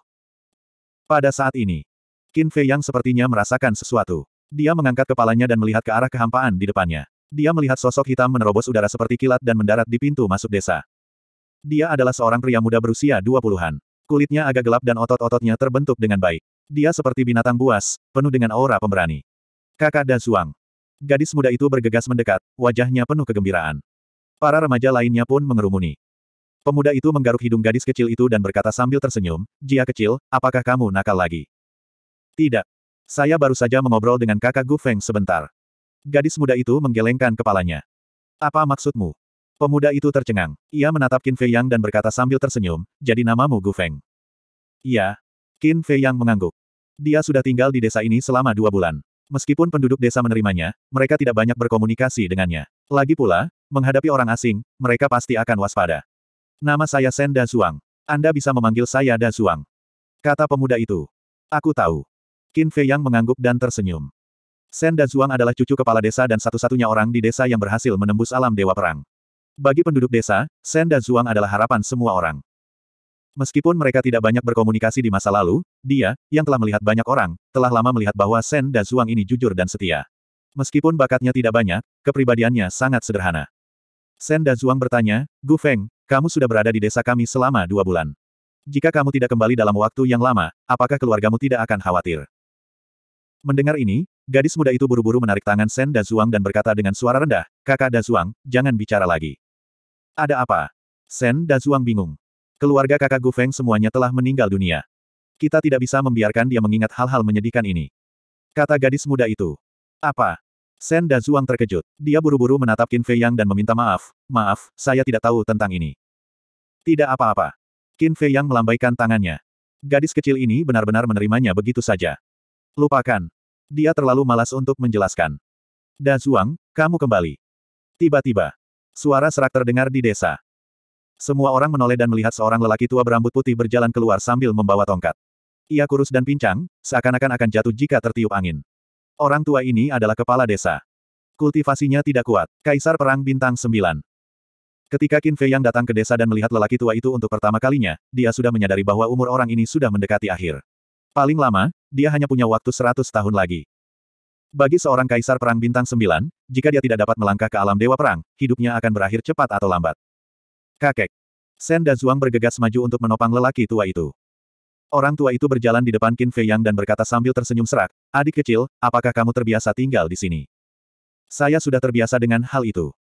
Pada saat ini, Qin Fei yang sepertinya merasakan sesuatu. Dia mengangkat kepalanya dan melihat ke arah kehampaan di depannya. Dia melihat sosok hitam menerobos udara seperti kilat dan mendarat di pintu masuk desa. Dia adalah seorang pria muda berusia dua puluhan. Kulitnya agak gelap dan otot-ototnya terbentuk dengan baik. Dia seperti binatang buas, penuh dengan aura pemberani. Kakak dan Zhuang. Gadis muda itu bergegas mendekat, wajahnya penuh kegembiraan. Para remaja lainnya pun mengerumuni. Pemuda itu menggaruk hidung gadis kecil itu dan berkata sambil tersenyum, Jia kecil, apakah kamu nakal lagi? Tidak. Saya baru saja mengobrol dengan kakak Gu Feng sebentar. Gadis muda itu menggelengkan kepalanya. Apa maksudmu? Pemuda itu tercengang. Ia menatap Qin Fei Yang dan berkata sambil tersenyum, jadi namamu Gu Feng. Iya. Qin Fei Yang mengangguk. Dia sudah tinggal di desa ini selama dua bulan. Meskipun penduduk desa menerimanya, mereka tidak banyak berkomunikasi dengannya. Lagi pula, Menghadapi orang asing, mereka pasti akan waspada. Nama saya Sen Dazuang. Anda bisa memanggil saya Dazuang. Kata pemuda itu. Aku tahu. Qin Fei Yang mengangguk dan tersenyum. Sen Dazuang adalah cucu kepala desa dan satu-satunya orang di desa yang berhasil menembus alam dewa perang. Bagi penduduk desa, Sen Dazuang adalah harapan semua orang. Meskipun mereka tidak banyak berkomunikasi di masa lalu, dia, yang telah melihat banyak orang, telah lama melihat bahwa Sen Dazuang ini jujur dan setia. Meskipun bakatnya tidak banyak, kepribadiannya sangat sederhana. Sen Zhuang bertanya, Gu Feng, kamu sudah berada di desa kami selama dua bulan. Jika kamu tidak kembali dalam waktu yang lama, apakah keluargamu tidak akan khawatir? Mendengar ini, gadis muda itu buru-buru menarik tangan Sen Zhuang dan berkata dengan suara rendah, Kakak Zhuang, jangan bicara lagi. Ada apa? Sen Zhuang bingung. Keluarga kakak Gu Feng semuanya telah meninggal dunia. Kita tidak bisa membiarkan dia mengingat hal-hal menyedihkan ini. Kata gadis muda itu. Apa? Shen Zhuang terkejut. Dia buru-buru menatap Qin Fei Yang dan meminta maaf. Maaf, saya tidak tahu tentang ini. Tidak apa-apa. Qin Fei Yang melambaikan tangannya. Gadis kecil ini benar-benar menerimanya begitu saja. Lupakan. Dia terlalu malas untuk menjelaskan. Zhuang, kamu kembali. Tiba-tiba, suara serak terdengar di desa. Semua orang menoleh dan melihat seorang lelaki tua berambut putih berjalan keluar sambil membawa tongkat. Ia kurus dan pincang, seakan-akan akan jatuh jika tertiup angin. Orang tua ini adalah kepala desa. Kultivasinya tidak kuat. Kaisar Perang Bintang 9. Ketika Qin Fei yang datang ke desa dan melihat lelaki tua itu untuk pertama kalinya, dia sudah menyadari bahwa umur orang ini sudah mendekati akhir. Paling lama, dia hanya punya waktu 100 tahun lagi. Bagi seorang kaisar perang bintang 9, jika dia tidak dapat melangkah ke alam dewa perang, hidupnya akan berakhir cepat atau lambat. Kakek. Sen Dazuang bergegas maju untuk menopang lelaki tua itu. Orang tua itu berjalan di depan Qin Fei Yang dan berkata sambil tersenyum serak, Adik kecil, apakah kamu terbiasa tinggal di sini? Saya sudah terbiasa dengan hal itu.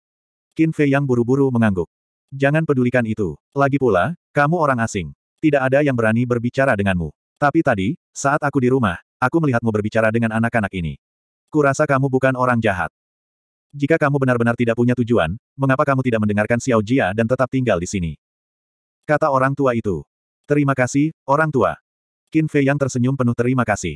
Qin Fei Yang buru-buru mengangguk. Jangan pedulikan itu. Lagi pula, kamu orang asing. Tidak ada yang berani berbicara denganmu. Tapi tadi, saat aku di rumah, aku melihatmu berbicara dengan anak-anak ini. Kurasa kamu bukan orang jahat. Jika kamu benar-benar tidak punya tujuan, mengapa kamu tidak mendengarkan Xiao Jia dan tetap tinggal di sini? Kata orang tua itu. Terima kasih, orang tua. Qin Fei yang tersenyum penuh terima kasih.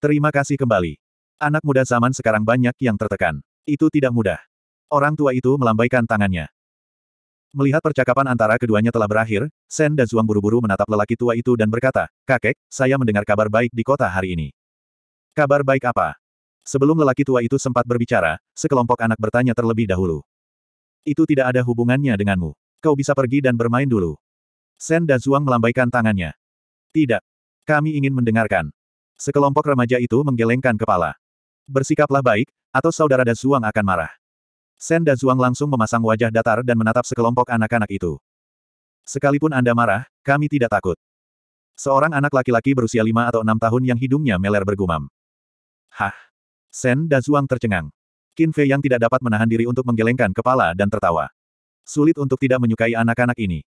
Terima kasih kembali. Anak muda zaman sekarang banyak yang tertekan. Itu tidak mudah. Orang tua itu melambaikan tangannya. Melihat percakapan antara keduanya telah berakhir, Sen dan Zhuang buru-buru menatap lelaki tua itu dan berkata, Kakek, saya mendengar kabar baik di kota hari ini. Kabar baik apa? Sebelum lelaki tua itu sempat berbicara, sekelompok anak bertanya terlebih dahulu. Itu tidak ada hubungannya denganmu. Kau bisa pergi dan bermain dulu. Sen dan Zhuang melambaikan tangannya. Tidak, kami ingin mendengarkan. Sekelompok remaja itu menggelengkan kepala. Bersikaplah baik, atau saudara Dazuang akan marah. Sen Dazuang langsung memasang wajah datar dan menatap sekelompok anak-anak itu. Sekalipun Anda marah, kami tidak takut. Seorang anak laki-laki berusia lima atau enam tahun yang hidungnya meler bergumam. Hah? Sen Dazuang tercengang. Qin Fei yang tidak dapat menahan diri untuk menggelengkan kepala dan tertawa. Sulit untuk tidak menyukai anak-anak ini.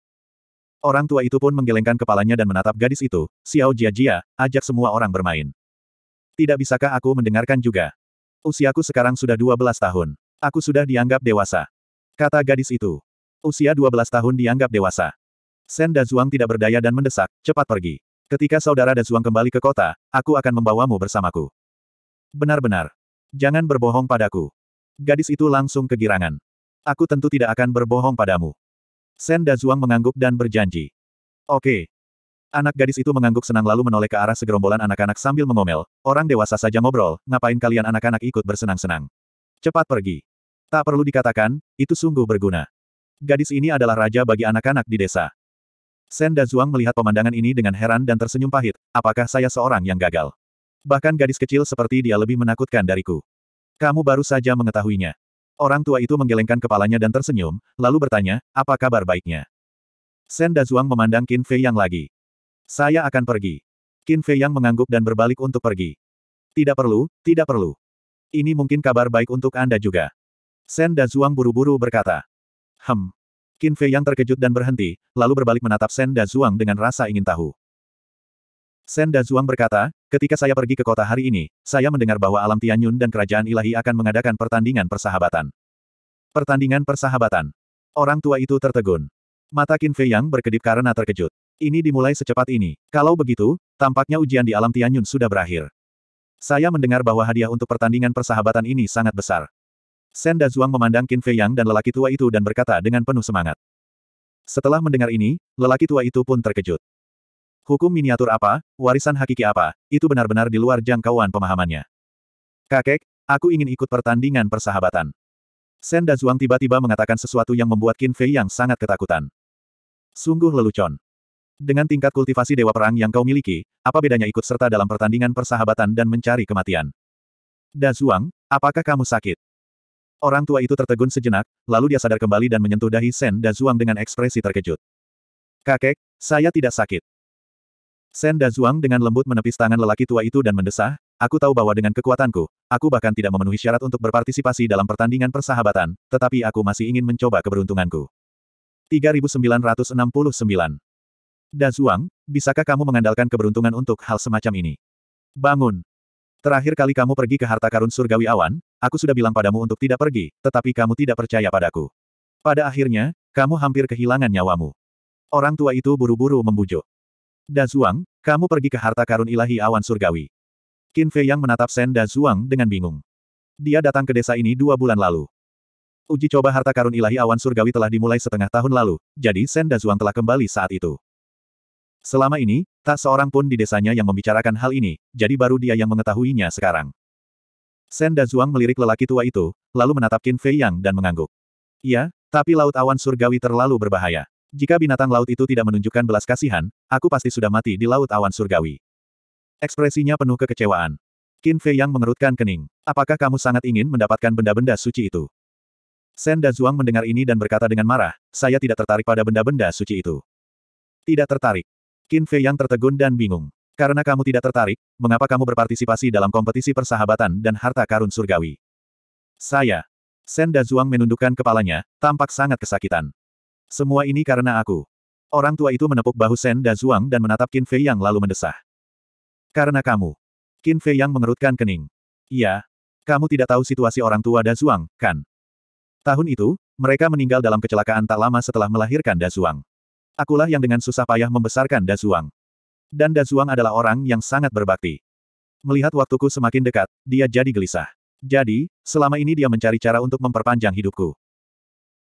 Orang tua itu pun menggelengkan kepalanya dan menatap gadis itu, Xiao Jia Jia, ajak semua orang bermain. Tidak bisakah aku mendengarkan juga? Usiaku sekarang sudah 12 tahun. Aku sudah dianggap dewasa. Kata gadis itu. Usia 12 tahun dianggap dewasa. Sen Dazuang tidak berdaya dan mendesak, cepat pergi. Ketika saudara Dazuang kembali ke kota, aku akan membawamu bersamaku. Benar-benar. Jangan berbohong padaku. Gadis itu langsung kegirangan. Aku tentu tidak akan berbohong padamu. Sen Dazuang mengangguk dan berjanji. Oke. Anak gadis itu mengangguk senang lalu menoleh ke arah segerombolan anak-anak sambil mengomel, orang dewasa saja ngobrol, ngapain kalian anak-anak ikut bersenang-senang. Cepat pergi. Tak perlu dikatakan, itu sungguh berguna. Gadis ini adalah raja bagi anak-anak di desa. Sen Dazuang melihat pemandangan ini dengan heran dan tersenyum pahit, apakah saya seorang yang gagal? Bahkan gadis kecil seperti dia lebih menakutkan dariku. Kamu baru saja mengetahuinya. Orang tua itu menggelengkan kepalanya dan tersenyum, lalu bertanya, apa kabar baiknya? Sen Dazuang memandang Qin Fei Yang lagi. Saya akan pergi. Qin Fei Yang mengangguk dan berbalik untuk pergi. Tidak perlu, tidak perlu. Ini mungkin kabar baik untuk Anda juga. Sen Dazuang buru-buru berkata. Hem. Qin Fei Yang terkejut dan berhenti, lalu berbalik menatap Sen Dazuang dengan rasa ingin tahu. Sen Zhuang berkata, ketika saya pergi ke kota hari ini, saya mendengar bahwa alam Tianyun dan kerajaan ilahi akan mengadakan pertandingan persahabatan. Pertandingan persahabatan. Orang tua itu tertegun. Mata Qin Fei Yang berkedip karena terkejut. Ini dimulai secepat ini. Kalau begitu, tampaknya ujian di alam Tianyun sudah berakhir. Saya mendengar bahwa hadiah untuk pertandingan persahabatan ini sangat besar. Sen Zhuang memandang Qin Fei Yang dan lelaki tua itu dan berkata dengan penuh semangat. Setelah mendengar ini, lelaki tua itu pun terkejut. Hukum miniatur apa, warisan hakiki apa, itu benar-benar di luar jangkauan pemahamannya. Kakek, aku ingin ikut pertandingan persahabatan. Sen Dazuang tiba-tiba mengatakan sesuatu yang membuat Qin Fei yang sangat ketakutan. Sungguh lelucon. Dengan tingkat kultivasi dewa perang yang kau miliki, apa bedanya ikut serta dalam pertandingan persahabatan dan mencari kematian? Dazuang, apakah kamu sakit? Orang tua itu tertegun sejenak, lalu dia sadar kembali dan menyentuh dahi Sen Dazuang dengan ekspresi terkejut. Kakek, saya tidak sakit. Sen Dazhuang dengan lembut menepis tangan lelaki tua itu dan mendesah, aku tahu bahwa dengan kekuatanku, aku bahkan tidak memenuhi syarat untuk berpartisipasi dalam pertandingan persahabatan, tetapi aku masih ingin mencoba keberuntunganku. 3969. Dazhuang, bisakah kamu mengandalkan keberuntungan untuk hal semacam ini? Bangun! Terakhir kali kamu pergi ke harta karun surgawi awan, aku sudah bilang padamu untuk tidak pergi, tetapi kamu tidak percaya padaku. Pada akhirnya, kamu hampir kehilangan nyawamu. Orang tua itu buru-buru membujuk. Dazuang, kamu pergi ke harta karun ilahi awan surgawi. Qin Fei yang menatap Shen Dazuang dengan bingung. Dia datang ke desa ini dua bulan lalu. Uji coba harta karun ilahi awan surgawi telah dimulai setengah tahun lalu, jadi Shen Dazuang telah kembali saat itu. Selama ini, tak seorang pun di desanya yang membicarakan hal ini, jadi baru dia yang mengetahuinya sekarang. Shen Dazuang melirik lelaki tua itu, lalu menatap Qin Fei Yang dan mengangguk. Iya, tapi laut awan surgawi terlalu berbahaya. Jika binatang laut itu tidak menunjukkan belas kasihan, aku pasti sudah mati di laut awan surgawi. Ekspresinya penuh kekecewaan. Qin Fei yang mengerutkan kening. Apakah kamu sangat ingin mendapatkan benda-benda suci itu? Sen Zhuang mendengar ini dan berkata dengan marah, saya tidak tertarik pada benda-benda suci itu. Tidak tertarik. Qin Fei yang tertegun dan bingung. Karena kamu tidak tertarik, mengapa kamu berpartisipasi dalam kompetisi persahabatan dan harta karun surgawi? Saya. Sen Zhuang menundukkan kepalanya, tampak sangat kesakitan. Semua ini karena aku. Orang tua itu menepuk bahu Sen dan Zhuang dan menatap Qin Fei Yang lalu mendesah. Karena kamu. Qin Fei Yang mengerutkan kening. Iya. Kamu tidak tahu situasi orang tua Zhuang, kan? Tahun itu, mereka meninggal dalam kecelakaan tak lama setelah melahirkan Dazuang. Akulah yang dengan susah payah membesarkan Dazuang. Dan Dazuang adalah orang yang sangat berbakti. Melihat waktuku semakin dekat, dia jadi gelisah. Jadi, selama ini dia mencari cara untuk memperpanjang hidupku.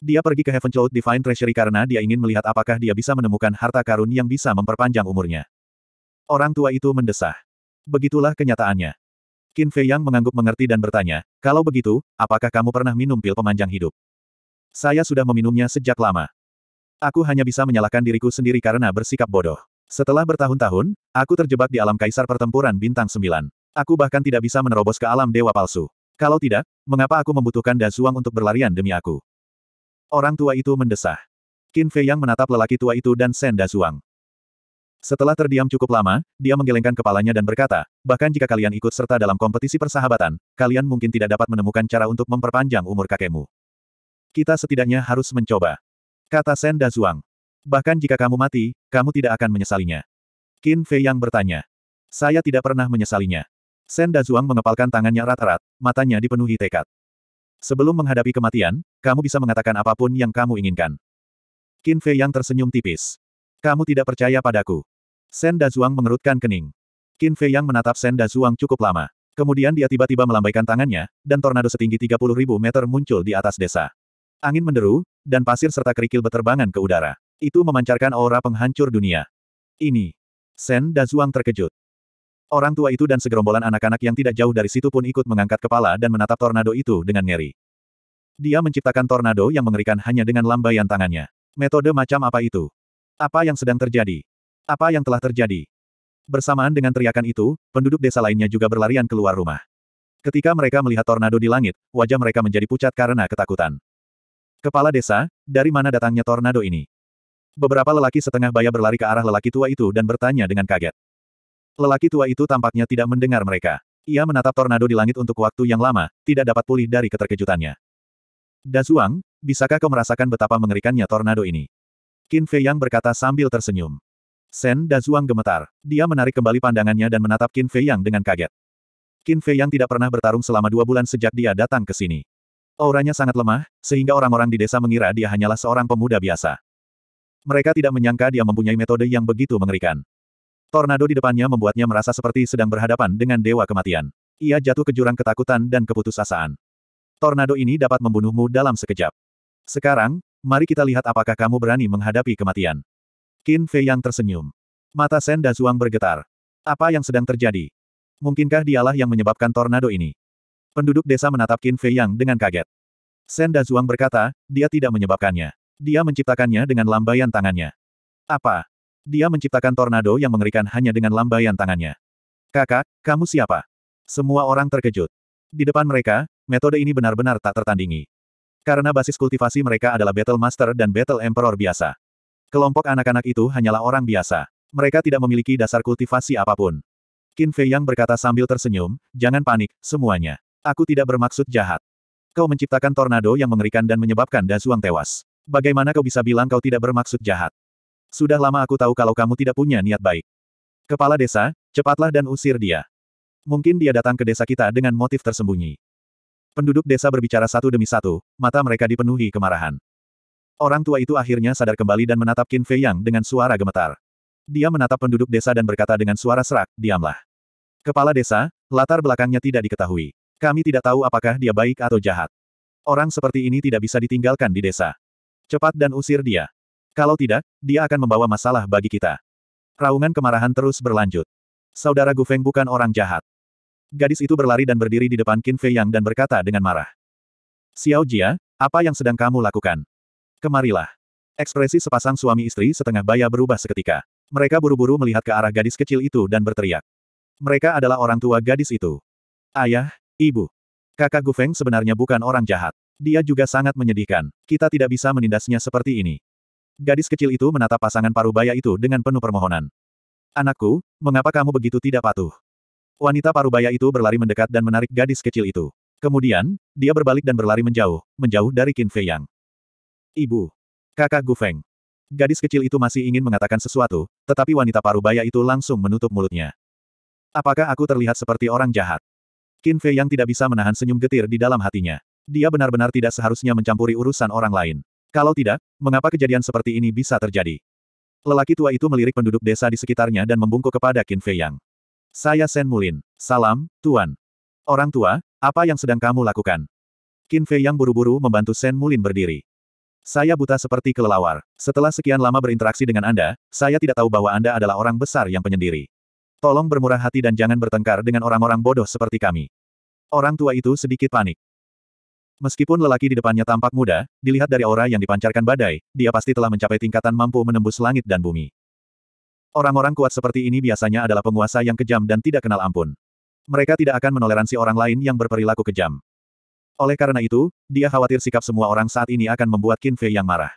Dia pergi ke Heaven Cloud Divine Treasury karena dia ingin melihat apakah dia bisa menemukan harta karun yang bisa memperpanjang umurnya. Orang tua itu mendesah. Begitulah kenyataannya. Qin Fei Yang mengangguk mengerti dan bertanya, kalau begitu, apakah kamu pernah minum pil pemanjang hidup? Saya sudah meminumnya sejak lama. Aku hanya bisa menyalahkan diriku sendiri karena bersikap bodoh. Setelah bertahun-tahun, aku terjebak di alam kaisar pertempuran bintang Sembilan. Aku bahkan tidak bisa menerobos ke alam dewa palsu. Kalau tidak, mengapa aku membutuhkan Dazuang untuk berlarian demi aku? Orang tua itu mendesah. Qin Fei Yang menatap lelaki tua itu dan Shen Zhuang. Setelah terdiam cukup lama, dia menggelengkan kepalanya dan berkata, bahkan jika kalian ikut serta dalam kompetisi persahabatan, kalian mungkin tidak dapat menemukan cara untuk memperpanjang umur kakekmu. Kita setidaknya harus mencoba. Kata Shen Zhuang. Bahkan jika kamu mati, kamu tidak akan menyesalinya. Qin Fei Yang bertanya. Saya tidak pernah menyesalinya. Shen Zhuang mengepalkan tangannya rata-rata, matanya dipenuhi tekad. Sebelum menghadapi kematian, kamu bisa mengatakan apapun yang kamu inginkan. Qin Fei yang tersenyum tipis. Kamu tidak percaya padaku. Sen Zhuang mengerutkan kening. Qin Fei yang menatap Sen Zhuang cukup lama. Kemudian dia tiba-tiba melambaikan tangannya, dan tornado setinggi ribu meter muncul di atas desa. Angin menderu, dan pasir serta kerikil berterbangan ke udara. Itu memancarkan aura penghancur dunia. Ini. Sen Zhuang terkejut. Orang tua itu dan segerombolan anak-anak yang tidak jauh dari situ pun ikut mengangkat kepala dan menatap tornado itu dengan ngeri. Dia menciptakan tornado yang mengerikan hanya dengan lambaian tangannya. Metode macam apa itu? Apa yang sedang terjadi? Apa yang telah terjadi? Bersamaan dengan teriakan itu, penduduk desa lainnya juga berlarian keluar rumah. Ketika mereka melihat tornado di langit, wajah mereka menjadi pucat karena ketakutan. Kepala desa, dari mana datangnya tornado ini? Beberapa lelaki setengah baya berlari ke arah lelaki tua itu dan bertanya dengan kaget. Lelaki tua itu tampaknya tidak mendengar mereka. Ia menatap tornado di langit untuk waktu yang lama, tidak dapat pulih dari keterkejutannya. Dazuang, bisakah kau merasakan betapa mengerikannya tornado ini? Qin Fei Yang berkata sambil tersenyum. Sen Dazuang gemetar. Dia menarik kembali pandangannya dan menatap Qin Fei Yang dengan kaget. Qin Fei Yang tidak pernah bertarung selama dua bulan sejak dia datang ke sini. Auranya sangat lemah, sehingga orang-orang di desa mengira dia hanyalah seorang pemuda biasa. Mereka tidak menyangka dia mempunyai metode yang begitu mengerikan. Tornado di depannya membuatnya merasa seperti sedang berhadapan dengan dewa kematian. Ia jatuh ke jurang ketakutan dan keputusasaan. Tornado ini dapat membunuhmu dalam sekejap. Sekarang, mari kita lihat apakah kamu berani menghadapi kematian. Qin Fei yang tersenyum. Mata Sen dan Zhuang bergetar. Apa yang sedang terjadi? Mungkinkah dialah yang menyebabkan tornado ini? Penduduk desa menatap Qin Fei yang dengan kaget. Sen Dazuang berkata, dia tidak menyebabkannya. Dia menciptakannya dengan lambaian tangannya. Apa? Dia menciptakan tornado yang mengerikan hanya dengan lambaian tangannya. Kakak, kamu siapa? Semua orang terkejut. Di depan mereka, metode ini benar-benar tak tertandingi. Karena basis kultivasi mereka adalah Battle Master dan Battle Emperor biasa. Kelompok anak-anak itu hanyalah orang biasa. Mereka tidak memiliki dasar kultivasi apapun. Qin Fei Yang berkata sambil tersenyum, jangan panik, semuanya. Aku tidak bermaksud jahat. Kau menciptakan tornado yang mengerikan dan menyebabkan Dazuang tewas. Bagaimana kau bisa bilang kau tidak bermaksud jahat? Sudah lama aku tahu kalau kamu tidak punya niat baik. Kepala desa, cepatlah dan usir dia. Mungkin dia datang ke desa kita dengan motif tersembunyi. Penduduk desa berbicara satu demi satu, mata mereka dipenuhi kemarahan. Orang tua itu akhirnya sadar kembali dan menatap Qin Fei Yang dengan suara gemetar. Dia menatap penduduk desa dan berkata dengan suara serak, diamlah. Kepala desa, latar belakangnya tidak diketahui. Kami tidak tahu apakah dia baik atau jahat. Orang seperti ini tidak bisa ditinggalkan di desa. Cepat dan usir dia. Kalau tidak, dia akan membawa masalah bagi kita. Raungan kemarahan terus berlanjut. Saudara Gu Feng bukan orang jahat. Gadis itu berlari dan berdiri di depan Qin Fei Yang dan berkata dengan marah. Xiao Jia, apa yang sedang kamu lakukan? Kemarilah. Ekspresi sepasang suami istri setengah baya berubah seketika. Mereka buru-buru melihat ke arah gadis kecil itu dan berteriak. Mereka adalah orang tua gadis itu. Ayah, ibu. Kakak Gu Feng sebenarnya bukan orang jahat. Dia juga sangat menyedihkan. Kita tidak bisa menindasnya seperti ini. Gadis kecil itu menatap pasangan parubaya itu dengan penuh permohonan. Anakku, mengapa kamu begitu tidak patuh? Wanita parubaya itu berlari mendekat dan menarik gadis kecil itu. Kemudian, dia berbalik dan berlari menjauh, menjauh dari Qin Fei Yang. Ibu. Kakak Gu Feng. Gadis kecil itu masih ingin mengatakan sesuatu, tetapi wanita parubaya itu langsung menutup mulutnya. Apakah aku terlihat seperti orang jahat? Qin Fei Yang tidak bisa menahan senyum getir di dalam hatinya. Dia benar-benar tidak seharusnya mencampuri urusan orang lain. Kalau tidak, mengapa kejadian seperti ini bisa terjadi? Lelaki tua itu melirik penduduk desa di sekitarnya dan membungkuk kepada Qin Fei Yang. Saya Sen Mulin. Salam, Tuan. Orang tua, apa yang sedang kamu lakukan? Qin Fei Yang buru-buru membantu Sen Mulin berdiri. Saya buta seperti kelelawar. Setelah sekian lama berinteraksi dengan Anda, saya tidak tahu bahwa Anda adalah orang besar yang penyendiri. Tolong bermurah hati dan jangan bertengkar dengan orang-orang bodoh seperti kami. Orang tua itu sedikit panik. Meskipun lelaki di depannya tampak muda, dilihat dari aura yang dipancarkan badai, dia pasti telah mencapai tingkatan mampu menembus langit dan bumi. Orang-orang kuat seperti ini biasanya adalah penguasa yang kejam dan tidak kenal ampun. Mereka tidak akan menoleransi orang lain yang berperilaku kejam. Oleh karena itu, dia khawatir sikap semua orang saat ini akan membuat Qin Fei yang marah.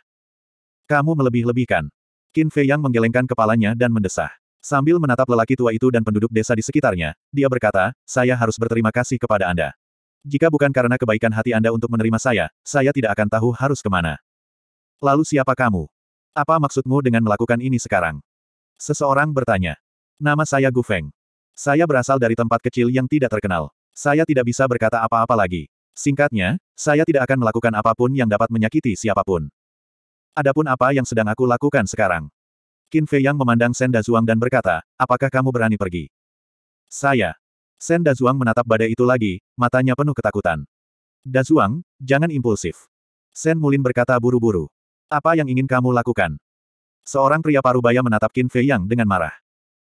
Kamu melebih-lebihkan. Qin Fei yang menggelengkan kepalanya dan mendesah. Sambil menatap lelaki tua itu dan penduduk desa di sekitarnya, dia berkata, saya harus berterima kasih kepada Anda. Jika bukan karena kebaikan hati Anda untuk menerima saya, saya tidak akan tahu harus kemana. Lalu siapa kamu? Apa maksudmu dengan melakukan ini sekarang? Seseorang bertanya. Nama saya Gu Feng. Saya berasal dari tempat kecil yang tidak terkenal. Saya tidak bisa berkata apa-apa lagi. Singkatnya, saya tidak akan melakukan apapun yang dapat menyakiti siapapun. Adapun apa yang sedang aku lakukan sekarang? Qin Fei yang memandang Senda Zhuang dan berkata, apakah kamu berani pergi? Saya. Sen Dazuang menatap badai itu lagi, matanya penuh ketakutan. Dazuang, jangan impulsif. Sen Mulin berkata buru-buru. Apa yang ingin kamu lakukan? Seorang pria parubaya menatap Qin Fei Yang dengan marah.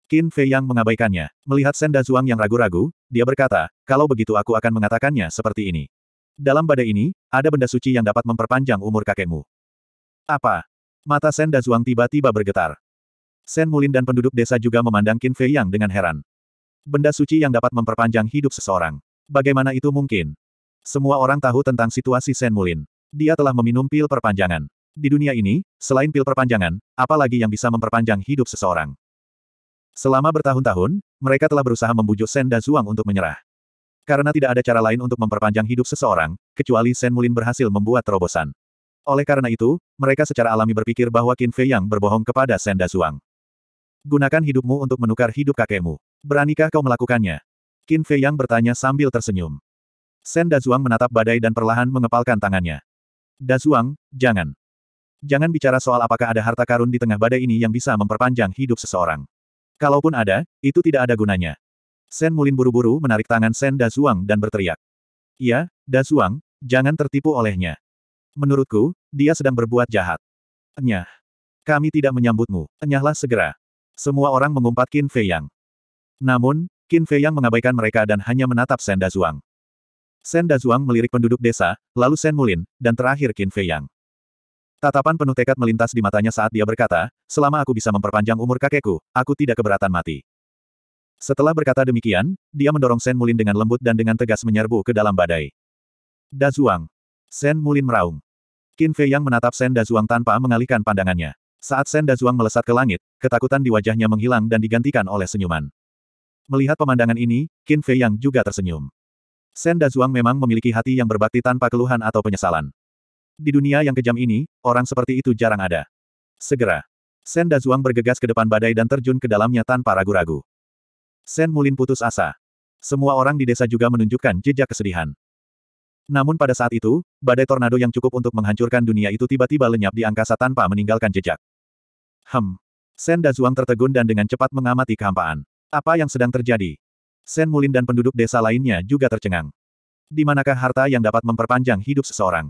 Qin Fei Yang mengabaikannya. Melihat Sen Dazuang yang ragu-ragu, dia berkata, kalau begitu aku akan mengatakannya seperti ini. Dalam badai ini, ada benda suci yang dapat memperpanjang umur kakekmu. Apa? Mata Sen Dazuang tiba-tiba bergetar. Sen Mulin dan penduduk desa juga memandang Qin Fei Yang dengan heran. Benda suci yang dapat memperpanjang hidup seseorang. Bagaimana itu mungkin? Semua orang tahu tentang situasi Sen Mulin. Dia telah meminum pil perpanjangan. Di dunia ini, selain pil perpanjangan, apa lagi yang bisa memperpanjang hidup seseorang? Selama bertahun-tahun, mereka telah berusaha membujuk Sen Zhuang untuk menyerah. Karena tidak ada cara lain untuk memperpanjang hidup seseorang, kecuali Sen Mulin berhasil membuat terobosan. Oleh karena itu, mereka secara alami berpikir bahwa Qin Fei Yang berbohong kepada Sen Zhuang. Gunakan hidupmu untuk menukar hidup kakekmu. Beranikah kau melakukannya? Qin Fei Yang bertanya sambil tersenyum. Sen Dazuang menatap badai dan perlahan mengepalkan tangannya. Dazuang, jangan. Jangan bicara soal apakah ada harta karun di tengah badai ini yang bisa memperpanjang hidup seseorang. Kalaupun ada, itu tidak ada gunanya. Sen Mulin buru-buru menarik tangan Sen Dazuang dan berteriak. Iya, Dazuang, jangan tertipu olehnya. Menurutku, dia sedang berbuat jahat. Enyah. Kami tidak menyambutmu. Enyahlah segera. Semua orang mengumpat Qin Fei Yang. Namun, Qin Fei yang mengabaikan mereka dan hanya menatap Shen Zhuang. Shen Zhuang melirik penduduk desa, lalu Shen Mulin, dan terakhir Qin Fei Yang. Tatapan penuh tekad melintas di matanya saat dia berkata, selama aku bisa memperpanjang umur kakekku, aku tidak keberatan mati. Setelah berkata demikian, dia mendorong Shen Mulin dengan lembut dan dengan tegas menyerbu ke dalam badai. Dazuang. Shen Mulin meraung. Qin Fei Yang menatap Shen Zhuang tanpa mengalihkan pandangannya. Saat Shen Zhuang melesat ke langit, ketakutan di wajahnya menghilang dan digantikan oleh senyuman. Melihat pemandangan ini, Qin Fei yang juga tersenyum. Shen Dazuang memang memiliki hati yang berbakti tanpa keluhan atau penyesalan. Di dunia yang kejam ini, orang seperti itu jarang ada. Segera, Shen Dazuang bergegas ke depan badai dan terjun ke dalamnya tanpa ragu-ragu. Shen Mulin putus asa. Semua orang di desa juga menunjukkan jejak kesedihan. Namun pada saat itu, badai tornado yang cukup untuk menghancurkan dunia itu tiba-tiba lenyap di angkasa tanpa meninggalkan jejak. Hem. Shen Dazuang tertegun dan dengan cepat mengamati kehampaan. Apa yang sedang terjadi? Sen Mulin dan penduduk desa lainnya juga tercengang. Di manakah harta yang dapat memperpanjang hidup seseorang?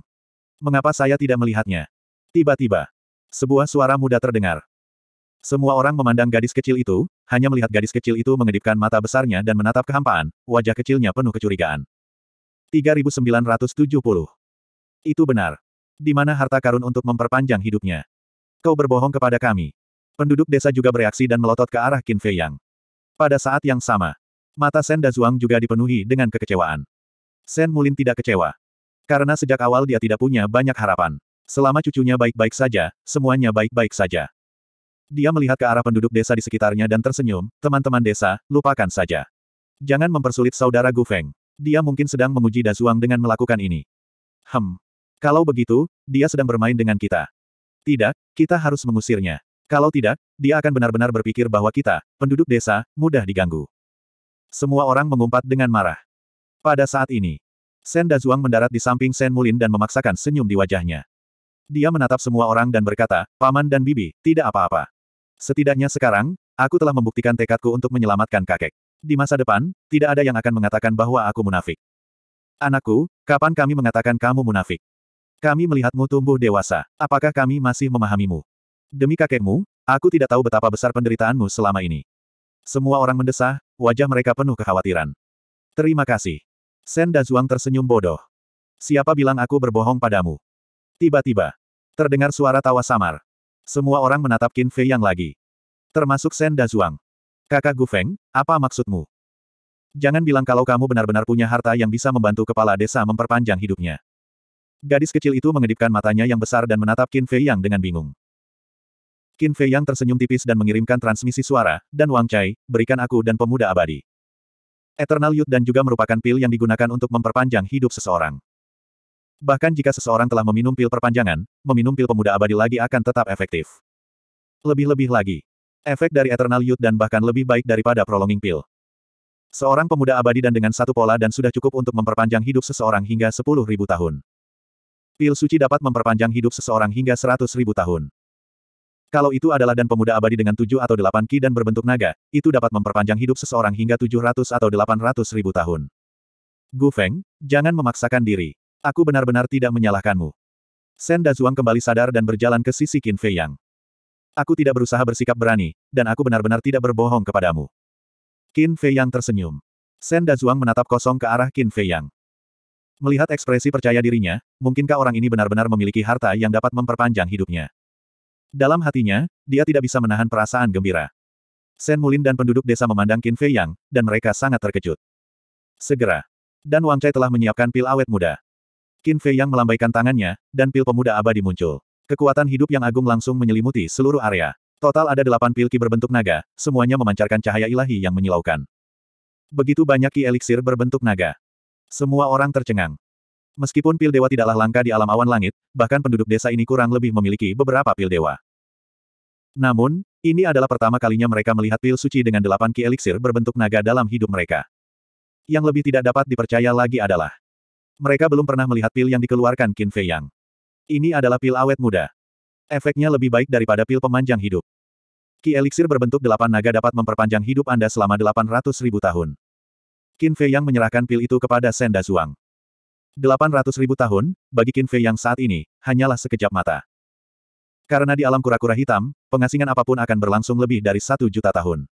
Mengapa saya tidak melihatnya? Tiba-tiba, sebuah suara muda terdengar. Semua orang memandang gadis kecil itu, hanya melihat gadis kecil itu mengedipkan mata besarnya dan menatap kehampaan, wajah kecilnya penuh kecurigaan. 3970. Itu benar. Di mana harta karun untuk memperpanjang hidupnya? Kau berbohong kepada kami. Penduduk desa juga bereaksi dan melotot ke arah Qin Fei Yang. Pada saat yang sama, mata Sen Dazuang juga dipenuhi dengan kekecewaan. Sen Mulin tidak kecewa. Karena sejak awal dia tidak punya banyak harapan. Selama cucunya baik-baik saja, semuanya baik-baik saja. Dia melihat ke arah penduduk desa di sekitarnya dan tersenyum, teman-teman desa, lupakan saja. Jangan mempersulit saudara Gu Feng. Dia mungkin sedang menguji Dazuang dengan melakukan ini. Hem. Kalau begitu, dia sedang bermain dengan kita. Tidak, kita harus mengusirnya. Kalau tidak, dia akan benar-benar berpikir bahwa kita, penduduk desa, mudah diganggu. Semua orang mengumpat dengan marah. Pada saat ini, Sen Dazuang mendarat di samping Sen Mulin dan memaksakan senyum di wajahnya. Dia menatap semua orang dan berkata, Paman dan Bibi, tidak apa-apa. Setidaknya sekarang, aku telah membuktikan tekadku untuk menyelamatkan kakek. Di masa depan, tidak ada yang akan mengatakan bahwa aku munafik. Anakku, kapan kami mengatakan kamu munafik? Kami melihatmu tumbuh dewasa. Apakah kami masih memahamimu? Demi kakekmu, aku tidak tahu betapa besar penderitaanmu selama ini. Semua orang mendesah, wajah mereka penuh kekhawatiran. Terima kasih. Sen Dazuang tersenyum bodoh. Siapa bilang aku berbohong padamu? Tiba-tiba, terdengar suara tawa samar. Semua orang menatap Qin Fei Yang lagi. Termasuk Sen Dazuang. Kakak Gu Feng, apa maksudmu? Jangan bilang kalau kamu benar-benar punya harta yang bisa membantu kepala desa memperpanjang hidupnya. Gadis kecil itu mengedipkan matanya yang besar dan menatap Qin Fei Yang dengan bingung. Qin Fei yang tersenyum tipis dan mengirimkan transmisi suara, dan Wang Chai, berikan aku dan pemuda abadi. Eternal Youth dan juga merupakan pil yang digunakan untuk memperpanjang hidup seseorang. Bahkan jika seseorang telah meminum pil perpanjangan, meminum pil pemuda abadi lagi akan tetap efektif. Lebih-lebih lagi. Efek dari Eternal Youth dan bahkan lebih baik daripada prolonging pil. Seorang pemuda abadi dan dengan satu pola dan sudah cukup untuk memperpanjang hidup seseorang hingga 10.000 tahun. Pil suci dapat memperpanjang hidup seseorang hingga 100.000 tahun. Kalau itu adalah dan pemuda abadi dengan tujuh atau delapan ki dan berbentuk naga, itu dapat memperpanjang hidup seseorang hingga tujuh ratus atau delapan ratus ribu tahun. Gu Feng, jangan memaksakan diri. Aku benar-benar tidak menyalahkanmu. Sen Dazuang kembali sadar dan berjalan ke sisi Qin Fei Yang. Aku tidak berusaha bersikap berani, dan aku benar-benar tidak berbohong kepadamu. Qin Fei Yang tersenyum. Sen Dazuang menatap kosong ke arah Qin Fei Yang. Melihat ekspresi percaya dirinya, mungkinkah orang ini benar-benar memiliki harta yang dapat memperpanjang hidupnya? Dalam hatinya, dia tidak bisa menahan perasaan gembira. Sen Mulin dan penduduk desa memandang Qin Fei Yang, dan mereka sangat terkejut. Segera. Dan Wang Chai telah menyiapkan pil awet muda. Qin Fei Yang melambaikan tangannya, dan pil pemuda abadi muncul. Kekuatan hidup yang agung langsung menyelimuti seluruh area. Total ada delapan pil ki berbentuk naga, semuanya memancarkan cahaya ilahi yang menyilaukan. Begitu banyak ki eliksir berbentuk naga. Semua orang tercengang. Meskipun pil dewa tidaklah langka di alam awan langit, bahkan penduduk desa ini kurang lebih memiliki beberapa pil dewa. Namun, ini adalah pertama kalinya mereka melihat pil suci dengan delapan ki eliksir berbentuk naga dalam hidup mereka. Yang lebih tidak dapat dipercaya lagi adalah, mereka belum pernah melihat pil yang dikeluarkan Qin Fei Yang. Ini adalah pil awet muda. Efeknya lebih baik daripada pil pemanjang hidup. Ki eliksir berbentuk delapan naga dapat memperpanjang hidup Anda selama delapan ratus ribu tahun. Qin Fei Yang menyerahkan pil itu kepada Senda Zhuang. 800 ribu tahun, bagi Qin Fei yang saat ini, hanyalah sekejap mata. Karena di alam kura-kura hitam, pengasingan apapun akan berlangsung lebih dari satu juta tahun.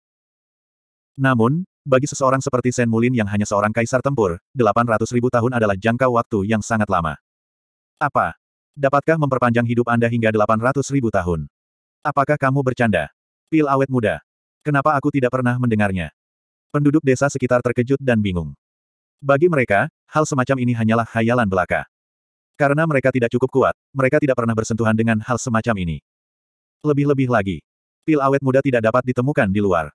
Namun, bagi seseorang seperti Sen Mulin yang hanya seorang kaisar tempur, 800 ribu tahun adalah jangka waktu yang sangat lama. Apa? Dapatkah memperpanjang hidup Anda hingga 800 ribu tahun? Apakah kamu bercanda? Pil awet muda. Kenapa aku tidak pernah mendengarnya? Penduduk desa sekitar terkejut dan bingung. Bagi mereka, hal semacam ini hanyalah khayalan belaka. Karena mereka tidak cukup kuat, mereka tidak pernah bersentuhan dengan hal semacam ini. Lebih-lebih lagi, pil awet muda tidak dapat ditemukan di luar.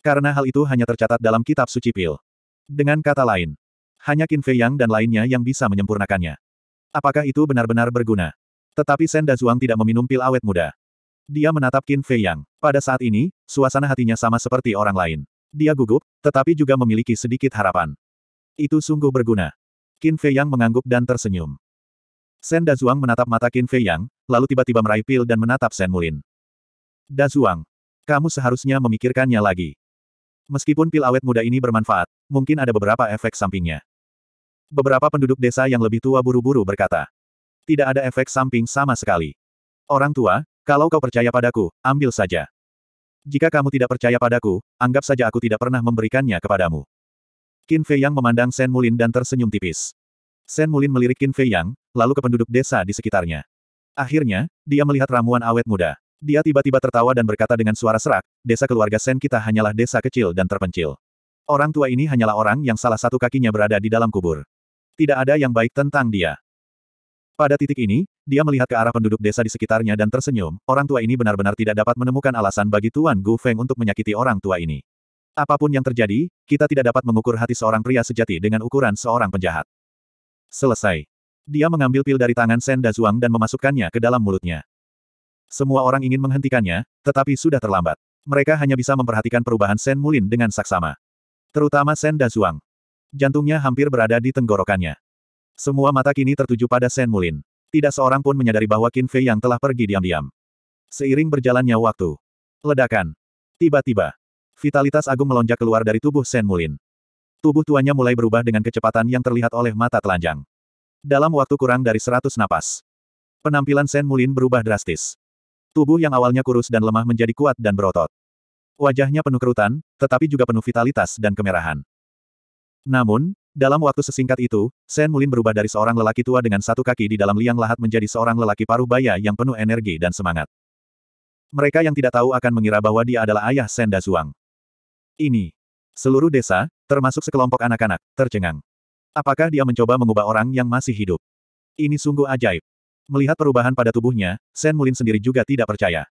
Karena hal itu hanya tercatat dalam kitab suci pil. Dengan kata lain, hanya Qin Fei Yang dan lainnya yang bisa menyempurnakannya. Apakah itu benar-benar berguna? Tetapi Da Zhuang tidak meminum pil awet muda. Dia menatap Qin Fei Yang. Pada saat ini, suasana hatinya sama seperti orang lain. Dia gugup, tetapi juga memiliki sedikit harapan. Itu sungguh berguna. Qin Fei Yang mengangguk dan tersenyum. Shen Dazuang menatap mata Qin Fei Yang, lalu tiba-tiba meraih pil dan menatap Shen Mulin. Dazuang, kamu seharusnya memikirkannya lagi. Meskipun pil awet muda ini bermanfaat, mungkin ada beberapa efek sampingnya. Beberapa penduduk desa yang lebih tua buru-buru berkata. Tidak ada efek samping sama sekali. Orang tua, kalau kau percaya padaku, ambil saja. Jika kamu tidak percaya padaku, anggap saja aku tidak pernah memberikannya kepadamu. Qin Fei Yang memandang Shen Mulin dan tersenyum tipis. Shen Mulin melirik Qin Fei Yang, lalu ke penduduk desa di sekitarnya. Akhirnya, dia melihat ramuan awet muda. Dia tiba-tiba tertawa dan berkata dengan suara serak, desa keluarga Shen kita hanyalah desa kecil dan terpencil. Orang tua ini hanyalah orang yang salah satu kakinya berada di dalam kubur. Tidak ada yang baik tentang dia. Pada titik ini, dia melihat ke arah penduduk desa di sekitarnya dan tersenyum, orang tua ini benar-benar tidak dapat menemukan alasan bagi Tuan Gu Feng untuk menyakiti orang tua ini. Apapun yang terjadi, kita tidak dapat mengukur hati seorang pria sejati dengan ukuran seorang penjahat. Selesai. Dia mengambil pil dari tangan Sen Dazuang dan memasukkannya ke dalam mulutnya. Semua orang ingin menghentikannya, tetapi sudah terlambat. Mereka hanya bisa memperhatikan perubahan Sen Mulin dengan saksama. Terutama Sen Dazuang. Jantungnya hampir berada di tenggorokannya. Semua mata kini tertuju pada Sen Mulin. Tidak seorang pun menyadari bahwa Qin Fei yang telah pergi diam-diam. Seiring berjalannya waktu. Ledakan. Tiba-tiba, Vitalitas agung melonjak keluar dari tubuh Sen Mulin. Tubuh tuanya mulai berubah dengan kecepatan yang terlihat oleh mata telanjang. Dalam waktu kurang dari seratus napas. Penampilan Sen Mulin berubah drastis. Tubuh yang awalnya kurus dan lemah menjadi kuat dan berotot. Wajahnya penuh kerutan, tetapi juga penuh vitalitas dan kemerahan. Namun, dalam waktu sesingkat itu, Sen Mulin berubah dari seorang lelaki tua dengan satu kaki di dalam liang lahat menjadi seorang lelaki paruh baya yang penuh energi dan semangat. Mereka yang tidak tahu akan mengira bahwa dia adalah ayah Sen Dazuang ini. Seluruh desa, termasuk sekelompok anak-anak, tercengang. Apakah dia mencoba mengubah orang yang masih hidup? Ini sungguh ajaib. Melihat perubahan pada tubuhnya, Sen Mulin sendiri juga tidak percaya.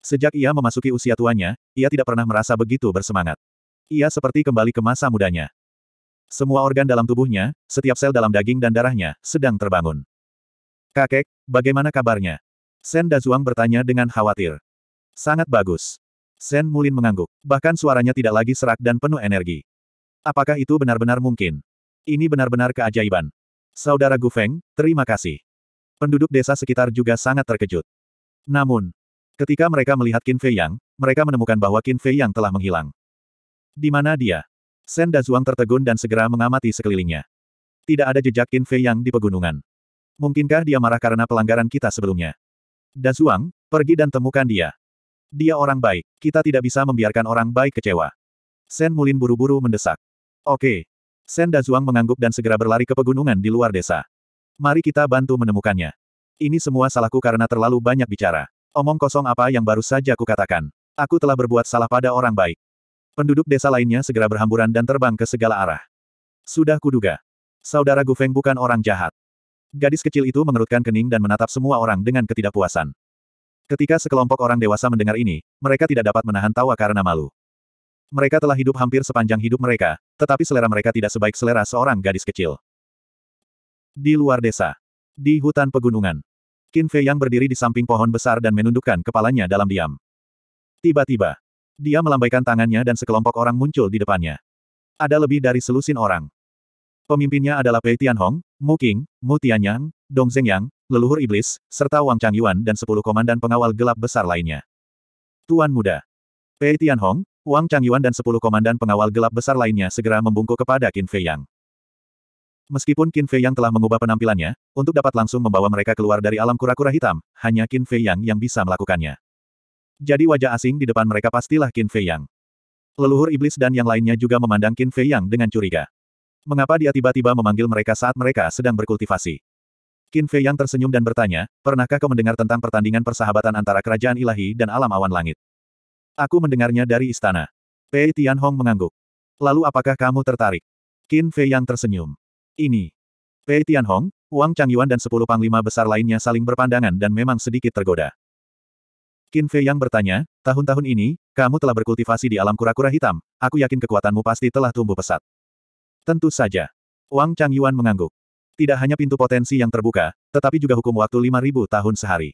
Sejak ia memasuki usia tuanya, ia tidak pernah merasa begitu bersemangat. Ia seperti kembali ke masa mudanya. Semua organ dalam tubuhnya, setiap sel dalam daging dan darahnya, sedang terbangun. Kakek, bagaimana kabarnya? Sen Dazuang bertanya dengan khawatir. Sangat bagus. Sen Mulin mengangguk. Bahkan suaranya tidak lagi serak dan penuh energi. Apakah itu benar-benar mungkin? Ini benar-benar keajaiban. Saudara Gu Feng, terima kasih. Penduduk desa sekitar juga sangat terkejut. Namun, ketika mereka melihat Qin Fei Yang, mereka menemukan bahwa Qin Fei Yang telah menghilang. Di mana dia? Sen Dazuang tertegun dan segera mengamati sekelilingnya. Tidak ada jejak Qin Fei Yang di pegunungan. Mungkinkah dia marah karena pelanggaran kita sebelumnya? Dazuang, pergi dan temukan dia. Dia orang baik. Kita tidak bisa membiarkan orang baik kecewa. Sen Mulin buru-buru mendesak. Oke. Sen Dazuang mengangguk dan segera berlari ke pegunungan di luar desa. Mari kita bantu menemukannya. Ini semua salahku karena terlalu banyak bicara. Omong kosong apa yang baru saja kukatakan. Aku telah berbuat salah pada orang baik. Penduduk desa lainnya segera berhamburan dan terbang ke segala arah. Sudah kuduga. Saudara Gu Feng bukan orang jahat. Gadis kecil itu mengerutkan kening dan menatap semua orang dengan ketidakpuasan. Ketika sekelompok orang dewasa mendengar ini, mereka tidak dapat menahan tawa karena malu. Mereka telah hidup hampir sepanjang hidup mereka, tetapi selera mereka tidak sebaik selera seorang gadis kecil. Di luar desa. Di hutan pegunungan. Qin Fei yang berdiri di samping pohon besar dan menundukkan kepalanya dalam diam. Tiba-tiba. Dia melambaikan tangannya dan sekelompok orang muncul di depannya. Ada lebih dari selusin orang. Pemimpinnya adalah Pei Tianhong, Mu Qing, Mu Tianyang, Dong Zhengyang, leluhur iblis, serta Wang Chang Yuan dan sepuluh komandan pengawal gelap besar lainnya. Tuan Muda. Pei Tianhong, Wang Chang Yuan dan sepuluh komandan pengawal gelap besar lainnya segera membungkuk kepada Qin Fei Yang. Meskipun Qin Fei Yang telah mengubah penampilannya, untuk dapat langsung membawa mereka keluar dari alam kura-kura hitam, hanya Qin Fei Yang yang bisa melakukannya. Jadi wajah asing di depan mereka pastilah Qin Fei Yang. Leluhur iblis dan yang lainnya juga memandang Qin Fei Yang dengan curiga. Mengapa dia tiba-tiba memanggil mereka saat mereka sedang berkultivasi? Qin Fei Yang tersenyum dan bertanya, pernahkah kau mendengar tentang pertandingan persahabatan antara kerajaan ilahi dan alam awan langit? Aku mendengarnya dari istana. Pei Tianhong mengangguk. Lalu apakah kamu tertarik? Qin Fei Yang tersenyum. Ini. Pei Tianhong, Wang Changyuan dan sepuluh panglima besar lainnya saling berpandangan dan memang sedikit tergoda. Qin Fei Yang bertanya, tahun-tahun ini, kamu telah berkultivasi di alam kura-kura hitam, aku yakin kekuatanmu pasti telah tumbuh pesat. Tentu saja. Wang Changyuan mengangguk. Tidak hanya pintu potensi yang terbuka, tetapi juga hukum waktu 5000 tahun sehari.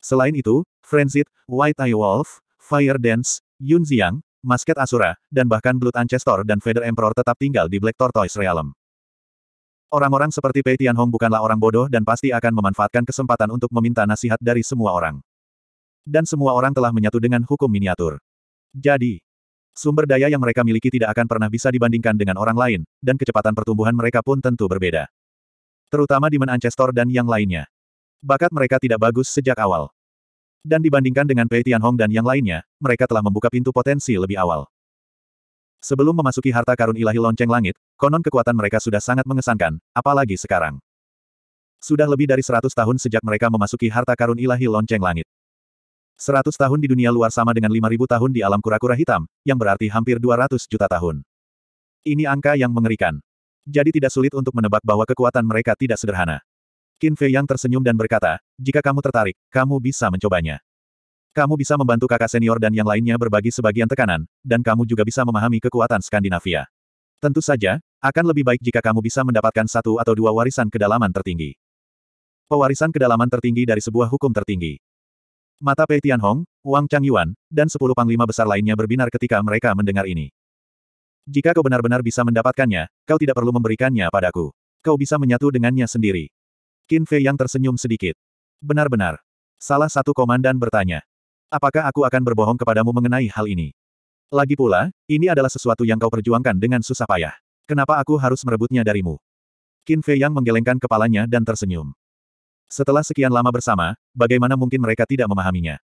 Selain itu, Frenzied, White Eye Wolf, Fire Dance, Yun Ziyang, Masket Asura, dan bahkan Blood Ancestor dan Feather Emperor tetap tinggal di Black Tortoise Realm. Orang-orang seperti Pei Tianhong bukanlah orang bodoh dan pasti akan memanfaatkan kesempatan untuk meminta nasihat dari semua orang. Dan semua orang telah menyatu dengan hukum miniatur. Jadi, sumber daya yang mereka miliki tidak akan pernah bisa dibandingkan dengan orang lain, dan kecepatan pertumbuhan mereka pun tentu berbeda terutama di Manchester dan yang lainnya. Bakat mereka tidak bagus sejak awal. Dan dibandingkan dengan Pei Tianhong dan yang lainnya, mereka telah membuka pintu potensi lebih awal. Sebelum memasuki harta karun ilahi lonceng langit, konon kekuatan mereka sudah sangat mengesankan, apalagi sekarang. Sudah lebih dari 100 tahun sejak mereka memasuki harta karun ilahi lonceng langit. 100 tahun di dunia luar sama dengan 5.000 tahun di alam kura-kura hitam, yang berarti hampir 200 juta tahun. Ini angka yang mengerikan. Jadi tidak sulit untuk menebak bahwa kekuatan mereka tidak sederhana. Qin Fei yang tersenyum dan berkata, jika kamu tertarik, kamu bisa mencobanya. Kamu bisa membantu kakak senior dan yang lainnya berbagi sebagian tekanan, dan kamu juga bisa memahami kekuatan Skandinavia. Tentu saja, akan lebih baik jika kamu bisa mendapatkan satu atau dua warisan kedalaman tertinggi. Pewarisan kedalaman tertinggi dari sebuah hukum tertinggi. Mata Pei Tianhong, Wang Changyuan, dan sepuluh panglima besar lainnya berbinar ketika mereka mendengar ini. Jika kau benar-benar bisa mendapatkannya, kau tidak perlu memberikannya padaku. Kau bisa menyatu dengannya sendiri. Qin Fei yang tersenyum sedikit. Benar-benar. Salah satu komandan bertanya. Apakah aku akan berbohong kepadamu mengenai hal ini? Lagi pula, ini adalah sesuatu yang kau perjuangkan dengan susah payah. Kenapa aku harus merebutnya darimu? Qin Fei yang menggelengkan kepalanya dan tersenyum. Setelah sekian lama bersama, bagaimana
mungkin mereka tidak memahaminya?